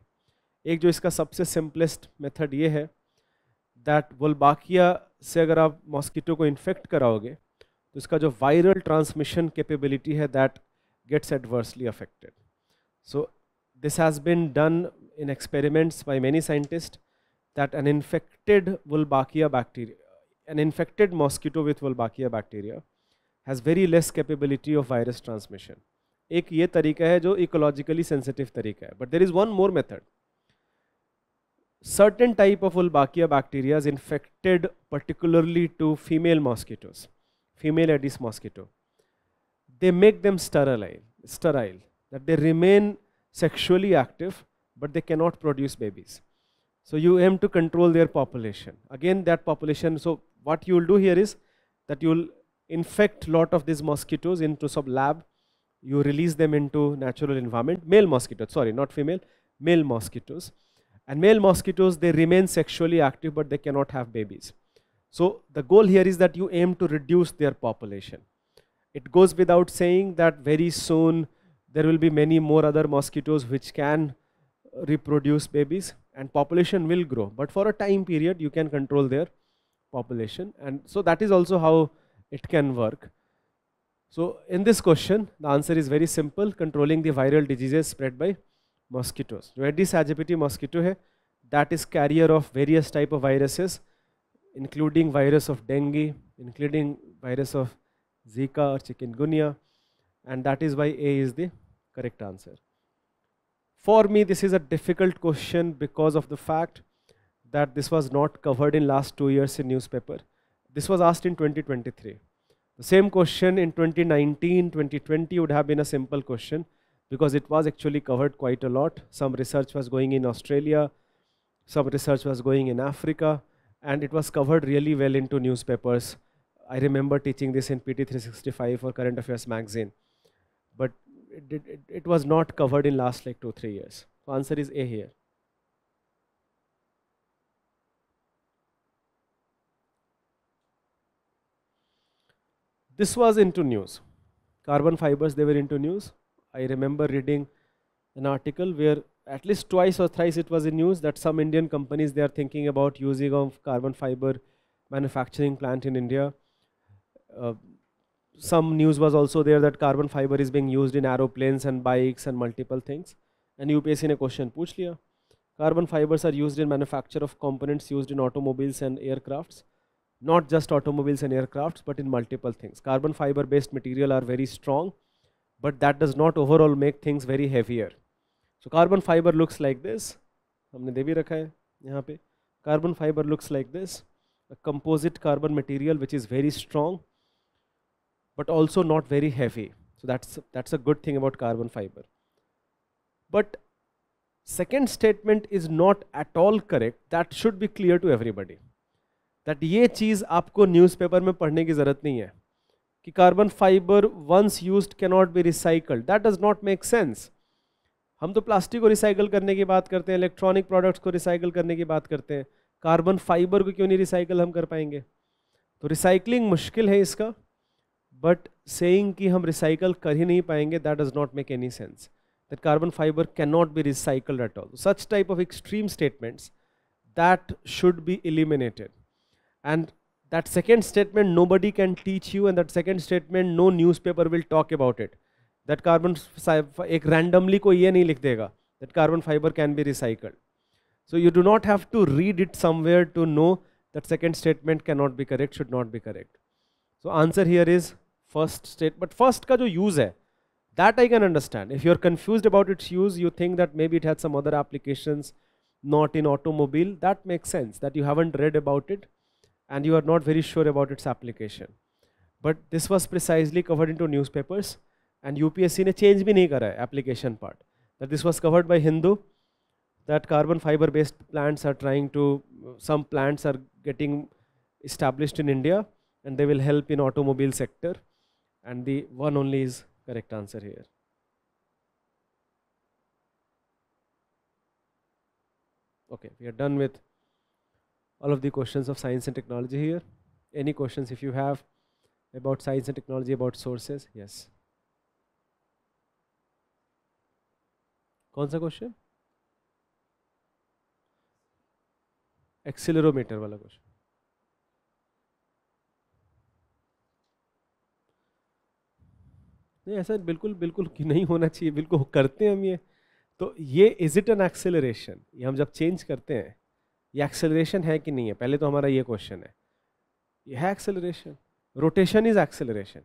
ek jo iska sabse simplest method ye hai that wolbachia se agar aap mosquito ko infect karaoge तो इसका जो viral transmission capability है that gets adversely affected so this has been done in experiments by many scientist that an infected Wolbachia bacteria an infected mosquito with Wolbachia bacteria has very less capability of virus transmission एक ये तरीका है जो ecologically sensitive तरीका है but there is one more method certain type of Wolbachia bacterias infected particularly to female mosquitoes female Aedes mosquito, they make them sterile, sterile, that they remain sexually active, but they cannot produce babies. So you aim to control their population. Again, that population, so what you will do here is that you will infect lot of these mosquitoes into some lab. You release them into natural environment, male mosquitoes, sorry, not female, male mosquitoes. And male mosquitoes, they remain sexually active, but they cannot have babies. So the goal here is that you aim to reduce their population. It goes without saying that very soon there will be many more other mosquitoes which can uh, reproduce babies and population will grow. But for a time period you can control their population and so that is also how it can work. So in this question the answer is very simple controlling the viral diseases spread by mosquitoes. Where this aegypti mosquito है that is carrier of various type including virus of dengue, including virus of Zika or chikungunya, and that is why A is the correct answer. For me, this is a difficult question because of the fact that this was not covered in last two years in newspaper. This was asked in 2023. The same question in 2019, 2020 would have been a simple question because it was actually covered quite a lot. Some research was going in Australia, some research was going in Africa, and it was covered really well into newspapers. I remember teaching this in PT 365 for Current Affairs magazine, but it, it, it was not covered in last like two, three years. So answer is A here. This was into news. Carbon fibers, they were into news. I remember reading an article where at least twice or thrice it was in news that some Indian companies they are thinking about using of carbon fiber manufacturing plant in India. Uh, some news was also there that carbon fiber is being used in aeroplanes and bikes and multiple things. And UPSC a question pooch liya. Carbon fibers are used in manufacture of components used in automobiles and aircrafts. Not just automobiles and aircrafts, but in multiple things. Carbon fiber based material are very strong, but that does not overall make things very heavier. So carbon fibre looks like this हमने दे भी रखा है यहाँ पे carbon fibre looks like this a composite carbon material which is very strong but also not very heavy so that's that's a good thing about carbon fibre but second statement is not at all correct that should be clear to everybody that ये चीज़ आपको newspaper में पढ़ने की ज़रूरत नहीं है कि carbon fibre once use cannot be recycled that does not make sense हम तो प्लास्टिक को रिसाइकल करने की बात करते हैं इलेक्ट्रॉनिक प्रोडक्ट्स को रिसाइकल करने की बात करते हैं कार्बन फाइबर को क्यों नहीं रिसाइकल हम कर पाएंगे तो रिसाइकलिंग मुश्किल है इसका बट सेइंग कि हम रिसाइकल कर ही नहीं पाएंगे that does not make any sense that carbon fibre can not be recycle at all such type of extreme statements that should be eliminated and that second statement nobody can teach you and that second statement no newspaper will talk about it that carbon एक randomly कोई ये नहीं लिख देगा that carbon fibre can be recycled so you do not have to read it somewhere to know that second statement cannot be correct should not be correct so answer here is first state but first ka jo use hai that i can understand if you're confused about its use you think that maybe it had some other applications not in automobile that makes sense that you haven't read about it and you are not very sure about its application but this was precisely covered into newspapers and UPSC has change भी नहीं करा है application this was covered by Hindu. that carbon fiber based plants are trying to some plants are getting established in india and they will help in automobile sector and the one only is correct answer here okay we are done with all of the questions of science and technology here any questions if you have about science and technology about sources yes कौन सा question एक्सिलरोमीटर वाला question नहीं ऐसा बिल्कुल बिल्कुल कि नहीं होना चाहिए बिल्कुल करते हैं हम ये तो ये इज इट एन एक्सेलरेशन ये हम जब चेंज करते हैं ये एक्सेलरेशन है कि नहीं है पहले तो हमारा ये क्वेश्चन है ये है एक्सेलरेशन रोटेशन इज एक्सेलरेशन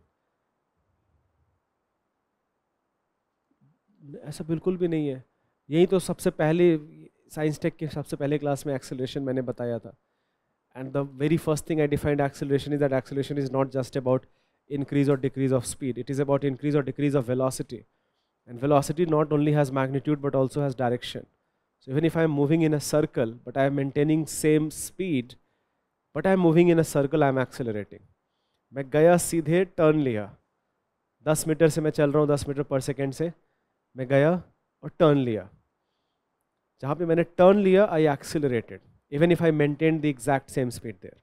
ऐसा बिल्कुल भी नहीं है यही तो सबसे पहले साइंस टेक के सबसे पहले क्लास में एक्सेलरेशन मैंने बताया था and the very first thing I defined acceleration is that acceleration is not just about increase or decrease of speed it is about increase or decrease of velocity and velocity not only has magnitude but also has direction so even if I am moving in a circle but I am maintaining same speed but I am moving in a circle I am accelerating मैं गया सीधे turn लिया दस metre से मैं चल रहा हूँ दस मीटर पर सेकेंड से मैं गया और टर्न लिया जहाँ पे मैंने टर्न लिया I accelerated even if I maintained the exact same speed there.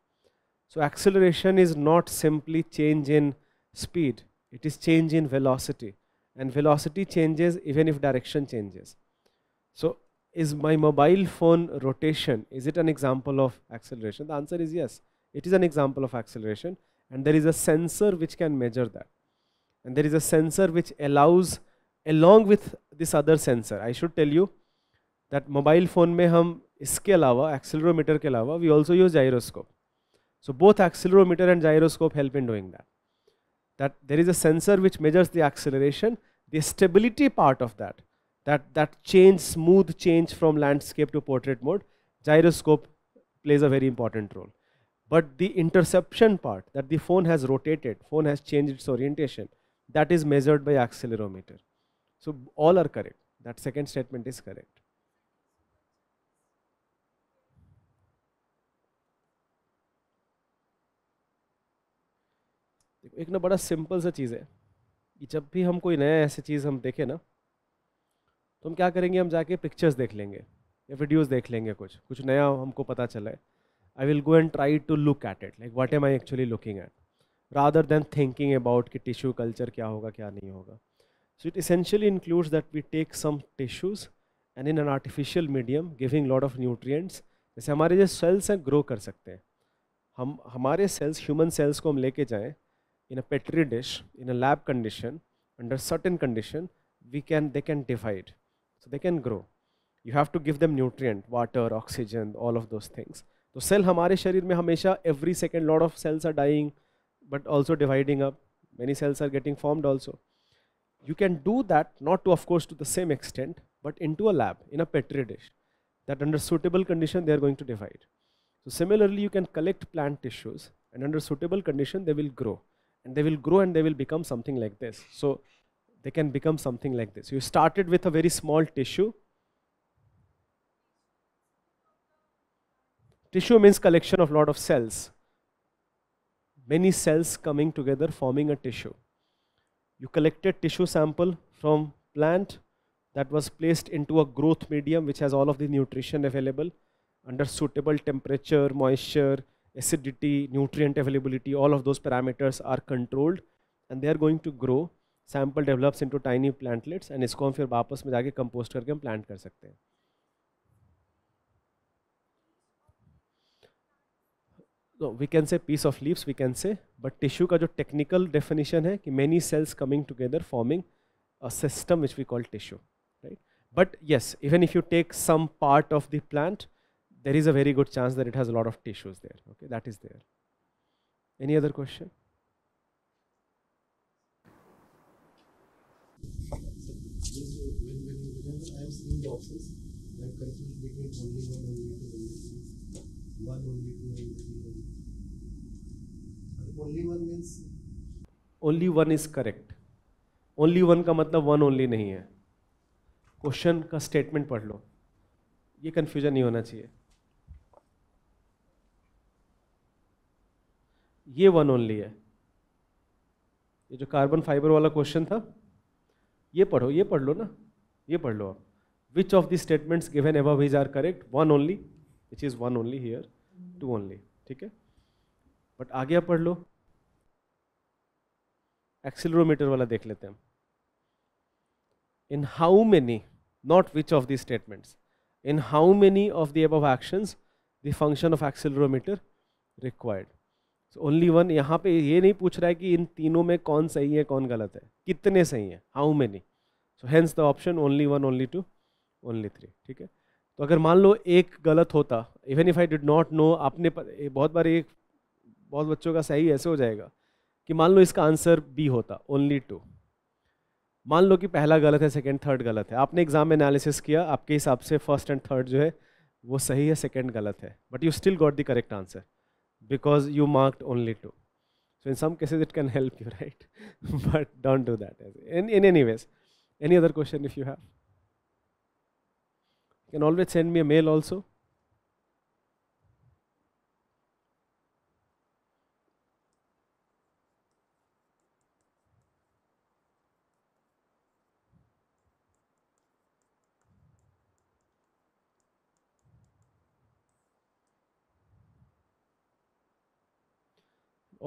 So acceleration is not simply change in speed, it is change in velocity. And velocity changes even if direction changes. So is my mobile phone rotation, is it an example of acceleration? The answer is yes, it is an example of acceleration. And there is a sensor which can measure that. And there is a sensor which allows along with this other sensor. I should tell you that mobile phone में हम इसके अलावा accelerometer ke alawa, we also use gyroscope. So both accelerometer and gyroscope help in doing that. That there is a sensor which measures the acceleration, the stability part of that, that that change, smooth change from landscape to portrait mode, gyroscope plays a very important role. But the interception part, that the phone has rotated, phone has changed its orientation, that is measured by accelerometer. So all are correct. That second statement is correct. एक ना बड़ा simple सा चीज़ है कि जब भी हम कोई नया ऐसी चीज़ हम देखें ना तो हम क्या करेंगे हम जाके पिक्चर्स देख लेंगे या वीडियोस देख लेंगे कुछ कुछ नया हमको पता चला है I will go and try to look at it like what am I actually looking at rather than thinking about कि टिश्यू कल्चर क्या होगा क्या नहीं होगा So it essentially includes that we take some tissues and in an artificial medium giving lot of nutrients जैसे हमारे जो cells हैं grow कर सकते हैं हम हमारे cells human cells को हम लेके जाएं in a petri dish in a lab condition under certain condition we can they can divide so they can grow you have to give them nutrient water oxygen all of those things तो cell हमारे शरीर में हमेशा every second lot of cells are dying but also dividing up many cells are getting formed also You can do that, not to of course to the same extent, but into a lab, in a petri dish, that under suitable condition they are going to divide. So similarly, you can collect plant tissues and under suitable condition they will grow and they will grow and they will become something like this. So they can become something like this. You started with a very small tissue. Tissue means collection of lot of cells. Many cells coming together forming a tissue. You collected tissue sample from plant that was placed into a growth medium which has all of the nutrition available under suitable temperature, moisture, acidity, nutrient availability, all of those parameters are controlled and they are going to grow. Sample develops into tiny plantlets and is हम फिर वापस में compost compost plant. so we can say piece of leaves we can say but tissue का जो technical definition है कि many cells coming together forming a system which we call tissue right but yes even if you take some part of the plant there is a very good chance that it has a lot of tissues there okay that is there any other question only one is correct only one का मतलब one only नहीं है question का statement पढ़ लो ये confusion नहीं होना चाहिए ये वन ओनली है ये जो कार्बन फाइबर वाला क्वेश्चन था ये पढ़ो ये पढ़ लो ना ये पढ़ लो आप which of the statements given ever is are correct one only which is one only here two only ठीक है बट आगे आप पढ़ लो एक्सिलरोमीटर वाला देख लेते हैं in how many not which of the statements in how many of the अब action the function of accelerometer required only one यहाँ पे ये नहीं पूछ रहा है कि इन तीनों में कौन सही है कौन गलत है कितने सही है how many so hence the option only one only two only three ठीक है तो अगर मान लो एक गलत होता even if I did not know आपने बहुत बार एक बहुत बच्चों का सही ऐसे हो जाएगा कि मान लो इसका आंसर बी होता ओनली टू मान लो कि पहला गलत है सेकेंड थर्ड गलत है आपने एग्जाम में एनालिसिस किया आपके हिसाब से फर्स्ट एंड थर्ड जो है वो सही है सेकेंड गलत है but you still got the correct answer because you marked only two so in some cases it can help you right but don't do that in in any ways any other question if you have can always send me a mail also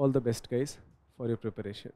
all the best guys for your preparation.